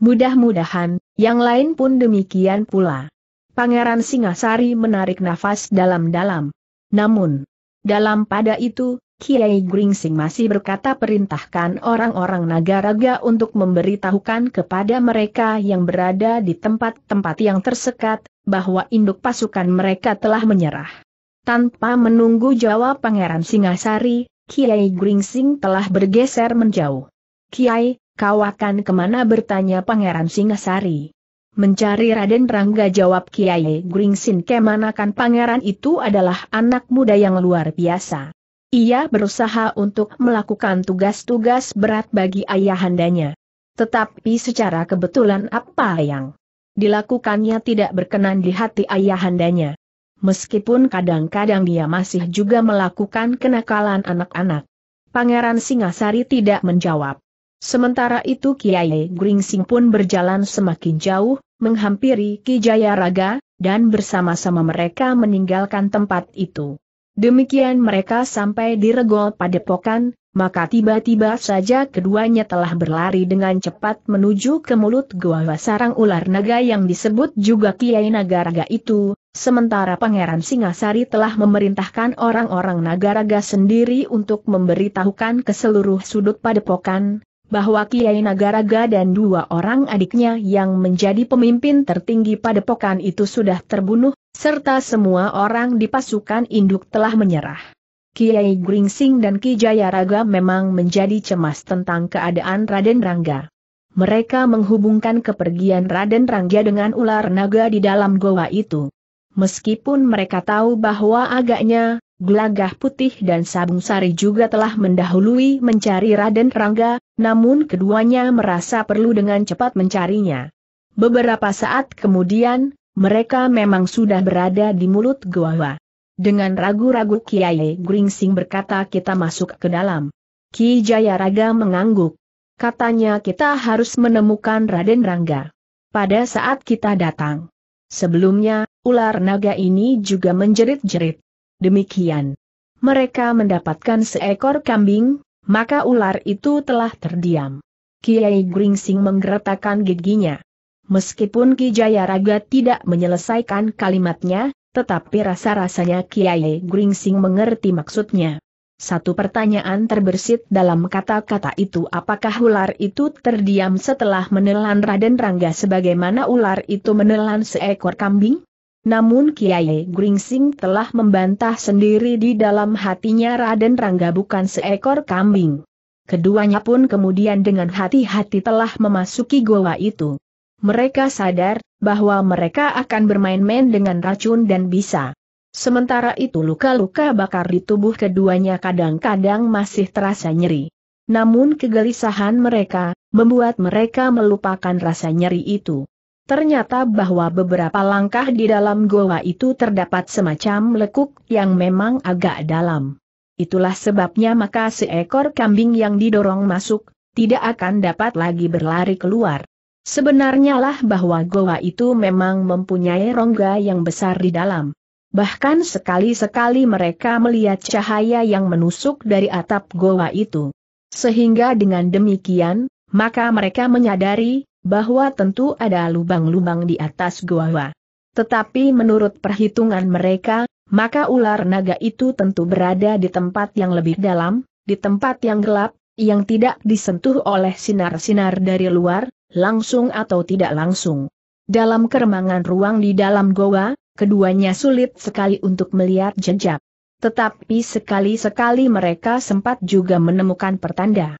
S1: Mudah-mudahan, yang lain pun demikian pula. Pangeran Singasari menarik nafas dalam-dalam. Namun, dalam pada itu, Kiai Gringsing masih berkata perintahkan orang-orang Nagaraga untuk memberitahukan kepada mereka yang berada di tempat-tempat yang tersekat, bahwa induk pasukan mereka telah menyerah. Tanpa menunggu jawab Pangeran Singasari, Kiai Gringsing telah bergeser menjauh. Kiai, kau akan kemana bertanya Pangeran Singasari. Mencari Raden Rangga jawab Kiai Gringsing kemanakan pangeran itu adalah anak muda yang luar biasa. Ia berusaha untuk melakukan tugas-tugas berat bagi ayahandanya. Tetapi secara kebetulan apa yang dilakukannya tidak berkenan di hati ayahandanya meskipun kadang-kadang dia masih juga melakukan kenakalan anak-anak. Pangeran Singasari tidak menjawab. Sementara itu Kiai Gringsing pun berjalan semakin jauh, menghampiri Ki Jayaraga, dan bersama-sama mereka meninggalkan tempat itu. Demikian mereka sampai di regol padepokan, maka tiba-tiba saja keduanya telah berlari dengan cepat menuju ke mulut gua sarang ular naga yang disebut juga Kiai Nagaraga itu, Sementara Pangeran Singasari telah memerintahkan orang-orang Nagaraga sendiri untuk memberitahukan ke seluruh sudut padepokan, bahwa Kiai Nagaraga dan dua orang adiknya yang menjadi pemimpin tertinggi padepokan itu sudah terbunuh, serta semua orang di pasukan induk telah menyerah. Kiai Gringsing dan Ki Jayaraga memang menjadi cemas tentang keadaan Raden Rangga. Mereka menghubungkan kepergian Raden Rangga dengan ular naga di dalam goa itu. Meskipun mereka tahu bahwa agaknya, Gelagah Putih dan Sabung Sari juga telah mendahului mencari Raden Rangga, namun keduanya merasa perlu dengan cepat mencarinya. Beberapa saat kemudian, mereka memang sudah berada di mulut gua. Dengan ragu-ragu Kiai Gringsing berkata kita masuk ke dalam. Ki Jayaraga mengangguk. Katanya kita harus menemukan Raden Rangga. Pada saat kita datang, Sebelumnya, ular naga ini juga menjerit-jerit. Demikian. Mereka mendapatkan seekor kambing, maka ular itu telah terdiam. Kiai Gringsing menggeretakkan giginya. Meskipun Ki Jayaraga tidak menyelesaikan kalimatnya, tetapi rasa-rasanya Kiai Gringsing mengerti maksudnya satu pertanyaan terbersit dalam kata-kata itu apakah ular itu terdiam setelah menelan Raden Rangga sebagaimana ular itu menelan seekor kambing? Namun Kiai Gringsing telah membantah sendiri di dalam hatinya Raden Rangga bukan seekor kambing. Keduanya pun kemudian dengan hati-hati telah memasuki goa itu. Mereka sadar bahwa mereka akan bermain-main dengan racun dan bisa Sementara itu luka-luka bakar di tubuh keduanya kadang-kadang masih terasa nyeri. Namun kegelisahan mereka, membuat mereka melupakan rasa nyeri itu. Ternyata bahwa beberapa langkah di dalam goa itu terdapat semacam lekuk yang memang agak dalam. Itulah sebabnya maka seekor kambing yang didorong masuk, tidak akan dapat lagi berlari keluar. Sebenarnya lah bahwa goa itu memang mempunyai rongga yang besar di dalam. Bahkan sekali-sekali mereka melihat cahaya yang menusuk dari atap goa itu. Sehingga dengan demikian, maka mereka menyadari bahwa tentu ada lubang-lubang di atas goa. Tetapi menurut perhitungan mereka, maka ular naga itu tentu berada di tempat yang lebih dalam, di tempat yang gelap, yang tidak disentuh oleh sinar-sinar dari luar, langsung atau tidak langsung. Dalam keremangan ruang di dalam goa, keduanya sulit sekali untuk melihat jejak. Tetapi sekali-sekali mereka sempat juga menemukan pertanda.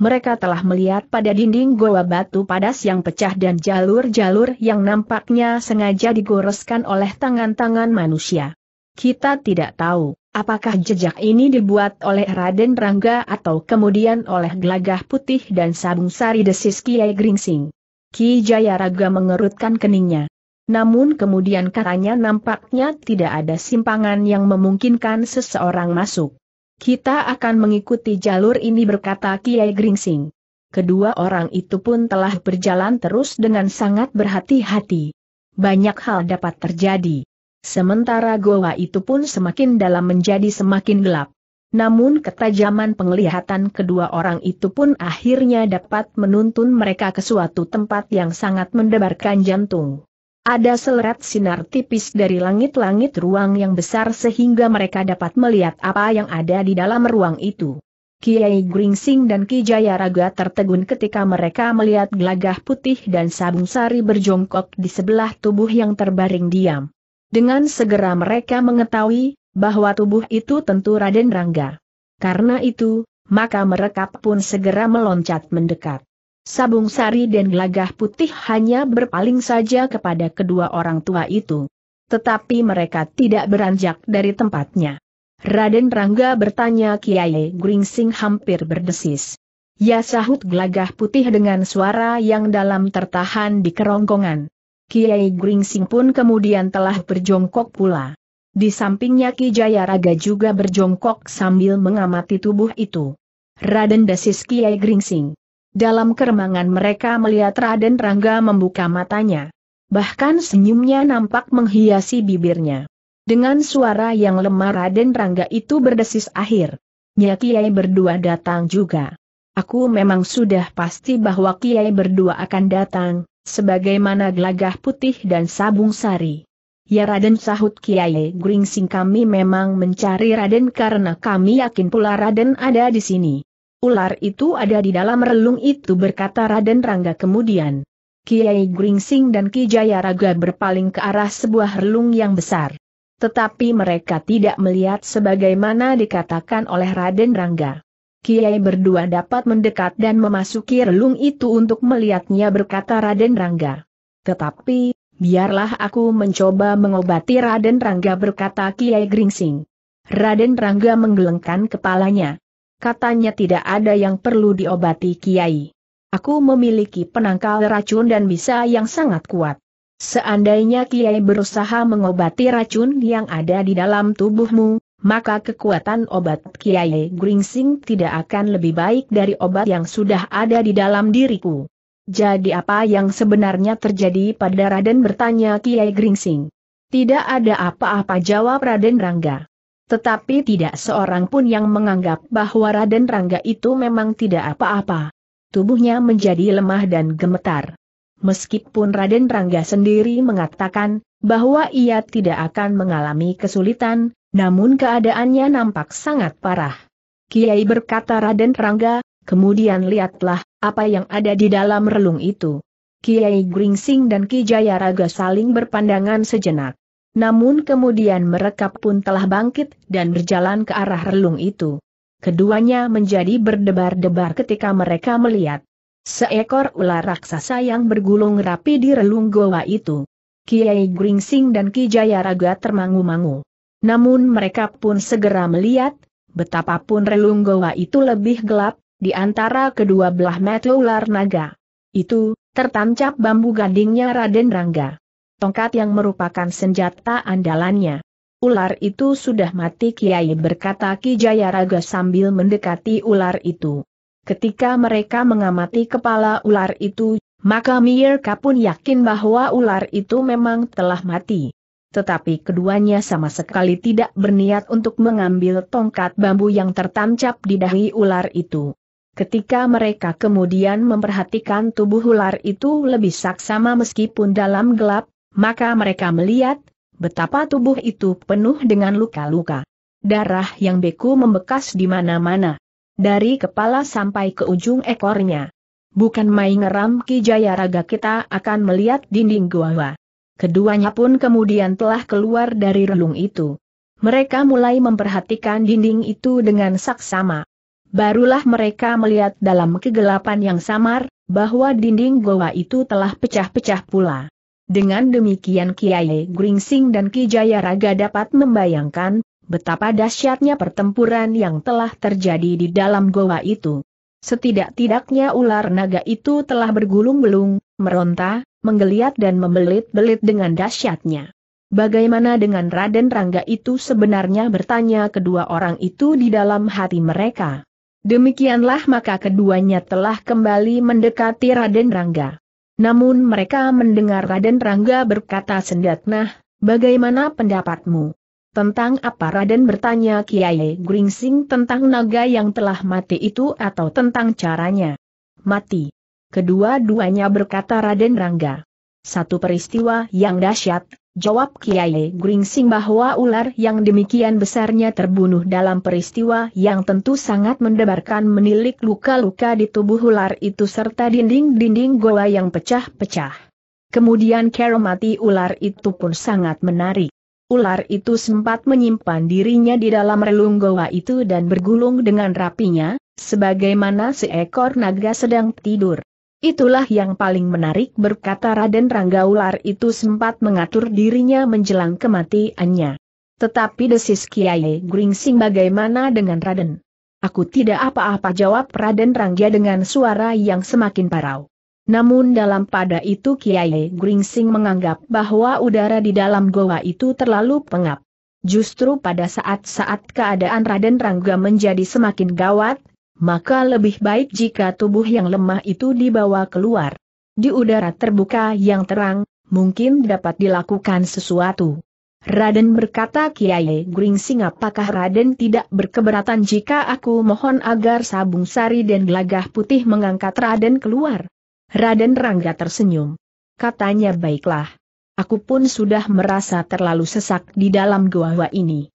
S1: Mereka telah melihat pada dinding goa batu padas yang pecah dan jalur-jalur yang nampaknya sengaja digoreskan oleh tangan-tangan manusia. Kita tidak tahu, apakah jejak ini dibuat oleh Raden Rangga atau kemudian oleh gelagah putih dan sabung sari desis Kiai Gringsing. Ki Jayaraga mengerutkan keningnya. Namun kemudian katanya nampaknya tidak ada simpangan yang memungkinkan seseorang masuk. Kita akan mengikuti jalur ini berkata Kiai Gringsing. Kedua orang itu pun telah berjalan terus dengan sangat berhati-hati. Banyak hal dapat terjadi. Sementara goa itu pun semakin dalam menjadi semakin gelap. Namun ketajaman penglihatan kedua orang itu pun akhirnya dapat menuntun mereka ke suatu tempat yang sangat mendebarkan jantung. Ada seleret sinar tipis dari langit-langit ruang yang besar sehingga mereka dapat melihat apa yang ada di dalam ruang itu. Kiai Gringsing dan Ki Jayaraga tertegun ketika mereka melihat gelagah putih dan sabung sari berjongkok di sebelah tubuh yang terbaring diam. Dengan segera mereka mengetahui bahwa tubuh itu tentu Raden Rangga. Karena itu, maka mereka pun segera meloncat mendekat. Sabung Sari dan Gelagah Putih hanya berpaling saja kepada kedua orang tua itu. Tetapi mereka tidak beranjak dari tempatnya. Raden Rangga bertanya Kiai Gringsing hampir berdesis. Ya sahut Gelagah Putih dengan suara yang dalam tertahan di kerongkongan. Kiai Gringsing pun kemudian telah berjongkok pula. Di sampingnya Ki Jayaraga juga berjongkok sambil mengamati tubuh itu. Raden desis Kiai Gringsing. Dalam keremangan mereka melihat Raden Rangga membuka matanya. Bahkan senyumnya nampak menghiasi bibirnya. Dengan suara yang lemah Raden Rangga itu berdesis akhir. Nya Kiai berdua datang juga. Aku memang sudah pasti bahwa Kiai berdua akan datang, sebagaimana gelagah putih dan sabung sari. Ya Raden sahut Kiai Gringsing kami memang mencari Raden karena kami yakin pula Raden ada di sini. Ular itu ada di dalam relung itu berkata Raden Rangga kemudian. Kiai Gringsing dan Ki Jayaraga berpaling ke arah sebuah relung yang besar. Tetapi mereka tidak melihat sebagaimana dikatakan oleh Raden Rangga. Kiai berdua dapat mendekat dan memasuki relung itu untuk melihatnya berkata Raden Rangga. Tetapi, biarlah aku mencoba mengobati Raden Rangga berkata Kiai Gringsing. Raden Rangga menggelengkan kepalanya katanya tidak ada yang perlu diobati Kiai. Aku memiliki penangkal racun dan bisa yang sangat kuat. Seandainya Kiai berusaha mengobati racun yang ada di dalam tubuhmu, maka kekuatan obat Kiai Gringsing tidak akan lebih baik dari obat yang sudah ada di dalam diriku. Jadi apa yang sebenarnya terjadi pada Raden bertanya Kiai Gringsing. Tidak ada apa-apa jawab Raden Rangga. Tetapi tidak seorang pun yang menganggap bahwa Raden Rangga itu memang tidak apa-apa. Tubuhnya menjadi lemah dan gemetar. Meskipun Raden Rangga sendiri mengatakan bahwa ia tidak akan mengalami kesulitan, namun keadaannya nampak sangat parah. Kiai berkata Raden Rangga, kemudian lihatlah apa yang ada di dalam relung itu. Kiai Gringsing dan Ki Raga saling berpandangan sejenak. Namun kemudian mereka pun telah bangkit dan berjalan ke arah relung itu. Keduanya menjadi berdebar-debar ketika mereka melihat seekor ular raksasa yang bergulung rapi di relung goa itu. Kiai Gringsing dan Ki Jayaraga termangu-mangu. Namun mereka pun segera melihat, betapapun relung goa itu lebih gelap, di antara kedua belah mata ular naga. Itu, tertancap bambu gadingnya Raden Rangga tongkat yang merupakan senjata andalannya. Ular itu sudah mati Kiai berkata Ki Jayaraga sambil mendekati ular itu. Ketika mereka mengamati kepala ular itu, maka Mierka pun yakin bahwa ular itu memang telah mati. Tetapi keduanya sama sekali tidak berniat untuk mengambil tongkat bambu yang tertancap di dahi ular itu. Ketika mereka kemudian memperhatikan tubuh ular itu lebih saksama meskipun dalam gelap, maka mereka melihat betapa tubuh itu penuh dengan luka-luka. Darah yang beku membekas di mana-mana. Dari kepala sampai ke ujung ekornya. Bukan main ngeram Ki Jayaraga kita akan melihat dinding gua. Keduanya pun kemudian telah keluar dari relung itu. Mereka mulai memperhatikan dinding itu dengan saksama. Barulah mereka melihat dalam kegelapan yang samar, bahwa dinding goa itu telah pecah-pecah pula. Dengan demikian Kiai Gringsing dan Ki Jayaraga dapat membayangkan betapa dahsyatnya pertempuran yang telah terjadi di dalam goa itu. Setidak-tidaknya ular naga itu telah bergulung gulung meronta, menggeliat dan membelit-belit dengan dahsyatnya. Bagaimana dengan Raden Rangga itu sebenarnya bertanya kedua orang itu di dalam hati mereka. Demikianlah maka keduanya telah kembali mendekati Raden Rangga. Namun mereka mendengar Raden Rangga berkata sendatnah, bagaimana pendapatmu? Tentang apa Raden bertanya Kiai Gringsing tentang naga yang telah mati itu atau tentang caranya? Mati. Kedua-duanya berkata Raden Rangga. Satu peristiwa yang dahsyat, Jawab Kiai Gringsing bahwa ular yang demikian besarnya terbunuh dalam peristiwa yang tentu sangat mendebarkan menilik luka-luka di tubuh ular itu serta dinding-dinding goa yang pecah-pecah. Kemudian keromati ular itu pun sangat menarik. Ular itu sempat menyimpan dirinya di dalam relung goa itu dan bergulung dengan rapinya, sebagaimana seekor naga sedang tidur. Itulah yang paling menarik berkata Raden Rangga Ular itu sempat mengatur dirinya menjelang kematiannya. Tetapi desis Kiai Gringsing bagaimana dengan Raden? Aku tidak apa-apa jawab Raden Rangga dengan suara yang semakin parau. Namun dalam pada itu Kiai Gringsing menganggap bahwa udara di dalam goa itu terlalu pengap. Justru pada saat-saat keadaan Raden Rangga menjadi semakin gawat, maka lebih baik jika tubuh yang lemah itu dibawa keluar. Di udara terbuka yang terang, mungkin dapat dilakukan sesuatu. Raden berkata Kiai Gringsing apakah Raden tidak berkeberatan jika aku mohon agar sabung sari dan gelagah putih mengangkat Raden keluar? Raden Rangga tersenyum. Katanya baiklah. Aku pun sudah merasa terlalu sesak di dalam gua gua ini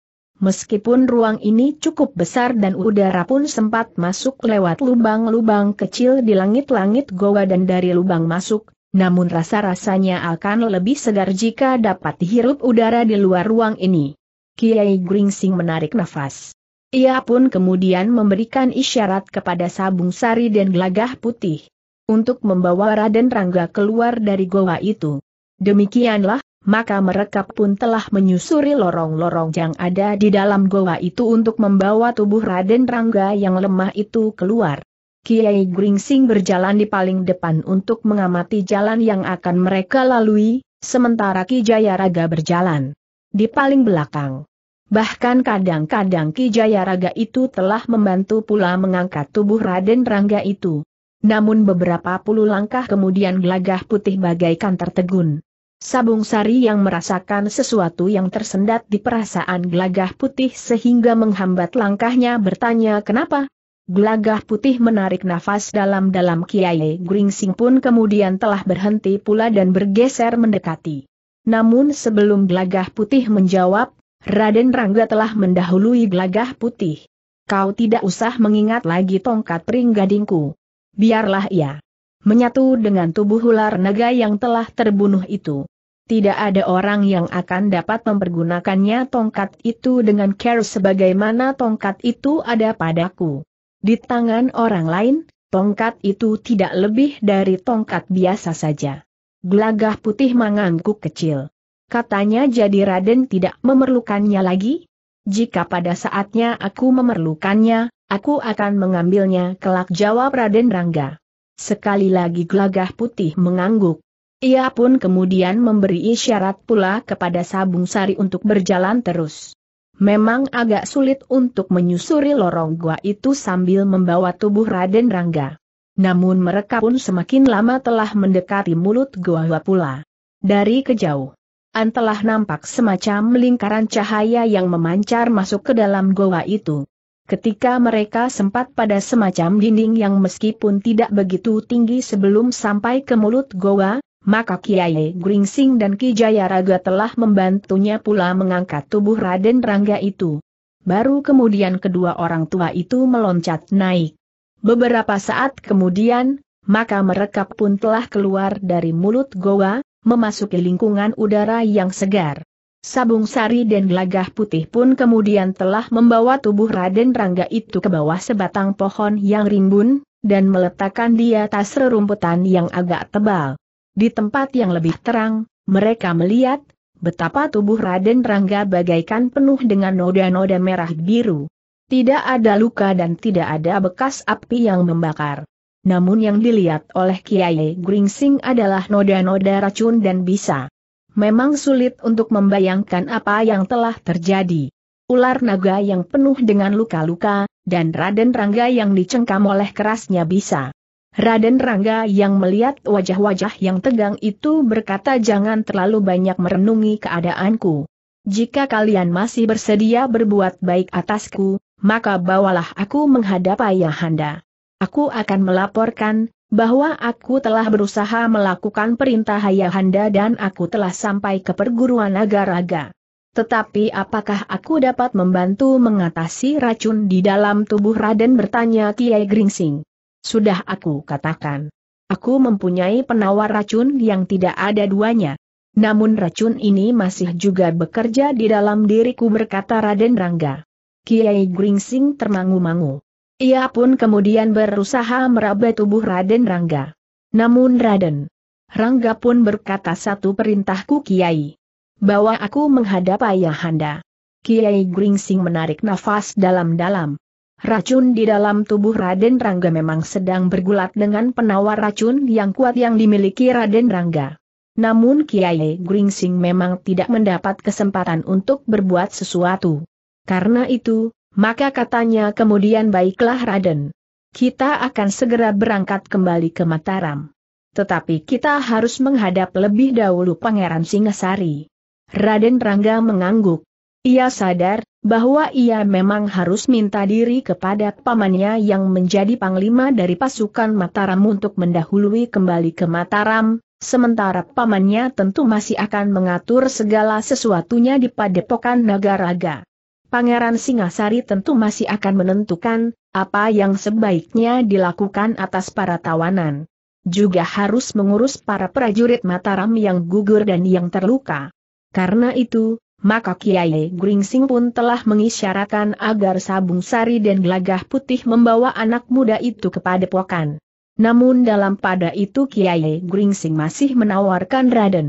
S1: meskipun ruang ini cukup besar dan udara pun sempat masuk lewat lubang-lubang kecil di langit-langit goa dan dari lubang masuk, namun rasa-rasanya akan lebih segar jika dapat dihirup udara di luar ruang ini. Kiai Gringsing menarik nafas. Ia pun kemudian memberikan isyarat kepada Sabung Sari dan Gelagah Putih untuk membawa Raden Rangga keluar dari goa itu. Demikianlah maka mereka pun telah menyusuri lorong-lorong yang ada di dalam goa itu untuk membawa tubuh Raden Rangga yang lemah itu keluar. Kiai Gringsing berjalan di paling depan untuk mengamati jalan yang akan mereka lalui, sementara Ki Jayaraga berjalan di paling belakang. Bahkan kadang-kadang Ki Jayaraga itu telah membantu pula mengangkat tubuh Raden Rangga itu. Namun beberapa puluh langkah kemudian gelagah putih bagaikan tertegun. Sabung Sari yang merasakan sesuatu yang tersendat di perasaan gelagah putih sehingga menghambat langkahnya bertanya kenapa? Gelagah putih menarik nafas dalam-dalam Kiai Gringsing pun kemudian telah berhenti pula dan bergeser mendekati. Namun sebelum gelagah putih menjawab, Raden Rangga telah mendahului gelagah putih. Kau tidak usah mengingat lagi tongkat peringgadingku. Biarlah ia menyatu dengan tubuh ular naga yang telah terbunuh itu tidak ada orang yang akan dapat mempergunakannya tongkat itu dengan care sebagaimana tongkat itu ada padaku. Di tangan orang lain, tongkat itu tidak lebih dari tongkat biasa saja. Gelagah putih mengangguk kecil. Katanya jadi Raden tidak memerlukannya lagi? Jika pada saatnya aku memerlukannya, aku akan mengambilnya kelak jawab Raden Rangga. Sekali lagi gelagah putih mengangguk. Ia pun kemudian memberi isyarat pula kepada Sabung Sari untuk berjalan terus. Memang agak sulit untuk menyusuri lorong gua itu sambil membawa tubuh Raden Rangga. Namun mereka pun semakin lama telah mendekati mulut gua pula. Dari kejauh, An telah nampak semacam lingkaran cahaya yang memancar masuk ke dalam gua itu. Ketika mereka sempat pada semacam dinding yang meskipun tidak begitu tinggi sebelum sampai ke mulut gua maka Kiai Gringsing dan Ki Jayaraga telah membantunya pula mengangkat tubuh Raden Rangga itu. Baru kemudian kedua orang tua itu meloncat naik. Beberapa saat kemudian, maka mereka pun telah keluar dari mulut goa, memasuki lingkungan udara yang segar. Sabung sari dan gelagah putih pun kemudian telah membawa tubuh Raden Rangga itu ke bawah sebatang pohon yang rimbun, dan meletakkan di atas rerumputan yang agak tebal. Di tempat yang lebih terang, mereka melihat betapa tubuh Raden Rangga bagaikan penuh dengan noda-noda merah biru. Tidak ada luka dan tidak ada bekas api yang membakar. Namun yang dilihat oleh Kiai Gringsing adalah noda-noda racun dan bisa. Memang sulit untuk membayangkan apa yang telah terjadi. Ular naga yang penuh dengan luka-luka, dan Raden Rangga yang dicengkam oleh kerasnya bisa. Raden Rangga yang melihat wajah-wajah yang tegang itu berkata jangan terlalu banyak merenungi keadaanku. Jika kalian masih bersedia berbuat baik atasku, maka bawalah aku menghadap Ayahanda. Aku akan melaporkan, bahwa aku telah berusaha melakukan perintah Ayahanda dan aku telah sampai ke perguruan agaraga. Tetapi apakah aku dapat membantu mengatasi racun di dalam tubuh Raden bertanya Kiai Gringsing. Sudah aku katakan. Aku mempunyai penawar racun yang tidak ada duanya. Namun racun ini masih juga bekerja di dalam diriku berkata Raden Rangga. Kiai Gringsing termangu-mangu. Ia pun kemudian berusaha meraba tubuh Raden Rangga. Namun Raden Rangga pun berkata satu perintahku Kiai. bahwa aku menghadap ayahanda. Kiai Gringsing menarik nafas dalam-dalam. Racun di dalam tubuh Raden Rangga memang sedang bergulat dengan penawar racun yang kuat yang dimiliki Raden Rangga. Namun Kiai Gringsing memang tidak mendapat kesempatan untuk berbuat sesuatu. Karena itu, maka katanya kemudian baiklah Raden. Kita akan segera berangkat kembali ke Mataram. Tetapi kita harus menghadap lebih dahulu Pangeran Singasari. Raden Rangga mengangguk. Ia sadar bahwa ia memang harus minta diri kepada pamannya yang menjadi panglima dari pasukan Mataram untuk mendahului kembali ke Mataram, sementara pamannya tentu masih akan mengatur segala sesuatunya di padepokan Nagaraga. Pangeran Singasari tentu masih akan menentukan apa yang sebaiknya dilakukan atas para tawanan. Juga harus mengurus para prajurit Mataram yang gugur dan yang terluka. Karena itu, maka Kiai Gringsing pun telah mengisyaratkan agar Sabung Sari dan Gelagah Putih membawa anak muda itu kepada Pokan. Namun dalam pada itu Kiai Gringsing masih menawarkan Raden.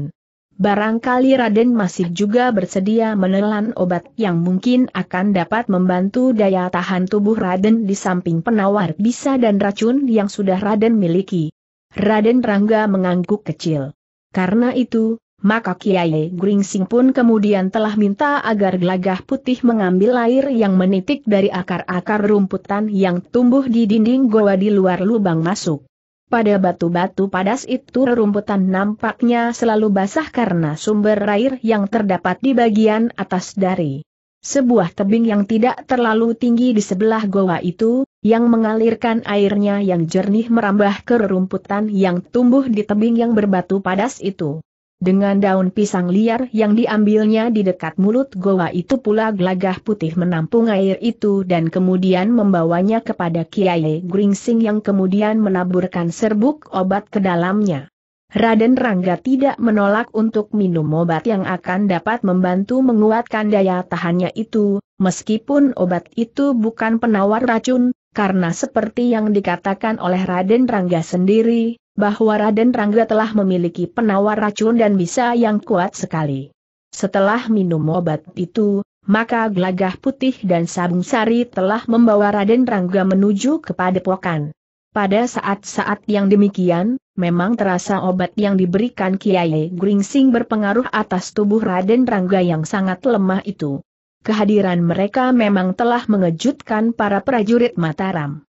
S1: Barangkali Raden masih juga bersedia menelan obat yang mungkin akan dapat membantu daya tahan tubuh Raden di samping penawar bisa dan racun yang sudah Raden miliki. Raden Rangga mengangguk kecil. Karena itu, maka Kiai Gringsing pun kemudian telah minta agar gelagah putih mengambil air yang menitik dari akar-akar rumputan yang tumbuh di dinding goa di luar lubang masuk. Pada batu-batu padas itu rumputan nampaknya selalu basah karena sumber air yang terdapat di bagian atas dari sebuah tebing yang tidak terlalu tinggi di sebelah goa itu, yang mengalirkan airnya yang jernih merambah ke rumputan yang tumbuh di tebing yang berbatu padas itu. Dengan daun pisang liar yang diambilnya di dekat mulut goa itu pula gelagah putih menampung air itu dan kemudian membawanya kepada Kiai Gringsing yang kemudian menaburkan serbuk obat ke dalamnya. Raden Rangga tidak menolak untuk minum obat yang akan dapat membantu menguatkan daya tahannya itu, meskipun obat itu bukan penawar racun, karena seperti yang dikatakan oleh Raden Rangga sendiri, bahwa Raden Rangga telah memiliki penawar racun dan bisa yang kuat sekali. Setelah minum obat itu, maka Glagah putih dan sabung sari telah membawa Raden Rangga menuju ke padepokan. Pada saat-saat yang demikian, memang terasa obat yang diberikan Kiai Gringsing berpengaruh atas tubuh Raden Rangga yang sangat lemah itu. Kehadiran mereka memang telah mengejutkan para prajurit Mataram.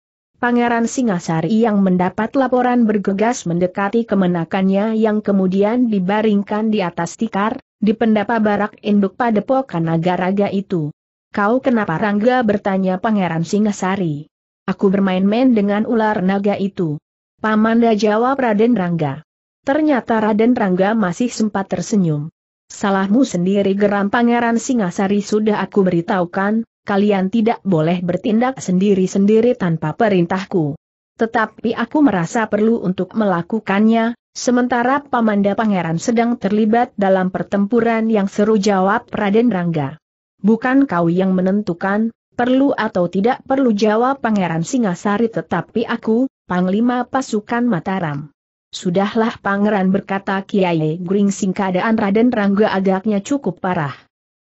S1: Pangeran Singasari yang mendapat laporan bergegas mendekati kemenakannya yang kemudian dibaringkan di atas tikar, di pendapa barak induk padepokan naga-raga itu. Kau kenapa Rangga bertanya Pangeran Singasari? Aku bermain-main dengan ular naga itu. Pamanda jawab Raden Rangga. Ternyata Raden Rangga masih sempat tersenyum. Salahmu sendiri geram Pangeran Singasari sudah aku beritahukan, kalian tidak boleh bertindak sendiri-sendiri tanpa perintahku. Tetapi aku merasa perlu untuk melakukannya, sementara Pamanda Pangeran sedang terlibat dalam pertempuran yang seru jawab Raden Rangga. Bukan kau yang menentukan, perlu atau tidak perlu jawab Pangeran Singasari tetapi aku, Panglima Pasukan Mataram. Sudahlah Pangeran berkata Kiai Gringsing keadaan Raden Rangga agaknya cukup parah.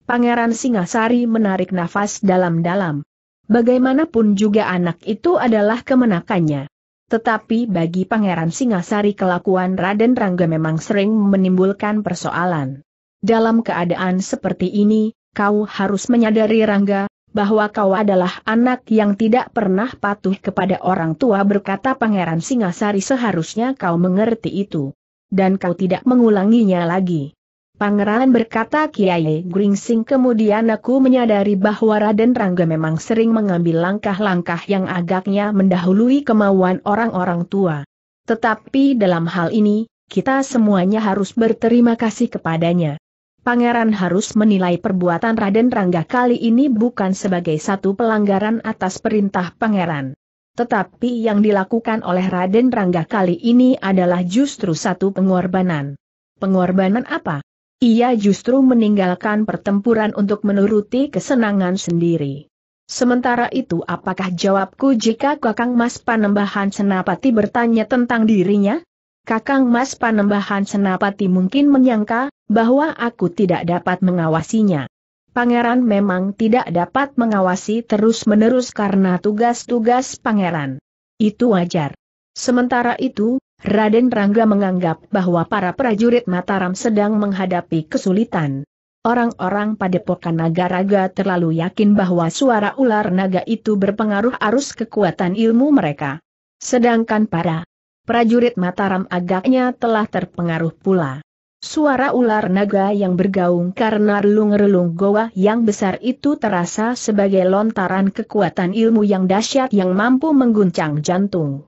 S1: Pangeran Singasari menarik nafas dalam-dalam. Bagaimanapun juga anak itu adalah kemenakannya. Tetapi bagi Pangeran Singasari kelakuan Raden Rangga memang sering menimbulkan persoalan. Dalam keadaan seperti ini, kau harus menyadari Rangga, bahwa kau adalah anak yang tidak pernah patuh kepada orang tua berkata Pangeran Singasari seharusnya kau mengerti itu. Dan kau tidak mengulanginya lagi. Pangeran berkata Kiai Gringsing kemudian aku menyadari bahwa Raden Rangga memang sering mengambil langkah-langkah yang agaknya mendahului kemauan orang-orang tua. Tetapi dalam hal ini, kita semuanya harus berterima kasih kepadanya. Pangeran harus menilai perbuatan Raden Rangga kali ini bukan sebagai satu pelanggaran atas perintah pangeran. Tetapi yang dilakukan oleh Raden Rangga kali ini adalah justru satu pengorbanan. Pengorbanan apa? Ia justru meninggalkan pertempuran untuk menuruti kesenangan sendiri. Sementara itu apakah jawabku jika Kakang Mas Panembahan Senapati bertanya tentang dirinya? Kakang Mas Panembahan Senapati mungkin menyangka bahwa aku tidak dapat mengawasinya. Pangeran memang tidak dapat mengawasi terus-menerus karena tugas-tugas pangeran. Itu wajar. Sementara itu, Raden Rangga menganggap bahwa para prajurit Mataram sedang menghadapi kesulitan. Orang-orang padepokan naga-raga terlalu yakin bahwa suara ular naga itu berpengaruh arus kekuatan ilmu mereka. Sedangkan para prajurit Mataram agaknya telah terpengaruh pula. Suara ular naga yang bergaung karena relung-relung goa yang besar itu terasa sebagai lontaran kekuatan ilmu yang dahsyat yang mampu mengguncang jantung.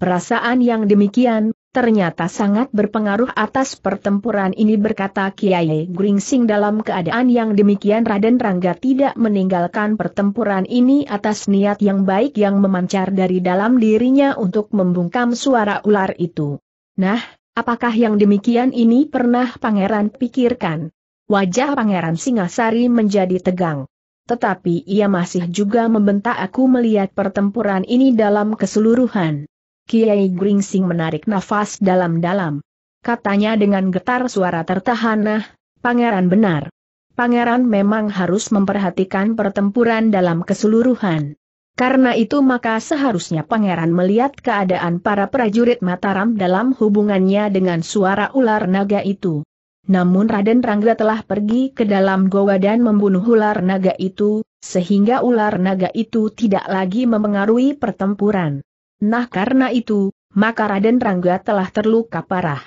S1: Perasaan yang demikian, ternyata sangat berpengaruh atas pertempuran ini berkata Kiai Gringsing dalam keadaan yang demikian Raden Rangga tidak meninggalkan pertempuran ini atas niat yang baik yang memancar dari dalam dirinya untuk membungkam suara ular itu. Nah, apakah yang demikian ini pernah pangeran pikirkan? Wajah pangeran Singasari menjadi tegang. Tetapi ia masih juga membentak aku melihat pertempuran ini dalam keseluruhan. Kiai Gringsing menarik nafas dalam-dalam. Katanya dengan getar suara tertahanah, Pangeran benar. Pangeran memang harus memperhatikan pertempuran dalam keseluruhan. Karena itu maka seharusnya pangeran melihat keadaan para prajurit Mataram dalam hubungannya dengan suara ular naga itu. Namun Raden Rangga telah pergi ke dalam goa dan membunuh ular naga itu, sehingga ular naga itu tidak lagi memengaruhi pertempuran. Nah karena itu, maka Raden Rangga telah terluka parah.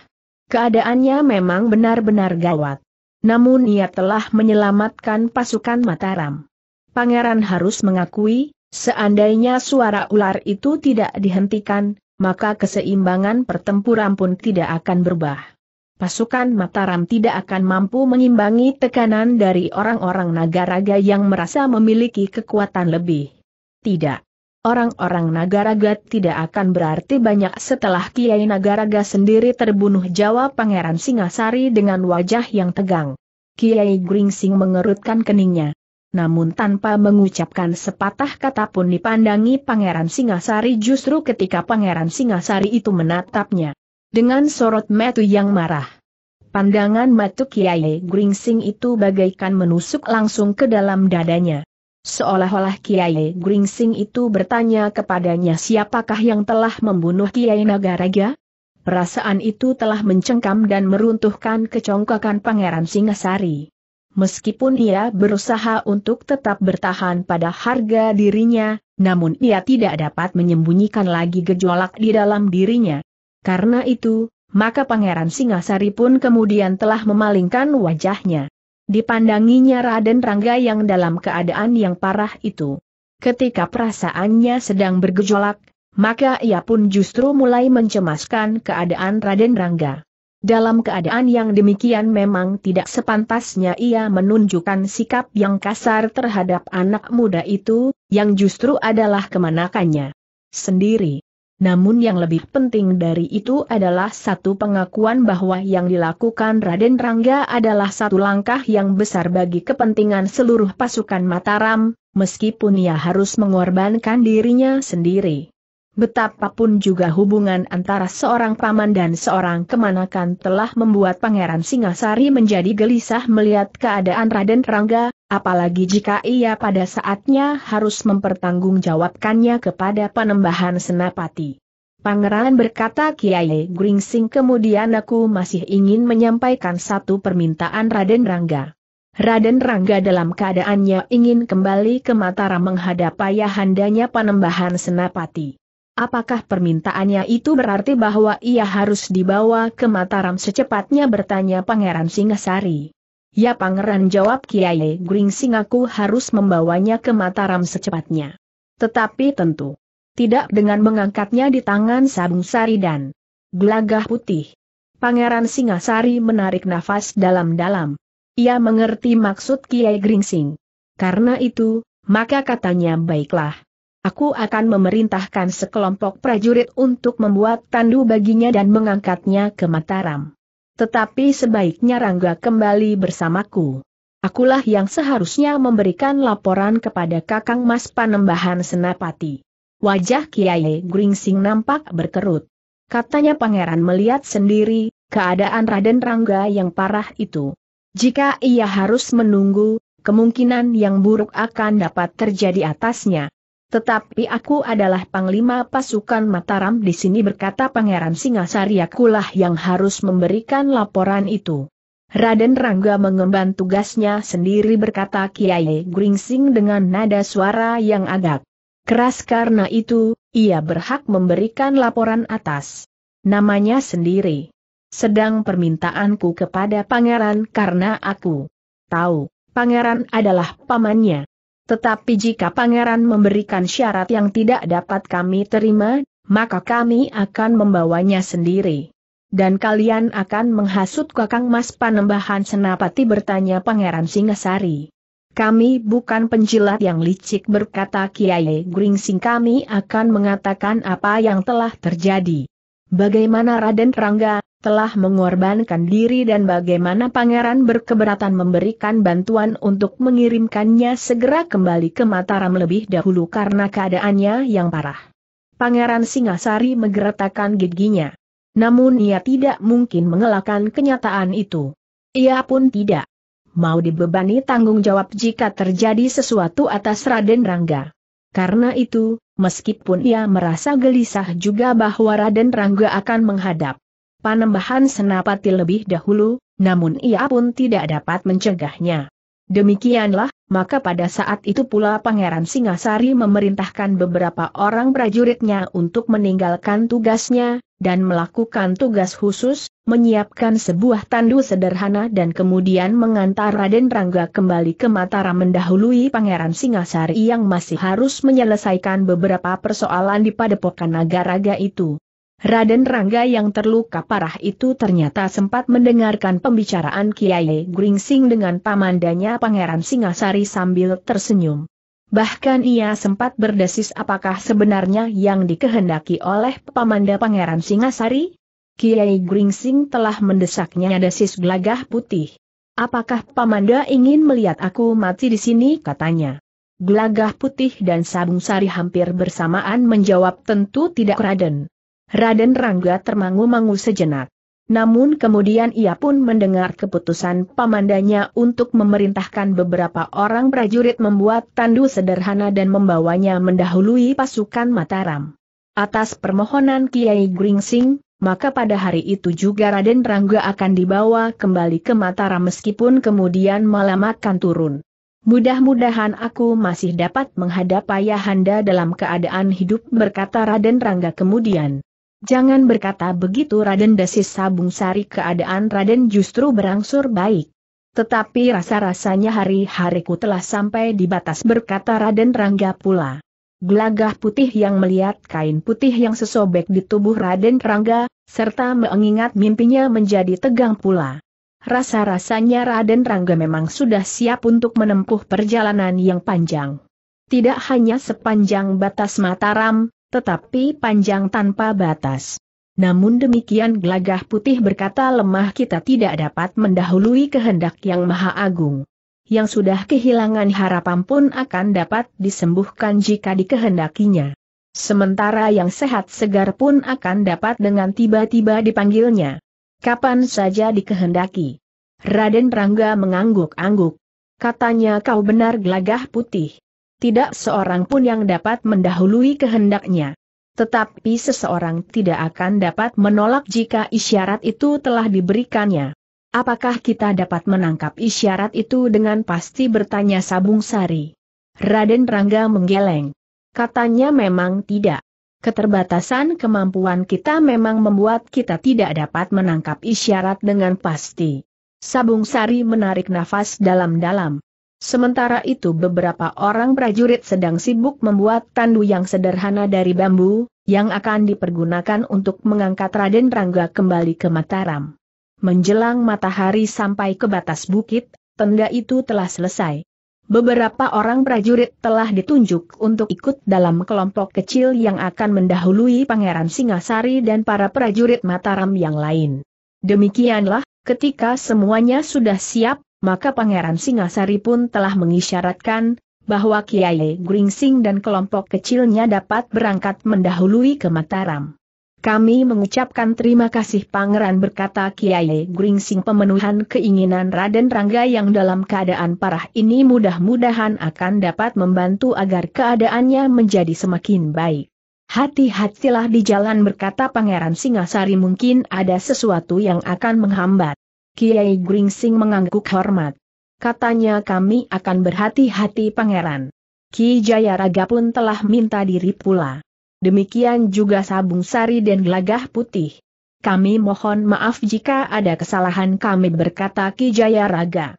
S1: Keadaannya memang benar-benar gawat. Namun ia telah menyelamatkan pasukan Mataram. Pangeran harus mengakui, seandainya suara ular itu tidak dihentikan, maka keseimbangan pertempuran pun tidak akan berubah. Pasukan Mataram tidak akan mampu mengimbangi tekanan dari orang-orang Nagaraga yang merasa memiliki kekuatan lebih. Tidak. Orang-orang Nagaraga tidak akan berarti banyak setelah Kiai Nagaraga sendiri terbunuh jawab Pangeran Singasari dengan wajah yang tegang. Kiai Gringsing mengerutkan keningnya. Namun tanpa mengucapkan sepatah kata pun dipandangi Pangeran Singasari justru ketika Pangeran Singasari itu menatapnya. Dengan sorot metu yang marah. Pandangan matu Kiai Gringsing itu bagaikan menusuk langsung ke dalam dadanya. Seolah-olah Kiai Gringsing itu bertanya kepadanya siapakah yang telah membunuh Kiai Nagaraja? Perasaan itu telah mencengkam dan meruntuhkan kecongkakan Pangeran Singasari. Meskipun ia berusaha untuk tetap bertahan pada harga dirinya, namun ia tidak dapat menyembunyikan lagi gejolak di dalam dirinya. Karena itu, maka Pangeran Singasari pun kemudian telah memalingkan wajahnya. Dipandanginya Raden Rangga yang dalam keadaan yang parah itu. Ketika perasaannya sedang bergejolak, maka ia pun justru mulai mencemaskan keadaan Raden Rangga. Dalam keadaan yang demikian memang tidak sepantasnya ia menunjukkan sikap yang kasar terhadap anak muda itu, yang justru adalah kemanakannya sendiri. Namun yang lebih penting dari itu adalah satu pengakuan bahwa yang dilakukan Raden Rangga adalah satu langkah yang besar bagi kepentingan seluruh pasukan Mataram, meskipun ia harus mengorbankan dirinya sendiri. Betapapun juga hubungan antara seorang paman dan seorang kemanakan telah membuat Pangeran Singasari menjadi gelisah melihat keadaan Raden Rangga, apalagi jika ia pada saatnya harus mempertanggungjawabkannya kepada penembahan senapati. Pangeran berkata Kiai Gringsing kemudian aku masih ingin menyampaikan satu permintaan Raden Rangga. Raden Rangga dalam keadaannya ingin kembali ke Mataram menghadap ayahandanya penembahan Senapati. Apakah permintaannya itu berarti bahwa ia harus dibawa ke Mataram secepatnya bertanya Pangeran Singasari? Ya Pangeran jawab Kiai Gringsing aku harus membawanya ke Mataram secepatnya. Tetapi tentu. Tidak dengan mengangkatnya di tangan Sabung Sari dan gelagah putih. Pangeran Singasari menarik nafas dalam-dalam. Ia mengerti maksud Kiai Gringsing. Karena itu, maka katanya baiklah. Aku akan memerintahkan sekelompok prajurit untuk membuat tandu baginya dan mengangkatnya ke Mataram. Tetapi sebaiknya Rangga kembali bersamaku. Akulah yang seharusnya memberikan laporan kepada Kakang Mas Panembahan Senapati. Wajah Kiai Gringsing nampak berkerut. Katanya pangeran melihat sendiri, keadaan Raden Rangga yang parah itu. Jika ia harus menunggu, kemungkinan yang buruk akan dapat terjadi atasnya. Tetapi aku adalah panglima pasukan Mataram di sini berkata Pangeran Singasari akulah yang harus memberikan laporan itu. Raden Rangga mengemban tugasnya sendiri berkata Kiai Gringsing dengan nada suara yang agak keras karena itu, ia berhak memberikan laporan atas namanya sendiri. Sedang permintaanku kepada pangeran karena aku tahu, pangeran adalah pamannya. Tetapi jika pangeran memberikan syarat yang tidak dapat kami terima, maka kami akan membawanya sendiri. Dan kalian akan menghasut kakang mas panembahan senapati bertanya pangeran Singasari. Kami bukan penjilat yang licik berkata Kiai Gringsing kami akan mengatakan apa yang telah terjadi. Bagaimana Raden Rangga, telah mengorbankan diri dan bagaimana pangeran berkeberatan memberikan bantuan untuk mengirimkannya segera kembali ke Mataram lebih dahulu karena keadaannya yang parah. Pangeran Singasari menggeretakkan giginya. Namun ia tidak mungkin mengelakkan kenyataan itu. Ia pun tidak mau dibebani tanggung jawab jika terjadi sesuatu atas Raden Rangga. Karena itu, meskipun ia merasa gelisah juga bahwa Raden Rangga akan menghadap panembahan senapati lebih dahulu, namun ia pun tidak dapat mencegahnya. Demikianlah, maka pada saat itu pula Pangeran Singasari memerintahkan beberapa orang prajuritnya untuk meninggalkan tugasnya, dan melakukan tugas khusus, menyiapkan sebuah tandu sederhana dan kemudian mengantar Raden Rangga kembali ke Mataram mendahului Pangeran Singasari yang masih harus menyelesaikan beberapa persoalan di padepokan naga raga itu. Raden Rangga yang terluka parah itu ternyata sempat mendengarkan pembicaraan Kiai Gringsing dengan pamandanya Pangeran Singasari sambil tersenyum. Bahkan ia sempat berdesis apakah sebenarnya yang dikehendaki oleh pamanda Pangeran Singasari? Kiai Gringsing telah mendesaknya desis gelagah putih. Apakah pamanda ingin melihat aku mati di sini katanya. Gelagah putih dan sabung sari hampir bersamaan menjawab tentu tidak Raden. Raden Rangga termangu-mangu sejenak. Namun kemudian ia pun mendengar keputusan pamandanya untuk memerintahkan beberapa orang prajurit membuat tandu sederhana dan membawanya mendahului pasukan Mataram. Atas permohonan Kiai Gringsing, maka pada hari itu juga Raden Rangga akan dibawa kembali ke Mataram meskipun kemudian malam akan turun. Mudah-mudahan aku masih dapat menghadap ayahanda dalam keadaan hidup berkata Raden Rangga kemudian. Jangan berkata begitu Raden Desis Sabung Sari keadaan Raden justru berangsur baik. Tetapi rasa-rasanya hari-hariku telah sampai di batas berkata Raden Rangga pula. Gelagah putih yang melihat kain putih yang sesobek di tubuh Raden Rangga, serta mengingat mimpinya menjadi tegang pula. Rasa-rasanya Raden Rangga memang sudah siap untuk menempuh perjalanan yang panjang. Tidak hanya sepanjang batas Mataram, tetapi panjang tanpa batas. Namun demikian Glagah putih berkata lemah kita tidak dapat mendahului kehendak yang maha agung. Yang sudah kehilangan harapan pun akan dapat disembuhkan jika dikehendakinya. Sementara yang sehat segar pun akan dapat dengan tiba-tiba dipanggilnya. Kapan saja dikehendaki. Raden Rangga mengangguk-angguk. Katanya kau benar Glagah putih tidak seorang pun yang dapat mendahului kehendaknya. Tetapi seseorang tidak akan dapat menolak jika isyarat itu telah diberikannya. Apakah kita dapat menangkap isyarat itu dengan pasti bertanya Sabung Sari? Raden Rangga menggeleng. Katanya memang tidak. Keterbatasan kemampuan kita memang membuat kita tidak dapat menangkap isyarat dengan pasti. Sabung Sari menarik nafas dalam-dalam. Sementara itu beberapa orang prajurit sedang sibuk membuat tandu yang sederhana dari bambu, yang akan dipergunakan untuk mengangkat Raden Rangga kembali ke Mataram. Menjelang matahari sampai ke batas bukit, tenda itu telah selesai. Beberapa orang prajurit telah ditunjuk untuk ikut dalam kelompok kecil yang akan mendahului Pangeran Singasari dan para prajurit Mataram yang lain. Demikianlah, ketika semuanya sudah siap, maka Pangeran Singasari pun telah mengisyaratkan, bahwa Kiai Gringsing dan kelompok kecilnya dapat berangkat mendahului ke Mataram. Kami mengucapkan terima kasih Pangeran berkata Kiai Gringsing pemenuhan keinginan Raden Rangga yang dalam keadaan parah ini mudah-mudahan akan dapat membantu agar keadaannya menjadi semakin baik. Hati-hatilah di jalan berkata Pangeran Singasari mungkin ada sesuatu yang akan menghambat. Kiai Gringsing mengangguk hormat. Katanya kami akan berhati-hati pangeran. Ki Jayaraga pun telah minta diri pula. Demikian juga Sabung Sari dan Gelagah Putih. Kami mohon maaf jika ada kesalahan kami berkata Ki Jayaraga.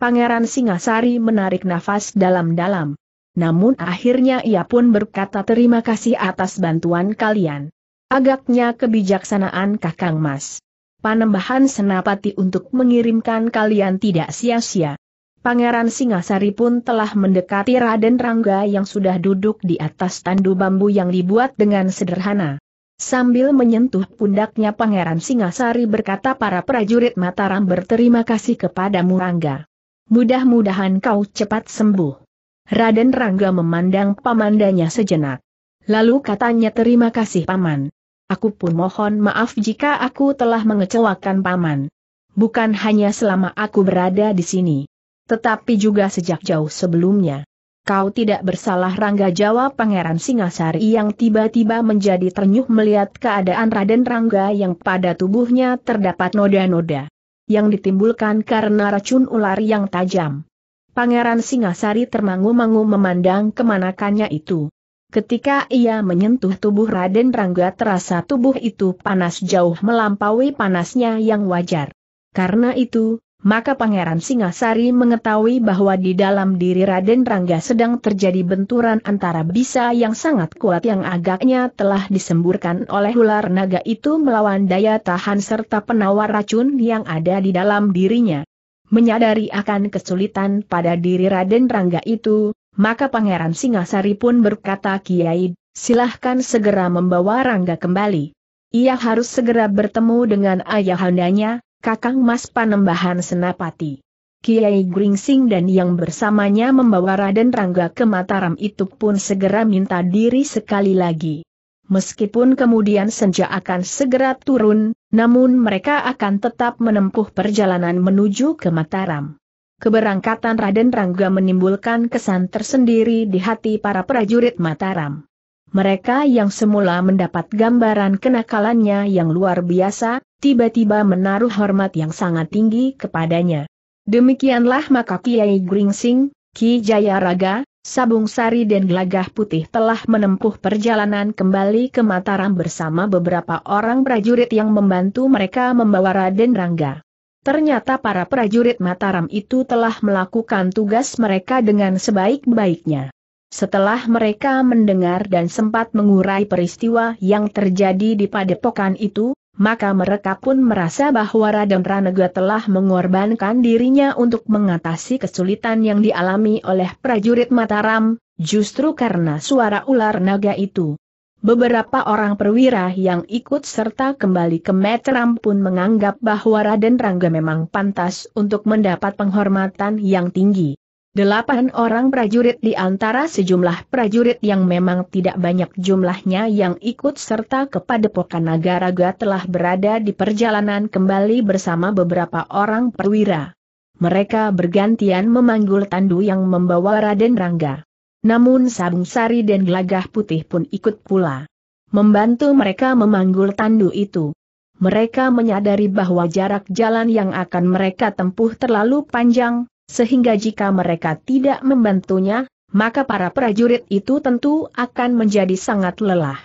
S1: Pangeran Singasari menarik nafas dalam-dalam. Namun akhirnya ia pun berkata terima kasih atas bantuan kalian. Agaknya kebijaksanaan Kakang Mas panembahan Senapati untuk mengirimkan kalian tidak sia-sia. Pangeran Singasari pun telah mendekati Raden Rangga yang sudah duduk di atas tandu bambu yang dibuat dengan sederhana. Sambil menyentuh pundaknya Pangeran Singasari berkata para prajurit Mataram berterima kasih kepada Murangga. Mudah-mudahan kau cepat sembuh. Raden Rangga memandang pamandanya sejenak. Lalu katanya terima kasih paman. Aku pun mohon maaf jika aku telah mengecewakan paman. Bukan hanya selama aku berada di sini. Tetapi juga sejak jauh sebelumnya. Kau tidak bersalah Rangga Jawa Pangeran Singasari yang tiba-tiba menjadi ternyuh melihat keadaan Raden Rangga yang pada tubuhnya terdapat noda-noda. Yang ditimbulkan karena racun ular yang tajam. Pangeran Singasari termangu-mangu memandang kemanakannya itu. Ketika ia menyentuh tubuh Raden Rangga terasa tubuh itu panas jauh melampaui panasnya yang wajar. Karena itu, maka Pangeran Singasari mengetahui bahwa di dalam diri Raden Rangga sedang terjadi benturan antara bisa yang sangat kuat yang agaknya telah disemburkan oleh ular naga itu melawan daya tahan serta penawar racun yang ada di dalam dirinya. Menyadari akan kesulitan pada diri Raden Rangga itu, maka Pangeran Singasari pun berkata Kiai, silahkan segera membawa Rangga kembali. Ia harus segera bertemu dengan ayahandanya, Kakang Mas Panembahan Senapati. Kiai Gringsing dan yang bersamanya membawa Raden Rangga ke Mataram itu pun segera minta diri sekali lagi. Meskipun kemudian senja akan segera turun, namun mereka akan tetap menempuh perjalanan menuju ke Mataram keberangkatan Raden Rangga menimbulkan kesan tersendiri di hati para prajurit Mataram. Mereka yang semula mendapat gambaran kenakalannya yang luar biasa, tiba-tiba menaruh hormat yang sangat tinggi kepadanya. Demikianlah maka Kiai Gringsing, Ki Jaya Raga, Sabung Sari dan Gelagah Putih telah menempuh perjalanan kembali ke Mataram bersama beberapa orang prajurit yang membantu mereka membawa Raden Rangga. Ternyata para prajurit Mataram itu telah melakukan tugas mereka dengan sebaik-baiknya. Setelah mereka mendengar dan sempat mengurai peristiwa yang terjadi di padepokan itu, maka mereka pun merasa bahwa Raden Ranega telah mengorbankan dirinya untuk mengatasi kesulitan yang dialami oleh prajurit Mataram, justru karena suara ular naga itu. Beberapa orang perwira yang ikut serta kembali ke Metram pun menganggap bahwa Raden Rangga memang pantas untuk mendapat penghormatan yang tinggi. Delapan orang prajurit di antara sejumlah prajurit yang memang tidak banyak jumlahnya yang ikut serta kepada Pokan Nagaraga telah berada di perjalanan kembali bersama beberapa orang perwira. Mereka bergantian memanggul tandu yang membawa Raden Rangga. Namun Sabung Sari dan Gelagah Putih pun ikut pula. Membantu mereka memanggul tandu itu. Mereka menyadari bahwa jarak jalan yang akan mereka tempuh terlalu panjang, sehingga jika mereka tidak membantunya, maka para prajurit itu tentu akan menjadi sangat lelah.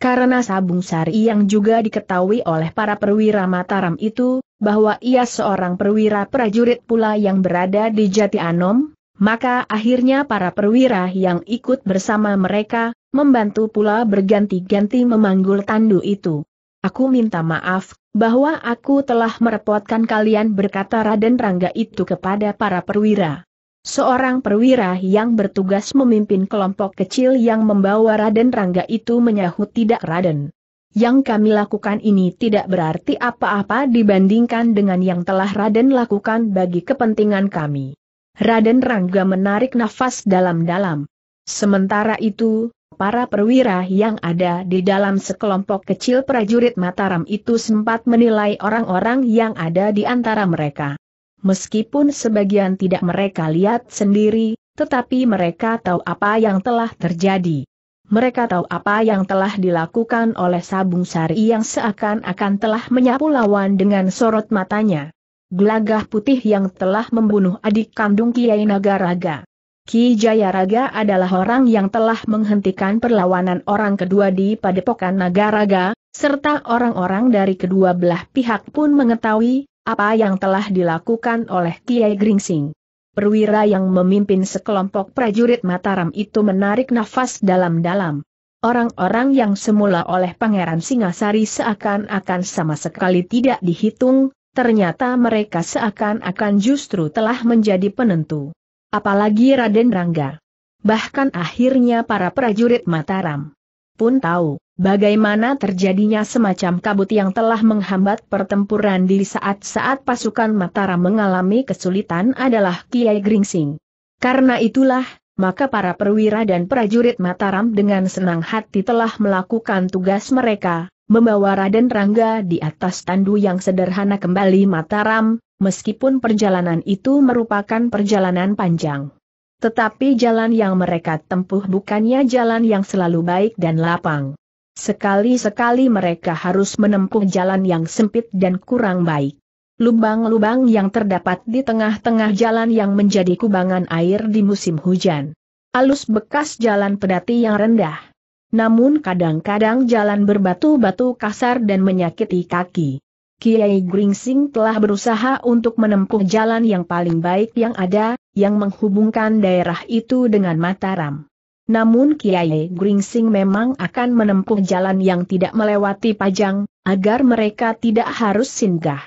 S1: Karena Sabung Sari yang juga diketahui oleh para perwira Mataram itu, bahwa ia seorang perwira prajurit pula yang berada di Jati Anom, maka akhirnya para perwira yang ikut bersama mereka, membantu pula berganti-ganti memanggul tandu itu. Aku minta maaf, bahwa aku telah merepotkan kalian berkata Raden Rangga itu kepada para perwira. Seorang perwira yang bertugas memimpin kelompok kecil yang membawa Raden Rangga itu menyahut tidak Raden. Yang kami lakukan ini tidak berarti apa-apa dibandingkan dengan yang telah Raden lakukan bagi kepentingan kami. Raden Rangga menarik nafas dalam-dalam. Sementara itu, para perwira yang ada di dalam sekelompok kecil prajurit Mataram itu sempat menilai orang-orang yang ada di antara mereka. Meskipun sebagian tidak mereka lihat sendiri, tetapi mereka tahu apa yang telah terjadi. Mereka tahu apa yang telah dilakukan oleh Sabung Sari yang seakan-akan telah menyapu lawan dengan sorot matanya gelagah putih yang telah membunuh adik kandung Kiai Nagaraga. Ki Jayaraga adalah orang yang telah menghentikan perlawanan orang kedua di Padepokan Nagaraga, serta orang-orang dari kedua belah pihak pun mengetahui apa yang telah dilakukan oleh Kiai Gringsing. Perwira yang memimpin sekelompok prajurit Mataram itu menarik nafas dalam-dalam. Orang-orang yang semula oleh Pangeran Singasari seakan-akan sama sekali tidak dihitung, ternyata mereka seakan-akan justru telah menjadi penentu. Apalagi Raden Rangga. Bahkan akhirnya para prajurit Mataram pun tahu bagaimana terjadinya semacam kabut yang telah menghambat pertempuran di saat-saat pasukan Mataram mengalami kesulitan adalah Kiai Gringsing. Karena itulah, maka para perwira dan prajurit Mataram dengan senang hati telah melakukan tugas mereka, membawa Raden Rangga di atas tandu yang sederhana kembali Mataram, meskipun perjalanan itu merupakan perjalanan panjang. Tetapi jalan yang mereka tempuh bukannya jalan yang selalu baik dan lapang. Sekali-sekali mereka harus menempuh jalan yang sempit dan kurang baik. Lubang-lubang yang terdapat di tengah-tengah jalan yang menjadi kubangan air di musim hujan. Alus bekas jalan pedati yang rendah namun kadang-kadang jalan berbatu-batu kasar dan menyakiti kaki. Kiai Gringsing telah berusaha untuk menempuh jalan yang paling baik yang ada, yang menghubungkan daerah itu dengan Mataram. Namun Kiai Gringsing memang akan menempuh jalan yang tidak melewati Pajang, agar mereka tidak harus singgah.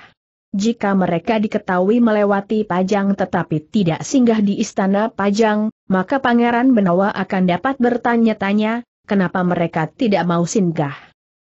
S1: Jika mereka diketahui melewati Pajang tetapi tidak singgah di istana Pajang, maka Pangeran Benawa akan dapat bertanya-tanya, Kenapa mereka tidak mau singgah?